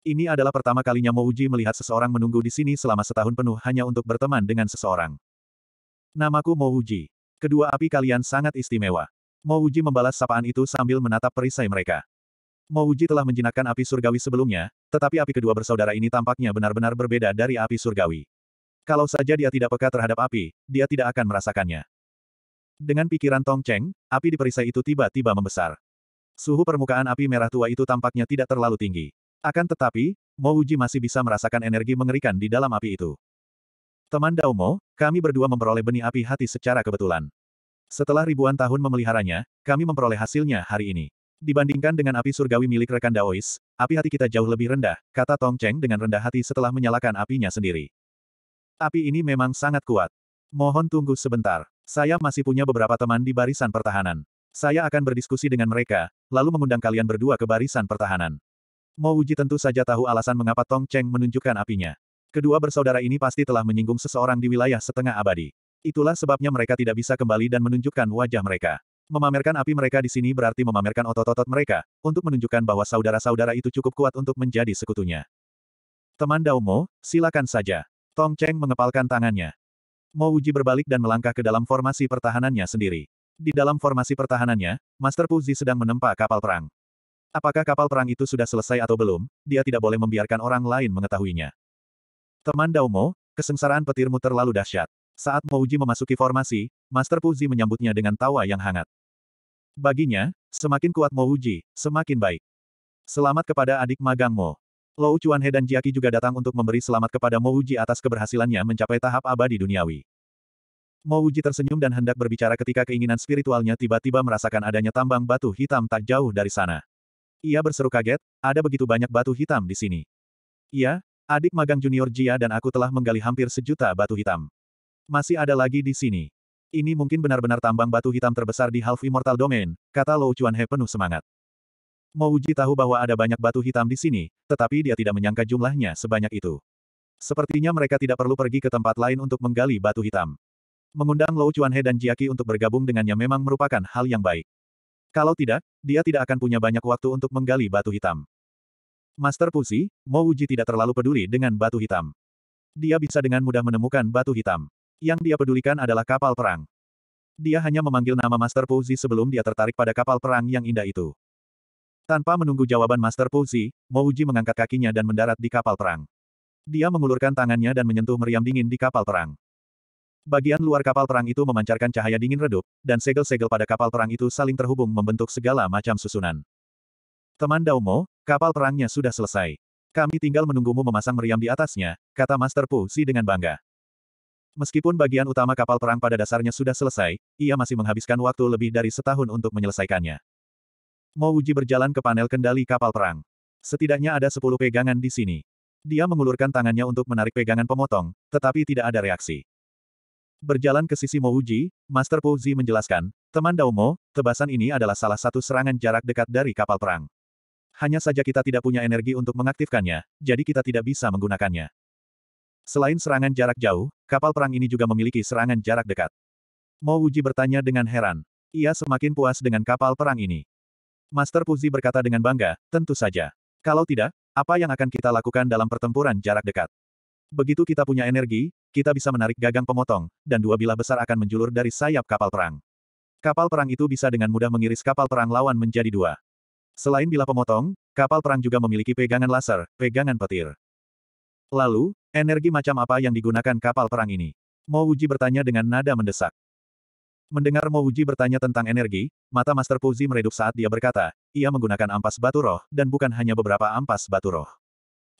Speaker 1: Ini adalah pertama kalinya Mouji melihat seseorang menunggu di sini selama setahun penuh hanya untuk berteman dengan seseorang. Namaku Mouji. Kedua api kalian sangat istimewa. Mouji membalas sapaan itu sambil menatap perisai mereka. Mouji telah menjinakkan api surgawi sebelumnya, tetapi api kedua bersaudara ini tampaknya benar-benar berbeda dari api surgawi. Kalau saja dia tidak peka terhadap api, dia tidak akan merasakannya. Dengan pikiran Tong Cheng, api di perisai itu tiba-tiba membesar. Suhu permukaan api merah tua itu tampaknya tidak terlalu tinggi. Akan tetapi, Mo Uji masih bisa merasakan energi mengerikan di dalam api itu. Teman Dao Mo, kami berdua memperoleh benih api hati secara kebetulan. Setelah ribuan tahun memeliharanya, kami memperoleh hasilnya hari ini. Dibandingkan dengan api surgawi milik rekan Daois, api hati kita jauh lebih rendah, kata Tong Cheng dengan rendah hati setelah menyalakan apinya sendiri. Api ini memang sangat kuat. Mohon tunggu sebentar. Saya masih punya beberapa teman di barisan pertahanan. Saya akan berdiskusi dengan mereka, lalu mengundang kalian berdua ke barisan pertahanan. Mo Uji tentu saja tahu alasan mengapa Tong Cheng menunjukkan apinya. Kedua bersaudara ini pasti telah menyinggung seseorang di wilayah setengah abadi. Itulah sebabnya mereka tidak bisa kembali dan menunjukkan wajah mereka. Memamerkan api mereka di sini berarti memamerkan otot-otot mereka, untuk menunjukkan bahwa saudara-saudara itu cukup kuat untuk menjadi sekutunya. Teman Daumo, silakan saja. Tong Cheng mengepalkan tangannya. Mo Uji berbalik dan melangkah ke dalam formasi pertahanannya sendiri. Di dalam formasi pertahanannya, Master Puzi sedang menempa kapal perang. Apakah kapal perang itu sudah selesai atau belum, dia tidak boleh membiarkan orang lain mengetahuinya. Teman Daumo, kesengsaraan petirmu terlalu dahsyat. Saat Mouji memasuki formasi, Master Puzi menyambutnya dengan tawa yang hangat. Baginya, semakin kuat Mouji, semakin baik. Selamat kepada adik magangmu. Lou Chuanhe dan Jiaki juga datang untuk memberi selamat kepada Mo Mouji atas keberhasilannya mencapai tahap abadi duniawi. Mo Mouji tersenyum dan hendak berbicara ketika keinginan spiritualnya tiba-tiba merasakan adanya tambang batu hitam tak jauh dari sana. Ia berseru kaget, ada begitu banyak batu hitam di sini. Iya, adik magang junior Jia dan aku telah menggali hampir sejuta batu hitam. Masih ada lagi di sini. Ini mungkin benar-benar tambang batu hitam terbesar di Half Immortal Domain, kata Lou Chuanhe penuh semangat. Mouji tahu bahwa ada banyak batu hitam di sini, tetapi dia tidak menyangka jumlahnya sebanyak itu. Sepertinya mereka tidak perlu pergi ke tempat lain untuk menggali batu hitam. Mengundang Lou Chuanhe dan Jiaki untuk bergabung dengannya memang merupakan hal yang baik. Kalau tidak, dia tidak akan punya banyak waktu untuk menggali batu hitam. Master Pusi, Mouji tidak terlalu peduli dengan batu hitam. Dia bisa dengan mudah menemukan batu hitam. Yang dia pedulikan adalah kapal perang. Dia hanya memanggil nama Master Puzi sebelum dia tertarik pada kapal perang yang indah itu. Tanpa menunggu jawaban Master Puzi, Mouji mengangkat kakinya dan mendarat di kapal perang. Dia mengulurkan tangannya dan menyentuh meriam dingin di kapal perang. Bagian luar kapal perang itu memancarkan cahaya dingin redup, dan segel-segel pada kapal perang itu saling terhubung membentuk segala macam susunan. Teman Daumo, kapal perangnya sudah selesai. Kami tinggal menunggumu memasang meriam di atasnya, kata Master Puzi dengan bangga. Meskipun bagian utama kapal perang pada dasarnya sudah selesai, ia masih menghabiskan waktu lebih dari setahun untuk menyelesaikannya. Mo Uji berjalan ke panel kendali kapal perang. Setidaknya ada sepuluh pegangan di sini. Dia mengulurkan tangannya untuk menarik pegangan pemotong, tetapi tidak ada reaksi. Berjalan ke sisi Mo Uji, Master Zi menjelaskan, teman Daumo, tebasan ini adalah salah satu serangan jarak dekat dari kapal perang. Hanya saja kita tidak punya energi untuk mengaktifkannya, jadi kita tidak bisa menggunakannya. Selain serangan jarak jauh, kapal perang ini juga memiliki serangan jarak dekat. Mo Uji bertanya dengan heran. Ia semakin puas dengan kapal perang ini. Master Puzi berkata dengan bangga, tentu saja. Kalau tidak, apa yang akan kita lakukan dalam pertempuran jarak dekat? Begitu kita punya energi, kita bisa menarik gagang pemotong, dan dua bilah besar akan menjulur dari sayap kapal perang. Kapal perang itu bisa dengan mudah mengiris kapal perang lawan menjadi dua. Selain bilah pemotong, kapal perang juga memiliki pegangan laser, pegangan petir. Lalu, energi macam apa yang digunakan kapal perang ini? Mo bertanya dengan nada mendesak. Mendengar Mo Uji bertanya tentang energi, mata Master Puzi meredup saat dia berkata, ia menggunakan ampas batu roh, dan bukan hanya beberapa ampas batu roh.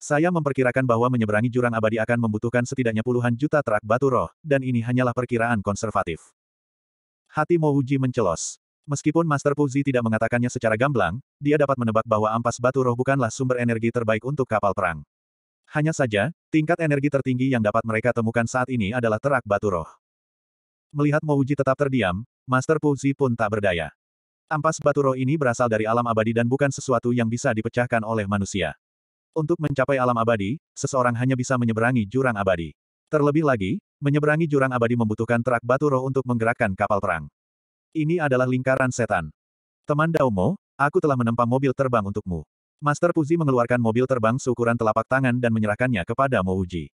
Speaker 1: Saya memperkirakan bahwa menyeberangi jurang abadi akan membutuhkan setidaknya puluhan juta terak batu roh, dan ini hanyalah perkiraan konservatif. Hati Mo Uji mencelos. Meskipun Master Puzi tidak mengatakannya secara gamblang, dia dapat menebak bahwa ampas batu roh bukanlah sumber energi terbaik untuk kapal perang. Hanya saja, tingkat energi tertinggi yang dapat mereka temukan saat ini adalah terak batu roh. Melihat Mouji tetap terdiam, Master Puzi pun tak berdaya. Ampas batu roh ini berasal dari alam abadi dan bukan sesuatu yang bisa dipecahkan oleh manusia. Untuk mencapai alam abadi, seseorang hanya bisa menyeberangi jurang abadi. Terlebih lagi, menyeberangi jurang abadi membutuhkan terak batu roh untuk menggerakkan kapal perang. Ini adalah lingkaran setan. Teman Daumo, aku telah menempa mobil terbang untukmu. Master Puzi mengeluarkan mobil terbang seukuran telapak tangan dan menyerahkannya kepada Mouji.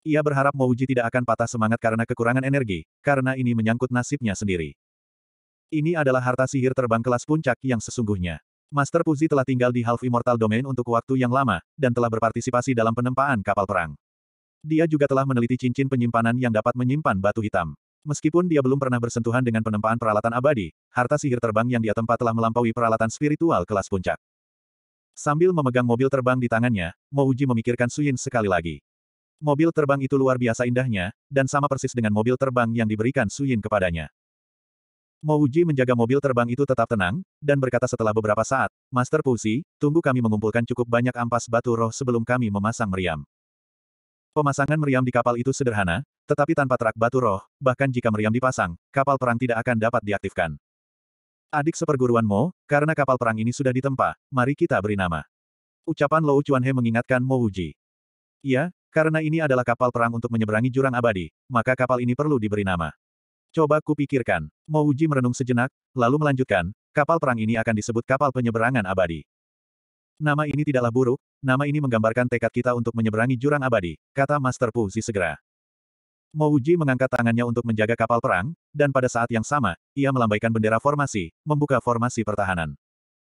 Speaker 1: Ia berharap Mouji tidak akan patah semangat karena kekurangan energi, karena ini menyangkut nasibnya sendiri. Ini adalah harta sihir terbang kelas puncak yang sesungguhnya. Master Puzi telah tinggal di Half Immortal Domain untuk waktu yang lama, dan telah berpartisipasi dalam penempaan kapal perang. Dia juga telah meneliti cincin penyimpanan yang dapat menyimpan batu hitam. Meskipun dia belum pernah bersentuhan dengan penempaan peralatan abadi, harta sihir terbang yang dia tempat telah melampaui peralatan spiritual kelas puncak. Sambil memegang mobil terbang di tangannya, Mouji memikirkan Suyin sekali lagi. Mobil terbang itu luar biasa indahnya, dan sama persis dengan mobil terbang yang diberikan Suyin kepadanya. Mouji menjaga mobil terbang itu tetap tenang, dan berkata setelah beberapa saat, Master Pusi, tunggu kami mengumpulkan cukup banyak ampas batu roh sebelum kami memasang meriam. Pemasangan meriam di kapal itu sederhana, tetapi tanpa terak batu roh, bahkan jika meriam dipasang, kapal perang tidak akan dapat diaktifkan. Adik seperguruan Mo, karena kapal perang ini sudah ditempa, mari kita beri nama. Ucapan Lou Chuanhe mengingatkan Mo Mouji. Ya, karena ini adalah kapal perang untuk menyeberangi jurang abadi, maka kapal ini perlu diberi nama. Coba kupikirkan. Mouji merenung sejenak, lalu melanjutkan, kapal perang ini akan disebut kapal penyeberangan abadi. Nama ini tidaklah buruk, nama ini menggambarkan tekad kita untuk menyeberangi jurang abadi, kata Master Puzi segera. Mouji mengangkat tangannya untuk menjaga kapal perang, dan pada saat yang sama, ia melambaikan bendera formasi, membuka formasi pertahanan.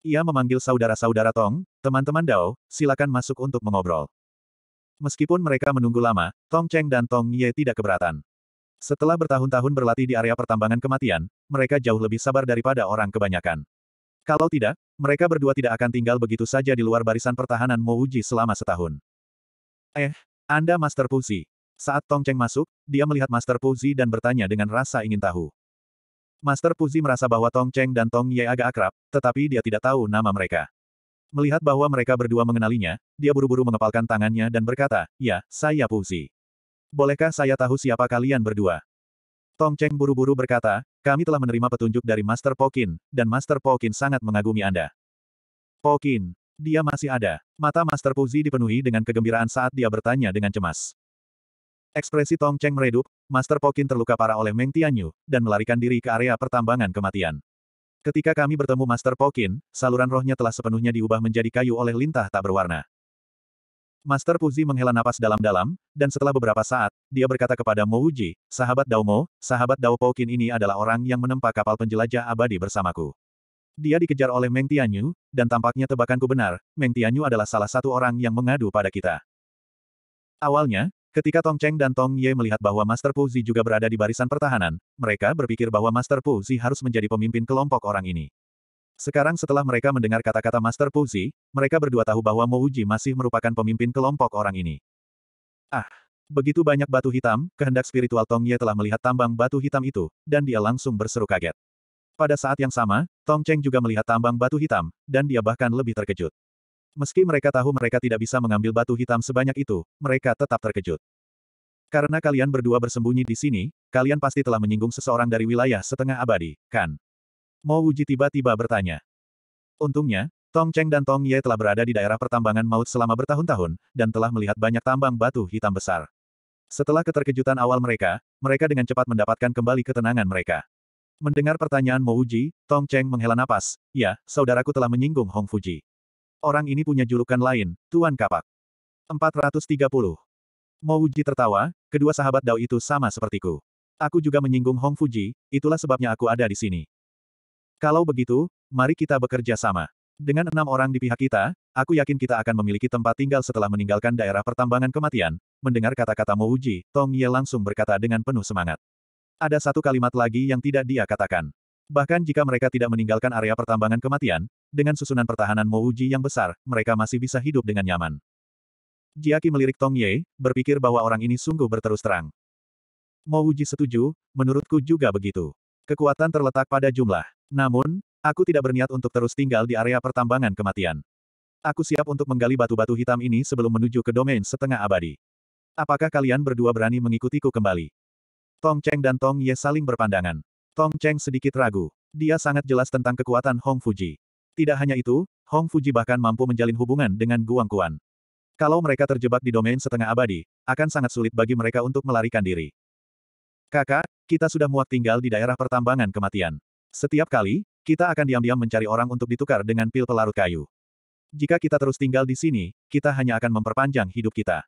Speaker 1: Ia memanggil saudara-saudara Tong, teman-teman Dao, silakan masuk untuk mengobrol. Meskipun mereka menunggu lama, Tong Cheng dan Tong Ye tidak keberatan. Setelah bertahun-tahun berlatih di area pertambangan kematian, mereka jauh lebih sabar daripada orang kebanyakan. Kalau tidak, mereka berdua tidak akan tinggal begitu saja di luar barisan pertahanan Uji selama setahun. Eh, Anda Master Puzi. Saat Tong Cheng masuk, dia melihat Master Puzi dan bertanya dengan rasa ingin tahu. Master Puzi merasa bahwa Tong Cheng dan Tong Ye agak akrab, tetapi dia tidak tahu nama mereka. Melihat bahwa mereka berdua mengenalinya, dia buru-buru mengepalkan tangannya dan berkata, Ya, saya Puzi. Bolehkah saya tahu siapa kalian berdua? Tong Cheng buru-buru berkata, kami telah menerima petunjuk dari Master Pokin, dan Master Pokin sangat mengagumi Anda. Pokin, dia masih ada. Mata Master Puzi dipenuhi dengan kegembiraan saat dia bertanya dengan cemas. Ekspresi Tong Cheng meredup, Master Pokin terluka parah oleh Meng Tianyu, dan melarikan diri ke area pertambangan kematian. Ketika kami bertemu Master Pokin, saluran rohnya telah sepenuhnya diubah menjadi kayu oleh lintah tak berwarna. Master Puzi menghela napas dalam-dalam, dan setelah beberapa saat, dia berkata kepada Mo Uji, sahabat Mo, sahabat Dao Pokin ini adalah orang yang menempa kapal penjelajah abadi bersamaku. Dia dikejar oleh Meng Tianyu, dan tampaknya tebakanku benar, Meng Tianyu adalah salah satu orang yang mengadu pada kita. Awalnya, Ketika Tong Cheng dan Tong Ye melihat bahwa Master Pu Zi juga berada di barisan pertahanan, mereka berpikir bahwa Master Pu Zi harus menjadi pemimpin kelompok orang ini. Sekarang setelah mereka mendengar kata-kata Master Pu Zi, mereka berdua tahu bahwa Mo Uji masih merupakan pemimpin kelompok orang ini. Ah! Begitu banyak batu hitam, kehendak spiritual Tong Ye telah melihat tambang batu hitam itu, dan dia langsung berseru kaget. Pada saat yang sama, Tong Cheng juga melihat tambang batu hitam, dan dia bahkan lebih terkejut. Meski mereka tahu mereka tidak bisa mengambil batu hitam sebanyak itu, mereka tetap terkejut. Karena kalian berdua bersembunyi di sini, kalian pasti telah menyinggung seseorang dari wilayah setengah abadi, kan? Mo Wuji tiba-tiba bertanya. Untungnya, Tong Cheng dan Tong Ye telah berada di daerah pertambangan maut selama bertahun-tahun, dan telah melihat banyak tambang batu hitam besar. Setelah keterkejutan awal mereka, mereka dengan cepat mendapatkan kembali ketenangan mereka. Mendengar pertanyaan Mo Uji, Tong Cheng menghela napas, ya, saudaraku telah menyinggung Hong Fuji. Orang ini punya julukan lain, Tuan Kapak. 430. Mo Wuji tertawa, kedua sahabat Dao itu sama sepertiku. Aku juga menyinggung Hong Fuji, itulah sebabnya aku ada di sini. Kalau begitu, mari kita bekerja sama. Dengan enam orang di pihak kita, aku yakin kita akan memiliki tempat tinggal setelah meninggalkan daerah pertambangan kematian. Mendengar kata-kata Mo Wuji, Tong Ye langsung berkata dengan penuh semangat. Ada satu kalimat lagi yang tidak dia katakan. Bahkan jika mereka tidak meninggalkan area pertambangan kematian, dengan susunan pertahanan Mouji yang besar, mereka masih bisa hidup dengan nyaman. Jiaki melirik Tong Ye, berpikir bahwa orang ini sungguh berterus terang. Mouji setuju, menurutku juga begitu. Kekuatan terletak pada jumlah. Namun, aku tidak berniat untuk terus tinggal di area pertambangan kematian. Aku siap untuk menggali batu-batu hitam ini sebelum menuju ke domain setengah abadi. Apakah kalian berdua berani mengikutiku kembali? Tong Cheng dan Tong Ye saling berpandangan. Tong Cheng sedikit ragu. Dia sangat jelas tentang kekuatan Hong Fuji. Tidak hanya itu, Hong Fuji bahkan mampu menjalin hubungan dengan Guang Kuan. Kalau mereka terjebak di domain setengah abadi, akan sangat sulit bagi mereka untuk melarikan diri. Kakak, kita sudah muak tinggal di daerah pertambangan kematian. Setiap kali, kita akan diam-diam mencari orang untuk ditukar dengan pil pelarut kayu. Jika kita terus tinggal di sini, kita hanya akan memperpanjang hidup kita.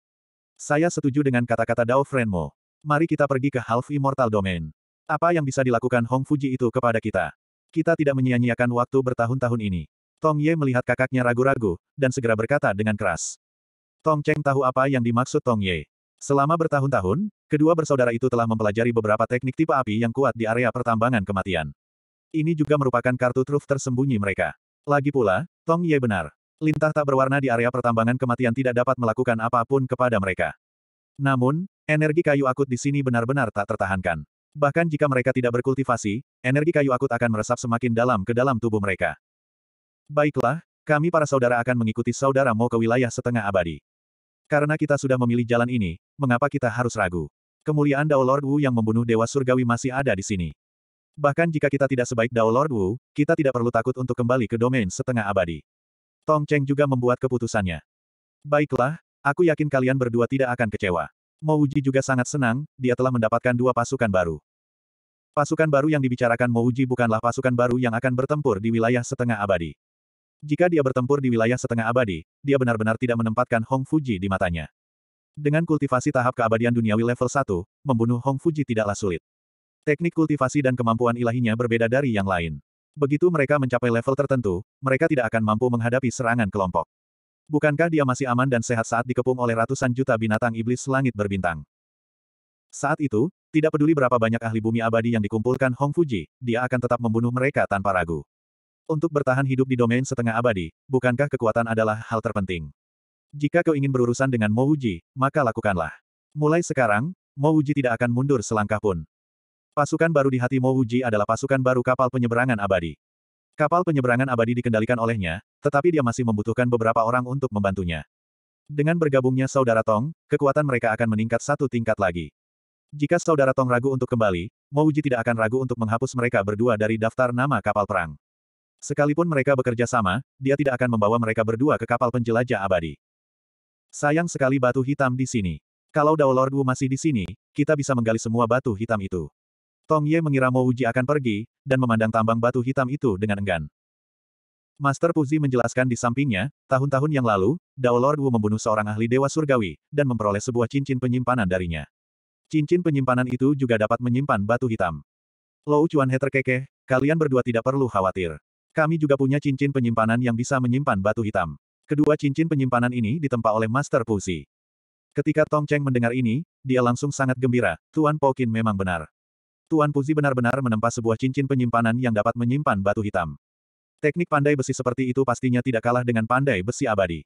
Speaker 1: Saya setuju dengan kata-kata Dao Frenmo. Mari kita pergi ke Half Immortal Domain. Apa yang bisa dilakukan Hong Fuji itu kepada kita? Kita tidak menyia-nyiakan waktu bertahun-tahun ini. Tong Ye melihat kakaknya ragu-ragu, dan segera berkata dengan keras. Tong Cheng tahu apa yang dimaksud Tong Ye. Selama bertahun-tahun, kedua bersaudara itu telah mempelajari beberapa teknik tipe api yang kuat di area pertambangan kematian. Ini juga merupakan kartu truf tersembunyi mereka. Lagi pula, Tong Ye benar. Lintah tak berwarna di area pertambangan kematian tidak dapat melakukan apapun kepada mereka. Namun, energi kayu akut di sini benar-benar tak tertahankan. Bahkan jika mereka tidak berkultivasi, energi kayu akut akan meresap semakin dalam ke dalam tubuh mereka. Baiklah, kami para saudara akan mengikuti saudara mau ke wilayah setengah abadi. Karena kita sudah memilih jalan ini, mengapa kita harus ragu? Kemuliaan Dao Lord Wu yang membunuh Dewa Surgawi masih ada di sini. Bahkan jika kita tidak sebaik Dao Lord Wu, kita tidak perlu takut untuk kembali ke domain setengah abadi. Tong Cheng juga membuat keputusannya. Baiklah, aku yakin kalian berdua tidak akan kecewa. Mouji juga sangat senang, dia telah mendapatkan dua pasukan baru. Pasukan baru yang dibicarakan Mouji bukanlah pasukan baru yang akan bertempur di wilayah setengah abadi. Jika dia bertempur di wilayah setengah abadi, dia benar-benar tidak menempatkan Hong Fuji di matanya. Dengan kultivasi tahap keabadian duniawi level 1, membunuh Hong Fuji tidaklah sulit. Teknik kultivasi dan kemampuan ilahinya berbeda dari yang lain. Begitu mereka mencapai level tertentu, mereka tidak akan mampu menghadapi serangan kelompok. Bukankah dia masih aman dan sehat saat dikepung oleh ratusan juta binatang iblis langit berbintang? Saat itu, tidak peduli berapa banyak ahli bumi abadi yang dikumpulkan Hong Fuji, dia akan tetap membunuh mereka tanpa ragu. Untuk bertahan hidup di domain setengah abadi, bukankah kekuatan adalah hal terpenting? Jika kau ingin berurusan dengan Mo Uji, maka lakukanlah. Mulai sekarang, Mo Uji tidak akan mundur selangkah pun. Pasukan baru di hati Mo Uji adalah pasukan baru kapal penyeberangan abadi. Kapal penyeberangan abadi dikendalikan olehnya, tetapi dia masih membutuhkan beberapa orang untuk membantunya. Dengan bergabungnya Saudara Tong, kekuatan mereka akan meningkat satu tingkat lagi. Jika Saudara Tong ragu untuk kembali, Mouji tidak akan ragu untuk menghapus mereka berdua dari daftar nama kapal perang. Sekalipun mereka bekerja sama, dia tidak akan membawa mereka berdua ke kapal penjelajah abadi. Sayang sekali batu hitam di sini. Kalau Dao Lord Wu masih di sini, kita bisa menggali semua batu hitam itu. Tong Ye mengira Mo Uji akan pergi, dan memandang tambang batu hitam itu dengan enggan. Master Puzi menjelaskan di sampingnya, tahun-tahun yang lalu, Dao Lord Wu membunuh seorang ahli dewa surgawi, dan memperoleh sebuah cincin penyimpanan darinya. Cincin penyimpanan itu juga dapat menyimpan batu hitam. Lo Chuan He terkekeh, kalian berdua tidak perlu khawatir. Kami juga punya cincin penyimpanan yang bisa menyimpan batu hitam. Kedua cincin penyimpanan ini ditempa oleh Master Puzi. Ketika Tong Cheng mendengar ini, dia langsung sangat gembira, Tuan Pokin memang benar. Tuan Puzi benar-benar menempa sebuah cincin penyimpanan yang dapat menyimpan batu hitam. Teknik pandai besi seperti itu pastinya tidak kalah dengan pandai besi abadi.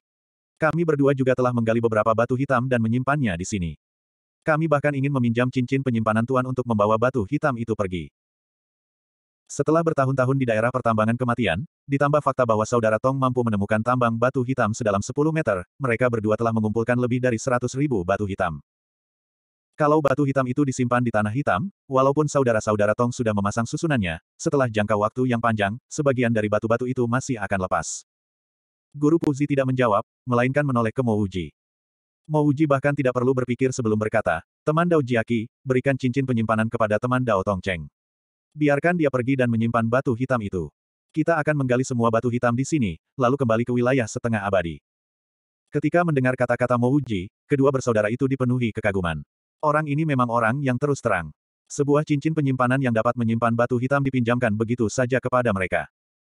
Speaker 1: Kami berdua juga telah menggali beberapa batu hitam dan menyimpannya di sini. Kami bahkan ingin meminjam cincin penyimpanan Tuan untuk membawa batu hitam itu pergi. Setelah bertahun-tahun di daerah pertambangan kematian, ditambah fakta bahwa saudara Tong mampu menemukan tambang batu hitam sedalam 10 meter, mereka berdua telah mengumpulkan lebih dari 100 ribu batu hitam. Kalau batu hitam itu disimpan di tanah hitam, walaupun saudara-saudara Tong sudah memasang susunannya, setelah jangka waktu yang panjang, sebagian dari batu-batu itu masih akan lepas. Guru Puzi tidak menjawab, melainkan menoleh ke Mouji. Mouji bahkan tidak perlu berpikir sebelum berkata, teman Dao Jiaki, berikan cincin penyimpanan kepada teman Dao Tong Cheng. Biarkan dia pergi dan menyimpan batu hitam itu. Kita akan menggali semua batu hitam di sini, lalu kembali ke wilayah setengah abadi. Ketika mendengar kata-kata Mouji, kedua bersaudara itu dipenuhi kekaguman. Orang ini memang orang yang terus terang. Sebuah cincin penyimpanan yang dapat menyimpan batu hitam dipinjamkan begitu saja kepada mereka.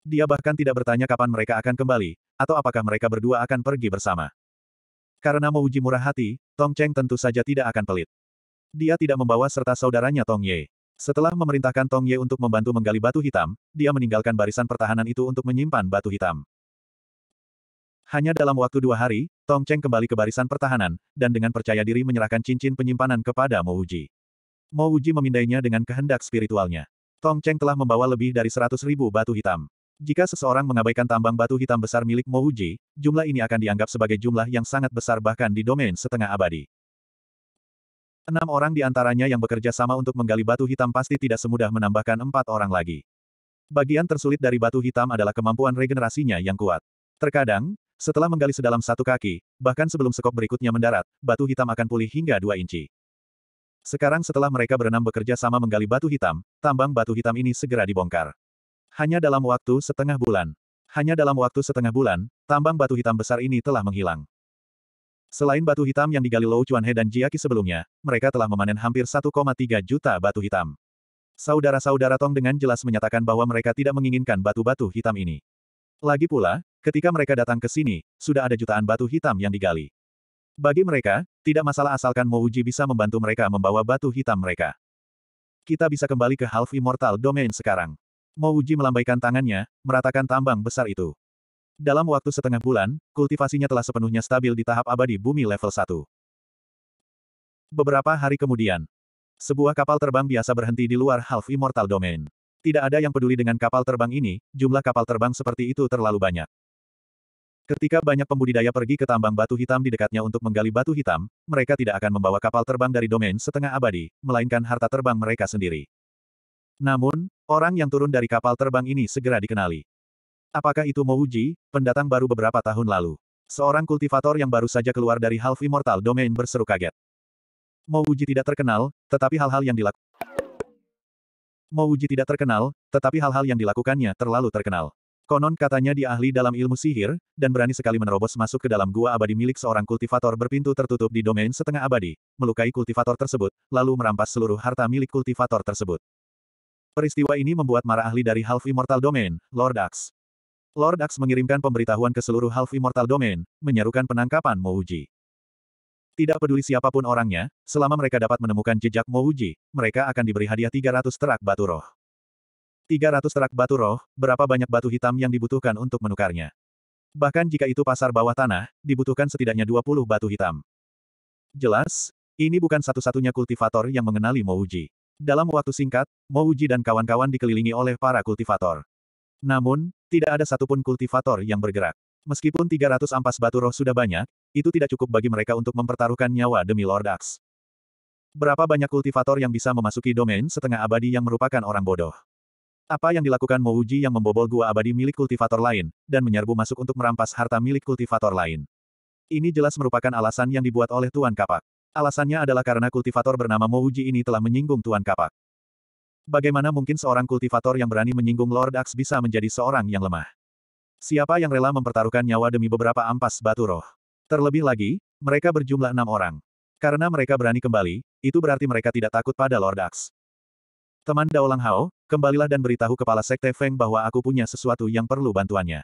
Speaker 1: Dia bahkan tidak bertanya kapan mereka akan kembali, atau apakah mereka berdua akan pergi bersama. Karena mau uji murah hati, Tong Cheng tentu saja tidak akan pelit. Dia tidak membawa serta saudaranya Tong Ye. Setelah memerintahkan Tong Ye untuk membantu menggali batu hitam, dia meninggalkan barisan pertahanan itu untuk menyimpan batu hitam. Hanya dalam waktu dua hari, Tong Cheng kembali ke barisan pertahanan, dan dengan percaya diri menyerahkan cincin penyimpanan kepada Mo Uji. Mo Uji memindainya dengan kehendak spiritualnya. Tong Cheng telah membawa lebih dari seratus ribu batu hitam. Jika seseorang mengabaikan tambang batu hitam besar milik Mo Uji, jumlah ini akan dianggap sebagai jumlah yang sangat besar bahkan di domain setengah abadi. Enam orang di antaranya yang bekerja sama untuk menggali batu hitam pasti tidak semudah menambahkan empat orang lagi. Bagian tersulit dari batu hitam adalah kemampuan regenerasinya yang kuat. Terkadang, setelah menggali sedalam satu kaki, bahkan sebelum sekop berikutnya mendarat, batu hitam akan pulih hingga dua inci. Sekarang setelah mereka berenam bekerja sama menggali batu hitam, tambang batu hitam ini segera dibongkar. Hanya dalam waktu setengah bulan. Hanya dalam waktu setengah bulan, tambang batu hitam besar ini telah menghilang. Selain batu hitam yang digali Lou Chuanhe dan Jiaki sebelumnya, mereka telah memanen hampir 1,3 juta batu hitam. Saudara-saudara Tong dengan jelas menyatakan bahwa mereka tidak menginginkan batu-batu hitam ini. Lagi pula, ketika mereka datang ke sini, sudah ada jutaan batu hitam yang digali. Bagi mereka, tidak masalah asalkan Mouji bisa membantu mereka membawa batu hitam mereka. Kita bisa kembali ke Half Immortal Domain sekarang. Mouji melambaikan tangannya, meratakan tambang besar itu. Dalam waktu setengah bulan, kultivasinya telah sepenuhnya stabil di tahap abadi bumi level 1. Beberapa hari kemudian, sebuah kapal terbang biasa berhenti di luar Half Immortal Domain. Tidak ada yang peduli dengan kapal terbang ini, jumlah kapal terbang seperti itu terlalu banyak. Ketika banyak pembudidaya pergi ke tambang batu hitam di dekatnya untuk menggali batu hitam, mereka tidak akan membawa kapal terbang dari domain setengah abadi, melainkan harta terbang mereka sendiri. Namun, orang yang turun dari kapal terbang ini segera dikenali. Apakah itu Mouji, pendatang baru beberapa tahun lalu? Seorang kultivator yang baru saja keluar dari Half Immortal Domain berseru kaget. Mouji tidak terkenal, tetapi hal-hal yang dilakukan Mo Uji tidak terkenal, tetapi hal-hal yang dilakukannya terlalu terkenal. Konon katanya dia ahli dalam ilmu sihir, dan berani sekali menerobos masuk ke dalam gua abadi milik seorang kultivator berpintu tertutup di domain setengah abadi, melukai kultivator tersebut, lalu merampas seluruh harta milik kultivator tersebut. Peristiwa ini membuat marah ahli dari Half Immortal Domain, Lord Axe. Lord Axe mengirimkan pemberitahuan ke seluruh Half Immortal Domain, menyerukan penangkapan Mo tidak peduli siapapun orangnya, selama mereka dapat menemukan jejak Mouji, mereka akan diberi hadiah 300 terak batu roh. 300 terak batu roh, berapa banyak batu hitam yang dibutuhkan untuk menukarnya. Bahkan jika itu pasar bawah tanah, dibutuhkan setidaknya 20 batu hitam. Jelas, ini bukan satu-satunya kultivator yang mengenali Mouji. Dalam waktu singkat, Mouji dan kawan-kawan dikelilingi oleh para kultivator. Namun, tidak ada satupun kultivator yang bergerak. Meskipun 300 ampas batu roh sudah banyak, itu tidak cukup bagi mereka untuk mempertaruhkan nyawa demi Lord Axe. Berapa banyak kultivator yang bisa memasuki domain setengah abadi yang merupakan orang bodoh? Apa yang dilakukan Mouji yang membobol gua abadi milik kultivator lain, dan menyerbu masuk untuk merampas harta milik kultivator lain? Ini jelas merupakan alasan yang dibuat oleh Tuan Kapak. Alasannya adalah karena kultivator bernama Mouji ini telah menyinggung Tuan Kapak. Bagaimana mungkin seorang kultivator yang berani menyinggung Lord Axe bisa menjadi seorang yang lemah? Siapa yang rela mempertaruhkan nyawa demi beberapa ampas batu roh? Terlebih lagi, mereka berjumlah enam orang. Karena mereka berani kembali, itu berarti mereka tidak takut pada Lord Dax. Teman Daolang Hao, kembalilah dan beritahu kepala Sekte Feng bahwa aku punya sesuatu yang perlu bantuannya.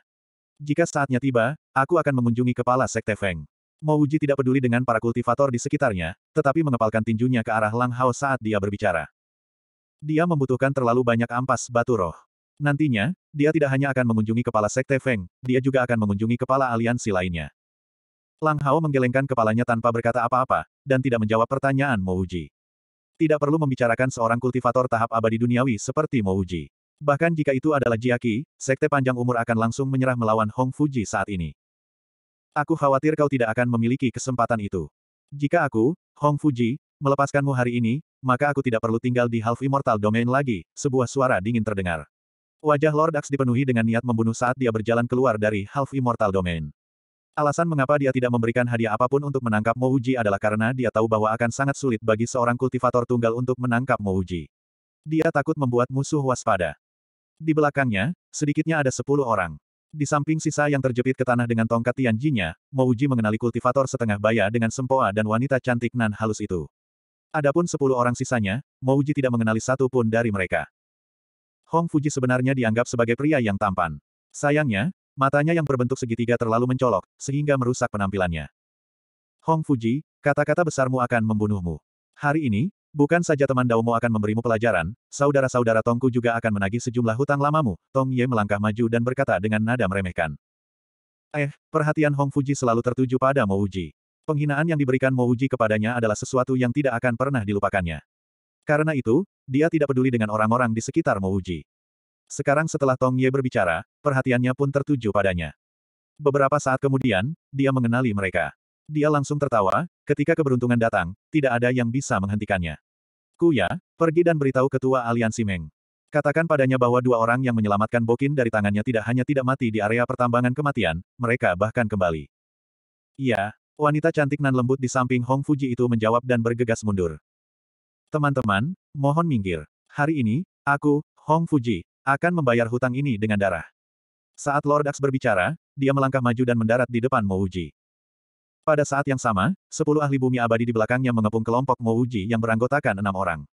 Speaker 1: Jika saatnya tiba, aku akan mengunjungi kepala Sekte Feng. uji tidak peduli dengan para kultivator di sekitarnya, tetapi mengepalkan tinjunya ke arah Lang Hao saat dia berbicara. Dia membutuhkan terlalu banyak ampas batu roh. Nantinya, dia tidak hanya akan mengunjungi kepala Sekte Feng, dia juga akan mengunjungi kepala aliansi lainnya. Lang Hao menggelengkan kepalanya tanpa berkata apa-apa, dan tidak menjawab pertanyaan Mo Uji. Tidak perlu membicarakan seorang kultivator tahap abadi duniawi seperti Mo Uji. Bahkan jika itu adalah Jiaki, sekte panjang umur akan langsung menyerah melawan Hong Fuji saat ini. Aku khawatir kau tidak akan memiliki kesempatan itu. Jika aku, Hong Fuji, melepaskanmu hari ini, maka aku tidak perlu tinggal di Half Immortal Domain lagi, sebuah suara dingin terdengar. Wajah Lord Axe dipenuhi dengan niat membunuh saat dia berjalan keluar dari Half Immortal Domain. Alasan mengapa dia tidak memberikan hadiah apapun untuk menangkap Mouji adalah karena dia tahu bahwa akan sangat sulit bagi seorang kultivator tunggal untuk menangkap Mouji. Dia takut membuat musuh waspada. Di belakangnya, sedikitnya ada sepuluh orang. Di samping sisa yang terjepit ke tanah dengan tongkat Tianjinya, Mouji mengenali kultivator setengah baya dengan sempoa dan wanita cantik nan halus itu. Adapun sepuluh orang sisanya, Mouji tidak mengenali satu pun dari mereka. Hong Fuji sebenarnya dianggap sebagai pria yang tampan. Sayangnya, Matanya yang berbentuk segitiga terlalu mencolok, sehingga merusak penampilannya. Hong Fuji, kata-kata besarmu akan membunuhmu. Hari ini, bukan saja teman Daumo akan memberimu pelajaran, saudara-saudara Tongku juga akan menagih sejumlah hutang lamamu. Tong Ye melangkah maju dan berkata dengan nada meremehkan. Eh, perhatian Hong Fuji selalu tertuju pada Mo Uji. Penghinaan yang diberikan Mo Uji kepadanya adalah sesuatu yang tidak akan pernah dilupakannya. Karena itu, dia tidak peduli dengan orang-orang di sekitar Mo Uji. Sekarang setelah Tong Ye berbicara, perhatiannya pun tertuju padanya. Beberapa saat kemudian, dia mengenali mereka. Dia langsung tertawa, ketika keberuntungan datang, tidak ada yang bisa menghentikannya. Kuya, pergi dan beritahu ketua aliansi Meng. Katakan padanya bahwa dua orang yang menyelamatkan Bokin dari tangannya tidak hanya tidak mati di area pertambangan kematian, mereka bahkan kembali. Iya, wanita cantik nan lembut di samping Hong Fuji itu menjawab dan bergegas mundur. Teman-teman, mohon minggir. Hari ini, aku, Hong Fuji, akan membayar hutang ini dengan darah. Saat Lord Axe berbicara, dia melangkah maju dan mendarat di depan Mouji. Pada saat yang sama, sepuluh ahli bumi abadi di belakangnya mengepung kelompok Mouji yang beranggotakan enam orang.